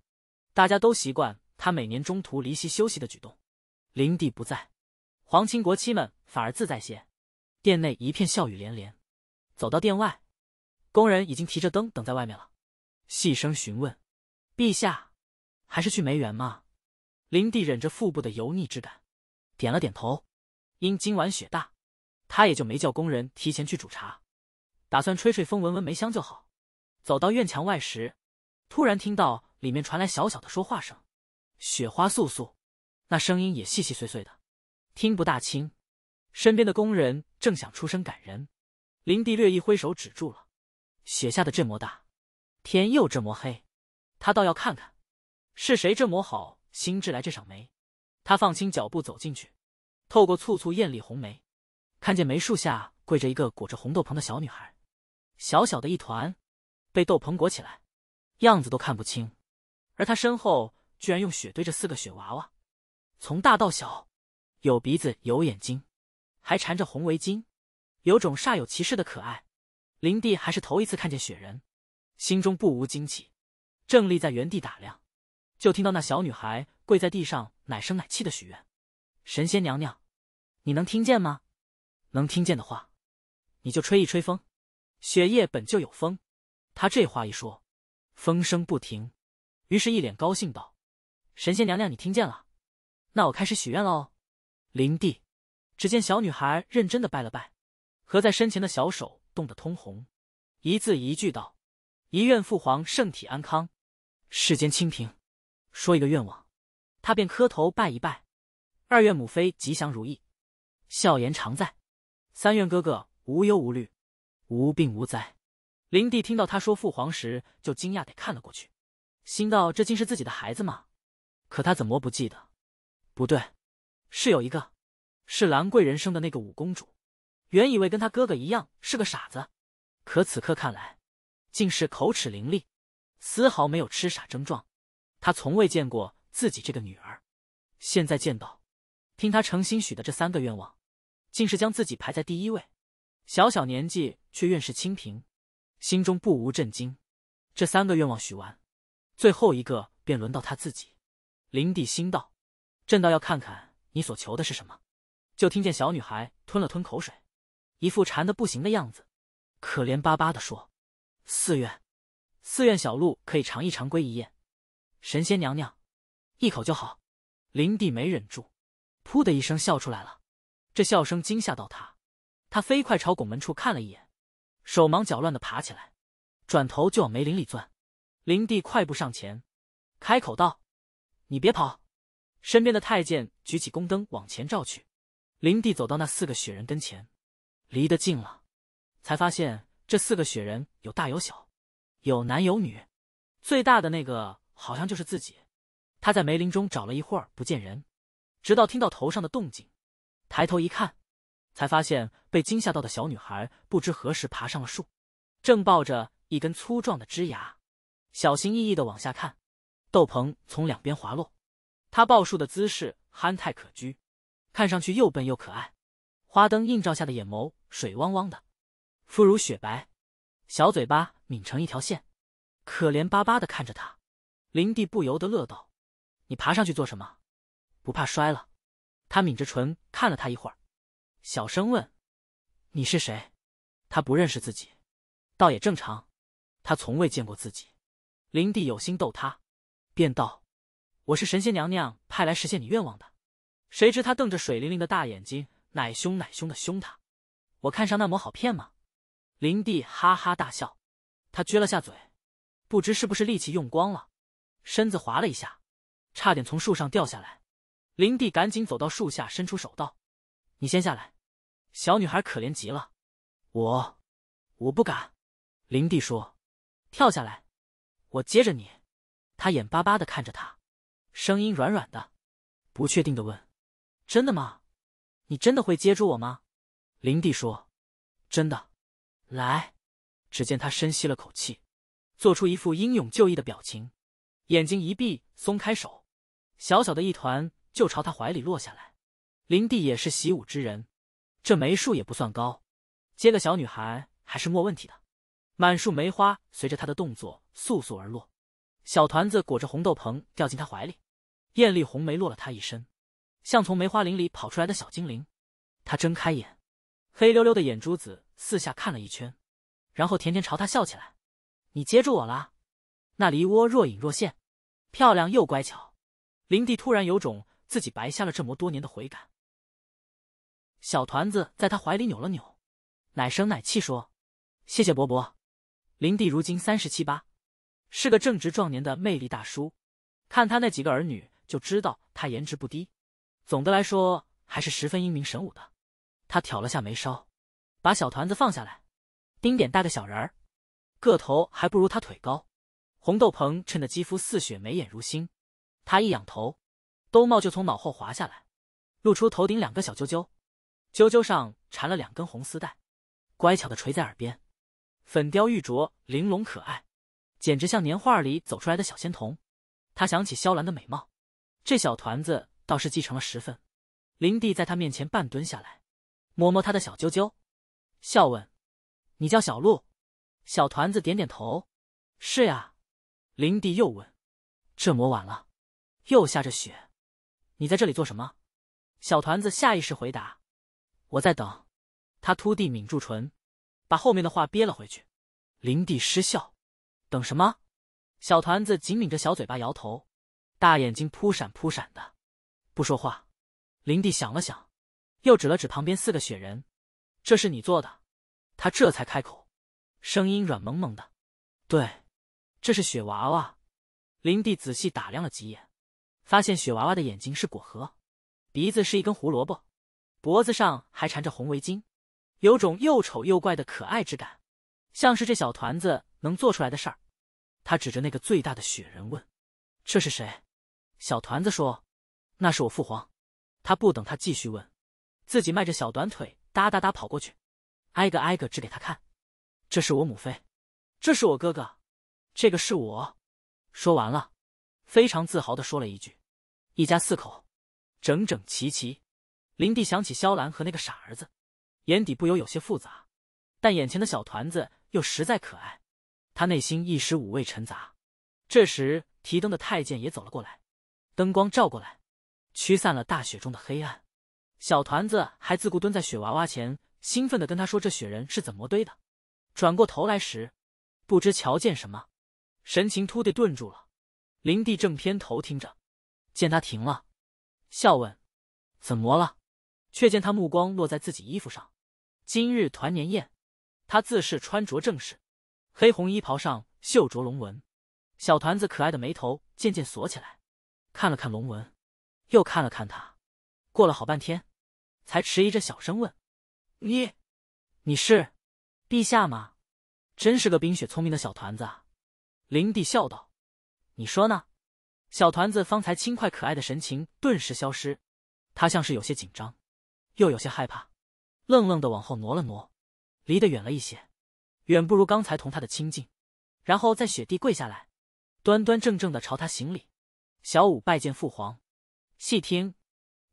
大家都习惯他每年中途离席休息的举动。林帝不在，皇亲国戚们反而自在些，殿内一片笑语连连。走到殿外，工人已经提着灯等在外面了。细声询问：“陛下，还是去梅园吗？”灵帝忍着腹部的油腻之感，点了点头。因今晚雪大，他也就没叫工人提前去煮茶，打算吹吹风、闻闻梅香就好。走到院墙外时，突然听到里面传来小小的说话声，雪花簌簌，那声音也细细碎碎的，听不大清。身边的工人正想出声赶人。林地略一挥手止住了，雪下的这么大，天又这么黑，他倒要看看是谁这么好心志来这赏梅。他放轻脚步走进去，透过簇簇艳丽红梅，看见梅树下跪着一个裹着红斗篷的小女孩，小小的一团，被斗篷裹起来，样子都看不清。而他身后居然用雪堆着四个雪娃娃，从大到小，有鼻子有眼睛，还缠着红围巾。有种煞有其事的可爱，林帝还是头一次看见雪人，心中不无惊奇，正立在原地打量，就听到那小女孩跪在地上奶声奶气的许愿：“神仙娘娘，你能听见吗？能听见的话，你就吹一吹风。雪夜本就有风，他这话一说，风声不停，于是，一脸高兴道：‘神仙娘娘，你听见了？那我开始许愿喽。’林帝只见小女孩认真的拜了拜。”和在身前的小手冻得通红，一字一句道：“一愿父皇圣体安康，世间清平。说一个愿望，他便磕头拜一拜。二愿母妃吉祥如意，笑颜常在。三愿哥哥无忧无虑，无病无灾。”灵帝听到他说“父皇”时，就惊讶地看了过去，心道：“这竟是自己的孩子吗？可他怎么不记得？不对，是有一个，是兰贵人生的那个五公主。”原以为跟他哥哥一样是个傻子，可此刻看来，竟是口齿伶俐，丝毫没有痴傻症状。他从未见过自己这个女儿，现在见到，听他诚心许的这三个愿望，竟是将自己排在第一位。小小年纪却愿是清贫，心中不无震惊。这三个愿望许完，最后一个便轮到他自己。灵帝心道：“朕倒要看看你所求的是什么。”就听见小女孩吞了吞口水。一副馋的不行的样子，可怜巴巴的说：“寺院，寺院小路可以尝一尝归一宴，神仙娘娘，一口就好。”林帝没忍住，噗的一声笑出来了。这笑声惊吓到他，他飞快朝拱门处看了一眼，手忙脚乱的爬起来，转头就往梅林里钻。林帝快步上前，开口道：“你别跑！”身边的太监举起宫灯往前照去。林帝走到那四个雪人跟前。离得近了，才发现这四个雪人有大有小，有男有女。最大的那个好像就是自己。他在梅林中找了一会儿不见人，直到听到头上的动静，抬头一看，才发现被惊吓到的小女孩不知何时爬上了树，正抱着一根粗壮的枝桠，小心翼翼的往下看。斗篷从两边滑落，他抱树的姿势憨态可掬，看上去又笨又可爱。花灯映照下的眼眸水汪汪的，肤如雪白，小嘴巴抿成一条线，可怜巴巴的看着他。林帝不由得乐道：“你爬上去做什么？不怕摔了？”他抿着唇看了他一会儿，小声问：“你是谁？”他不认识自己，倒也正常，他从未见过自己。林帝有心逗他，便道：“我是神仙娘娘派来实现你愿望的。”谁知他瞪着水灵灵的大眼睛。奶凶奶凶的凶他，我看上那模好骗吗？林地哈哈大笑，他撅了下嘴，不知是不是力气用光了，身子滑了一下，差点从树上掉下来。林地赶紧走到树下，伸出手道：“你先下来。”小女孩可怜极了，我，我不敢。林地说：“跳下来，我接着你。”他眼巴巴的看着他，声音软软的，不确定的问：“真的吗？”你真的会接住我吗？林地说：“真的，来。”只见他深吸了口气，做出一副英勇就义的表情，眼睛一闭，松开手，小小的一团就朝他怀里落下来。林地也是习武之人，这梅树也不算高，接个小女孩还是没问题的。满树梅花随着他的动作簌簌而落，小团子裹着红豆蓬掉进他怀里，艳丽红梅落了他一身。像从梅花林里跑出来的小精灵，他睁开眼，黑溜溜的眼珠子四下看了一圈，然后甜甜朝他笑起来：“你接住我啦！”那梨窝若隐若现，漂亮又乖巧。林地突然有种自己白瞎了这么多年的悔感。小团子在他怀里扭了扭，奶声奶气说：“谢谢伯伯。”林地如今三十七八，是个正值壮年的魅力大叔，看他那几个儿女就知道他颜值不低。总的来说还是十分英明神武的，他挑了下眉梢，把小团子放下来，丁点大个小人儿，个头还不如他腿高。红豆蓬衬得肌肤似雪，眉眼如星。他一仰头，兜帽就从脑后滑下来，露出头顶两个小揪揪，揪揪上缠了两根红丝带，乖巧的垂在耳边，粉雕玉琢，玲珑可爱，简直像年画里走出来的小仙童。他想起萧兰的美貌，这小团子。倒是继承了十份，林帝在他面前半蹲下来，摸摸他的小啾啾，笑问：“你叫小鹿？”小团子点点头：“是呀。”林帝又问：“这么晚了，又下着雪，你在这里做什么？”小团子下意识回答：“我在等。”他突地抿住唇，把后面的话憋了回去。林帝失笑：“等什么？”小团子紧抿着小嘴巴摇头，大眼睛扑闪扑闪的。不说话，林地想了想，又指了指旁边四个雪人，这是你做的。他这才开口，声音软萌萌的。对，这是雪娃娃。林地仔细打量了几眼，发现雪娃娃的眼睛是果核，鼻子是一根胡萝卜，脖子上还缠着红围巾，有种又丑又怪的可爱之感，像是这小团子能做出来的事儿。他指着那个最大的雪人问：“这是谁？”小团子说。那是我父皇，他不等他继续问，自己迈着小短腿哒哒哒跑过去，挨个挨个指给他看，这是我母妃，这是我哥哥，这个是我，说完了，非常自豪的说了一句，一家四口，整整齐齐。林帝想起萧兰和那个傻儿子，眼底不由有些复杂，但眼前的小团子又实在可爱，他内心一时五味陈杂。这时提灯的太监也走了过来，灯光照过来。驱散了大雪中的黑暗，小团子还自顾蹲在雪娃娃前，兴奋的跟他说这雪人是怎么堆的。转过头来时，不知瞧见什么，神情突地顿住了。林帝正偏头听着，见他停了，笑问：“怎么了？”却见他目光落在自己衣服上。今日团年宴，他自是穿着正式，黑红衣袍上绣着龙纹。小团子可爱的眉头渐渐锁起来，看了看龙纹。又看了看他，过了好半天，才迟疑着小声问：“你，你是陛下吗？真是个冰雪聪明的小团子。”灵帝笑道：“你说呢？”小团子方才轻快可爱的神情顿时消失，他像是有些紧张，又有些害怕，愣愣的往后挪了挪，离得远了一些，远不如刚才同他的亲近。然后在雪地跪下来，端端正正的朝他行礼：“小五拜见父皇。”细听，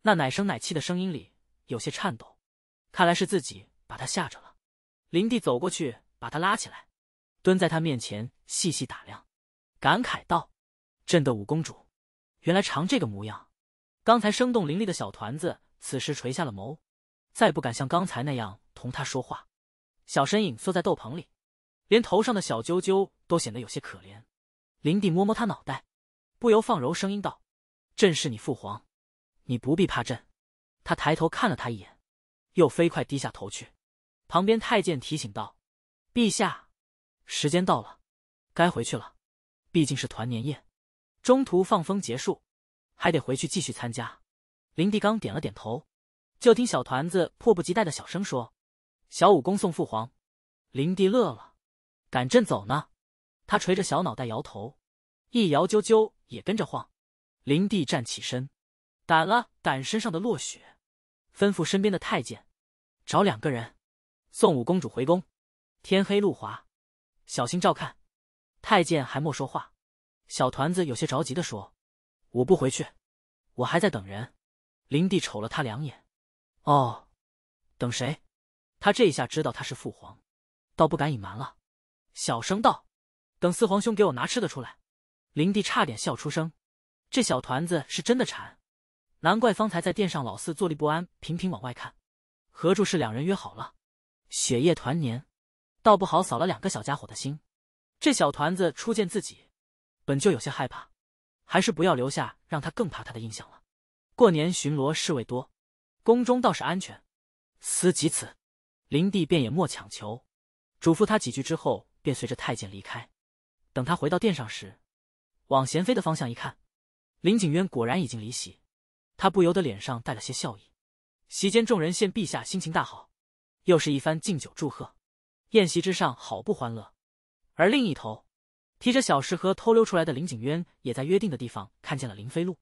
那奶声奶气的声音里有些颤抖，看来是自己把他吓着了。林帝走过去把他拉起来，蹲在他面前细细打量，感慨道：“朕的五公主，原来长这个模样。”刚才生动伶俐的小团子，此时垂下了眸，再不敢像刚才那样同他说话。小身影缩在斗篷里，连头上的小揪揪都显得有些可怜。林帝摸摸他脑袋，不由放柔声音道。朕是你父皇，你不必怕朕。他抬头看了他一眼，又飞快低下头去。旁边太监提醒道：“陛下，时间到了，该回去了。毕竟是团年宴，中途放风结束，还得回去继续参加。”林帝刚点了点头，就听小团子迫不及待的小声说：“小五恭送父皇。”林帝乐了，赶朕走呢？他垂着小脑袋摇头，一摇啾啾也跟着晃。灵帝站起身，掸了掸身上的落雪，吩咐身边的太监：“找两个人，送五公主回宫。天黑路滑，小心照看。”太监还莫说话。小团子有些着急的说：“我不回去，我还在等人。”灵帝瞅了他两眼：“哦，等谁？”他这一下知道他是父皇，倒不敢隐瞒了，小声道：“等四皇兄给我拿吃的出来。”灵帝差点笑出声。这小团子是真的馋，难怪方才在殿上老四坐立不安，频频往外看。合住是两人约好了，雪夜团年，倒不好扫了两个小家伙的心。这小团子初见自己，本就有些害怕，还是不要留下，让他更怕他的印象了。过年巡逻侍卫多，宫中倒是安全。思及此，灵帝便也莫强求，嘱咐他几句之后，便随着太监离开。等他回到殿上时，往贤妃的方向一看。林景渊果然已经离席，他不由得脸上带了些笑意。席间众人见陛下心情大好，又是一番敬酒祝贺，宴席之上好不欢乐。而另一头，提着小食盒偷溜出来的林景渊，也在约定的地方看见了林飞路。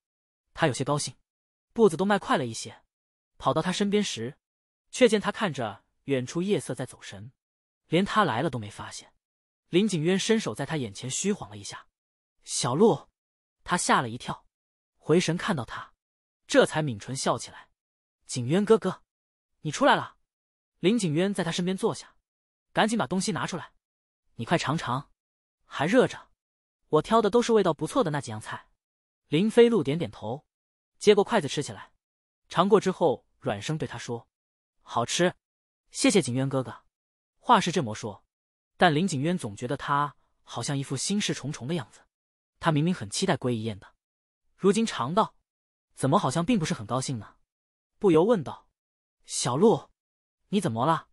他有些高兴，步子都迈快了一些。跑到他身边时，却见他看着远处夜色在走神，连他来了都没发现。林景渊伸手在他眼前虚晃了一下，小鹿，他吓了一跳。回神看到他，这才抿唇笑起来。景渊哥哥，你出来了。林景渊在他身边坐下，赶紧把东西拿出来，你快尝尝，还热着。我挑的都是味道不错的那几样菜。林飞路点点头，接过筷子吃起来。尝过之后，软声对他说：“好吃，谢谢景渊哥哥。”话是这么说，但林景渊总觉得他好像一副心事重重的样子。他明明很期待归一宴的。如今尝到，怎么好像并不是很高兴呢？不由问道：“小鹿，你怎么了？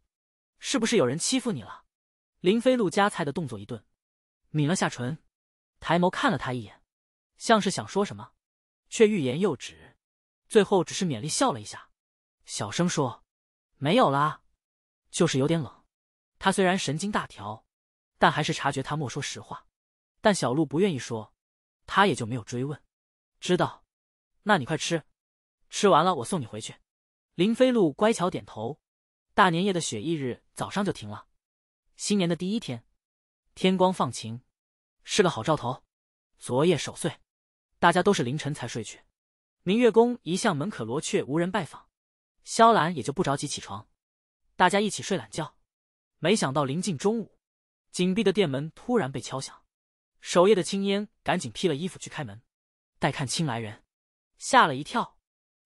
是不是有人欺负你了？”林飞鹿夹菜的动作一顿，抿了下唇，抬眸看了他一眼，像是想说什么，却欲言又止，最后只是勉力笑了一下，小声说：“没有啦，就是有点冷。”他虽然神经大条，但还是察觉他没说实话，但小鹿不愿意说，他也就没有追问。知道，那你快吃，吃完了我送你回去。林飞鹿乖巧点头。大年夜的雪翌日早上就停了，新年的第一天，天光放晴，是个好兆头。昨夜守岁，大家都是凌晨才睡去。明月宫一向门可罗雀，无人拜访，萧兰也就不着急起床，大家一起睡懒觉。没想到临近中午，紧闭的殿门突然被敲响，守夜的青烟赶紧披了衣服去开门。待看清来人，吓了一跳。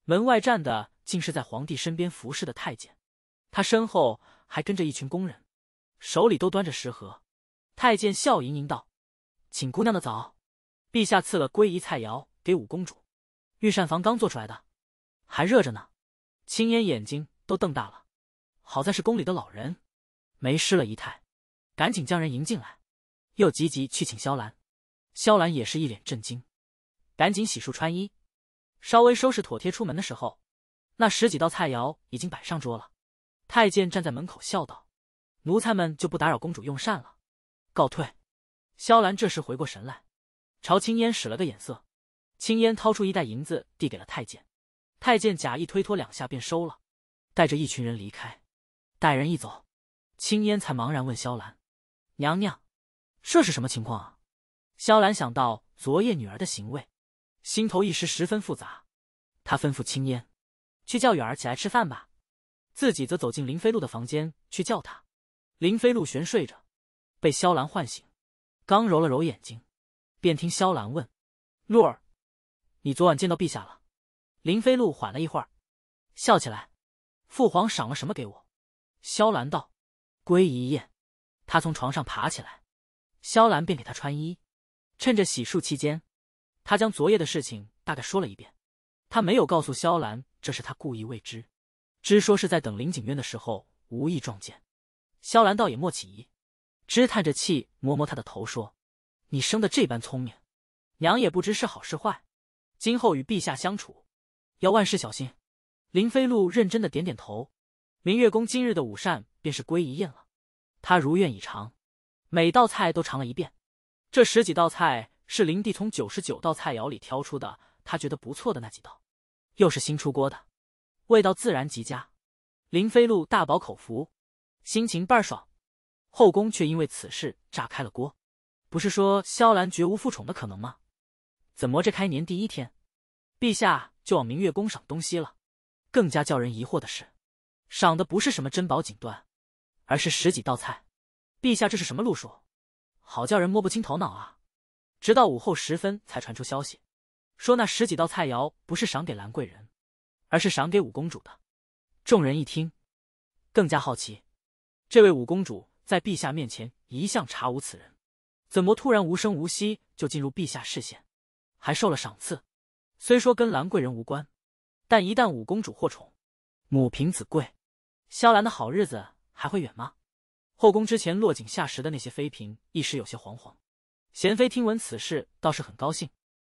门外站的竟是在皇帝身边服侍的太监，他身后还跟着一群工人，手里都端着食盒。太监笑盈盈道：“请姑娘的早，陛下赐了归仪菜肴给五公主，御膳房刚做出来的，还热着呢。”青烟眼睛都瞪大了，好在是宫里的老人，没失了仪态，赶紧将人迎进来，又急急去请萧兰。萧兰也是一脸震惊。赶紧洗漱穿衣，稍微收拾妥帖，出门的时候，那十几道菜肴已经摆上桌了。太监站在门口笑道：“奴才们就不打扰公主用膳了，告退。”萧兰这时回过神来，朝青烟使了个眼色。青烟掏出一袋银子递给了太监，太监假意推脱两下便收了，带着一群人离开。待人一走，青烟才茫然问萧兰：“娘娘，这是什么情况啊？”萧兰想到昨夜女儿的行为。心头一时十分复杂，他吩咐青烟：“去叫远儿起来吃饭吧。”自己则走进林飞路的房间去叫他。林飞路悬睡着，被萧兰唤醒，刚揉了揉眼睛，便听萧兰问：“露儿，你昨晚见到陛下了？”林飞路缓了一会儿，笑起来：“父皇赏了什么给我？”萧兰道：“归一宴。”他从床上爬起来，萧兰便给他穿衣，趁着洗漱期间。他将昨夜的事情大概说了一遍，他没有告诉萧兰，这是他故意未知。只说是在等林景渊的时候无意撞见，萧兰倒也莫起疑。只叹着气，摸摸他的头说：“你生的这般聪明，娘也不知是好是坏。今后与陛下相处，要万事小心。”林飞鹭认真的点点头。明月宫今日的午膳便是归一宴了，他如愿以偿，每道菜都尝了一遍，这十几道菜。是林帝从九十九道菜肴里挑出的，他觉得不错的那几道，又是新出锅的，味道自然极佳。林飞鹭大饱口福，心情倍儿爽。后宫却因为此事炸开了锅。不是说萧兰绝无复宠的可能吗？怎么这开年第一天，陛下就往明月宫赏东西了？更加叫人疑惑的是，赏的不是什么珍宝锦缎，而是十几道菜。陛下这是什么路数？好叫人摸不清头脑啊！直到午后时分，才传出消息，说那十几道菜肴不是赏给兰贵人，而是赏给五公主的。众人一听，更加好奇：这位五公主在陛下面前一向查无此人，怎么突然无声无息就进入陛下视线，还受了赏赐？虽说跟兰贵人无关，但一旦五公主获宠，母凭子贵，萧兰的好日子还会远吗？后宫之前落井下石的那些妃嫔，一时有些惶惶。贤妃听闻此事，倒是很高兴，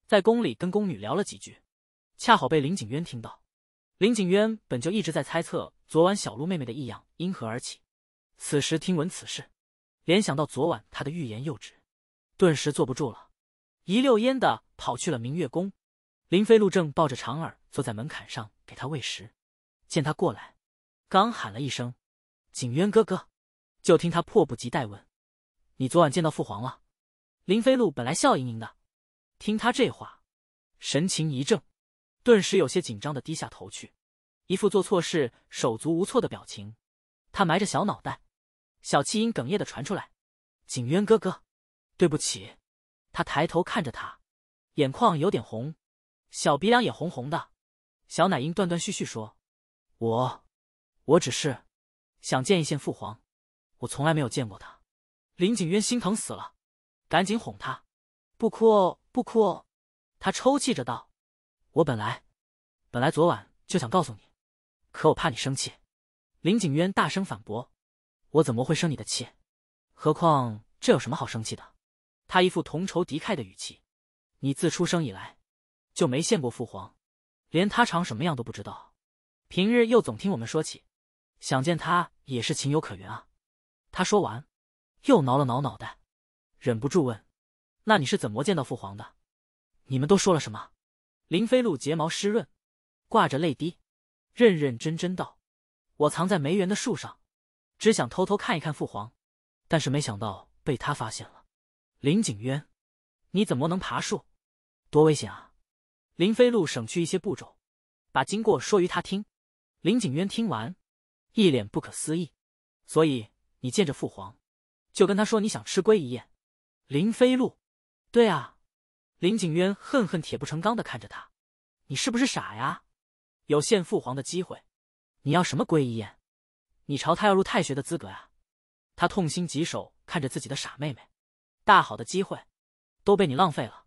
在宫里跟宫女聊了几句，恰好被林景渊听到。林景渊本就一直在猜测昨晚小鹿妹妹的异样因何而起，此时听闻此事，联想到昨晚她的欲言又止，顿时坐不住了，一溜烟的跑去了明月宫。林飞鹿正抱着长耳坐在门槛上给他喂食，见他过来，刚喊了一声“景渊哥哥”，就听他迫不及待问：“你昨晚见到父皇了？”林飞路本来笑盈盈的，听他这话，神情一怔，顿时有些紧张的低下头去，一副做错事手足无措的表情。他埋着小脑袋，小气音哽咽的传出来：“景渊哥哥，对不起。”他抬头看着他，眼眶有点红，小鼻梁也红红的，小奶音断断续续说：“我，我只是想见一见父皇，我从来没有见过他。”林景渊心疼死了。赶紧哄他，不哭不哭。他抽泣着道：“我本来，本来昨晚就想告诉你，可我怕你生气。”林景渊大声反驳：“我怎么会生你的气？何况这有什么好生气的？”他一副同仇敌忾的语气：“你自出生以来就没见过父皇，连他长什么样都不知道，平日又总听我们说起，想见他也是情有可原啊。”他说完，又挠了挠脑袋。忍不住问：“那你是怎么见到父皇的？你们都说了什么？”林飞露睫毛湿润，挂着泪滴，认认真真道：“我藏在梅园的树上，只想偷偷看一看父皇，但是没想到被他发现了。”林景渊：“你怎么能爬树？多危险啊！”林飞露省去一些步骤，把经过说于他听。林景渊听完，一脸不可思议：“所以你见着父皇，就跟他说你想吃龟一样。林飞路，对啊，林景渊恨恨铁不成钢的看着他，你是不是傻呀？有现父皇的机会，你要什么归一宴？你朝他要入太学的资格啊！他痛心疾首看着自己的傻妹妹，大好的机会都被你浪费了。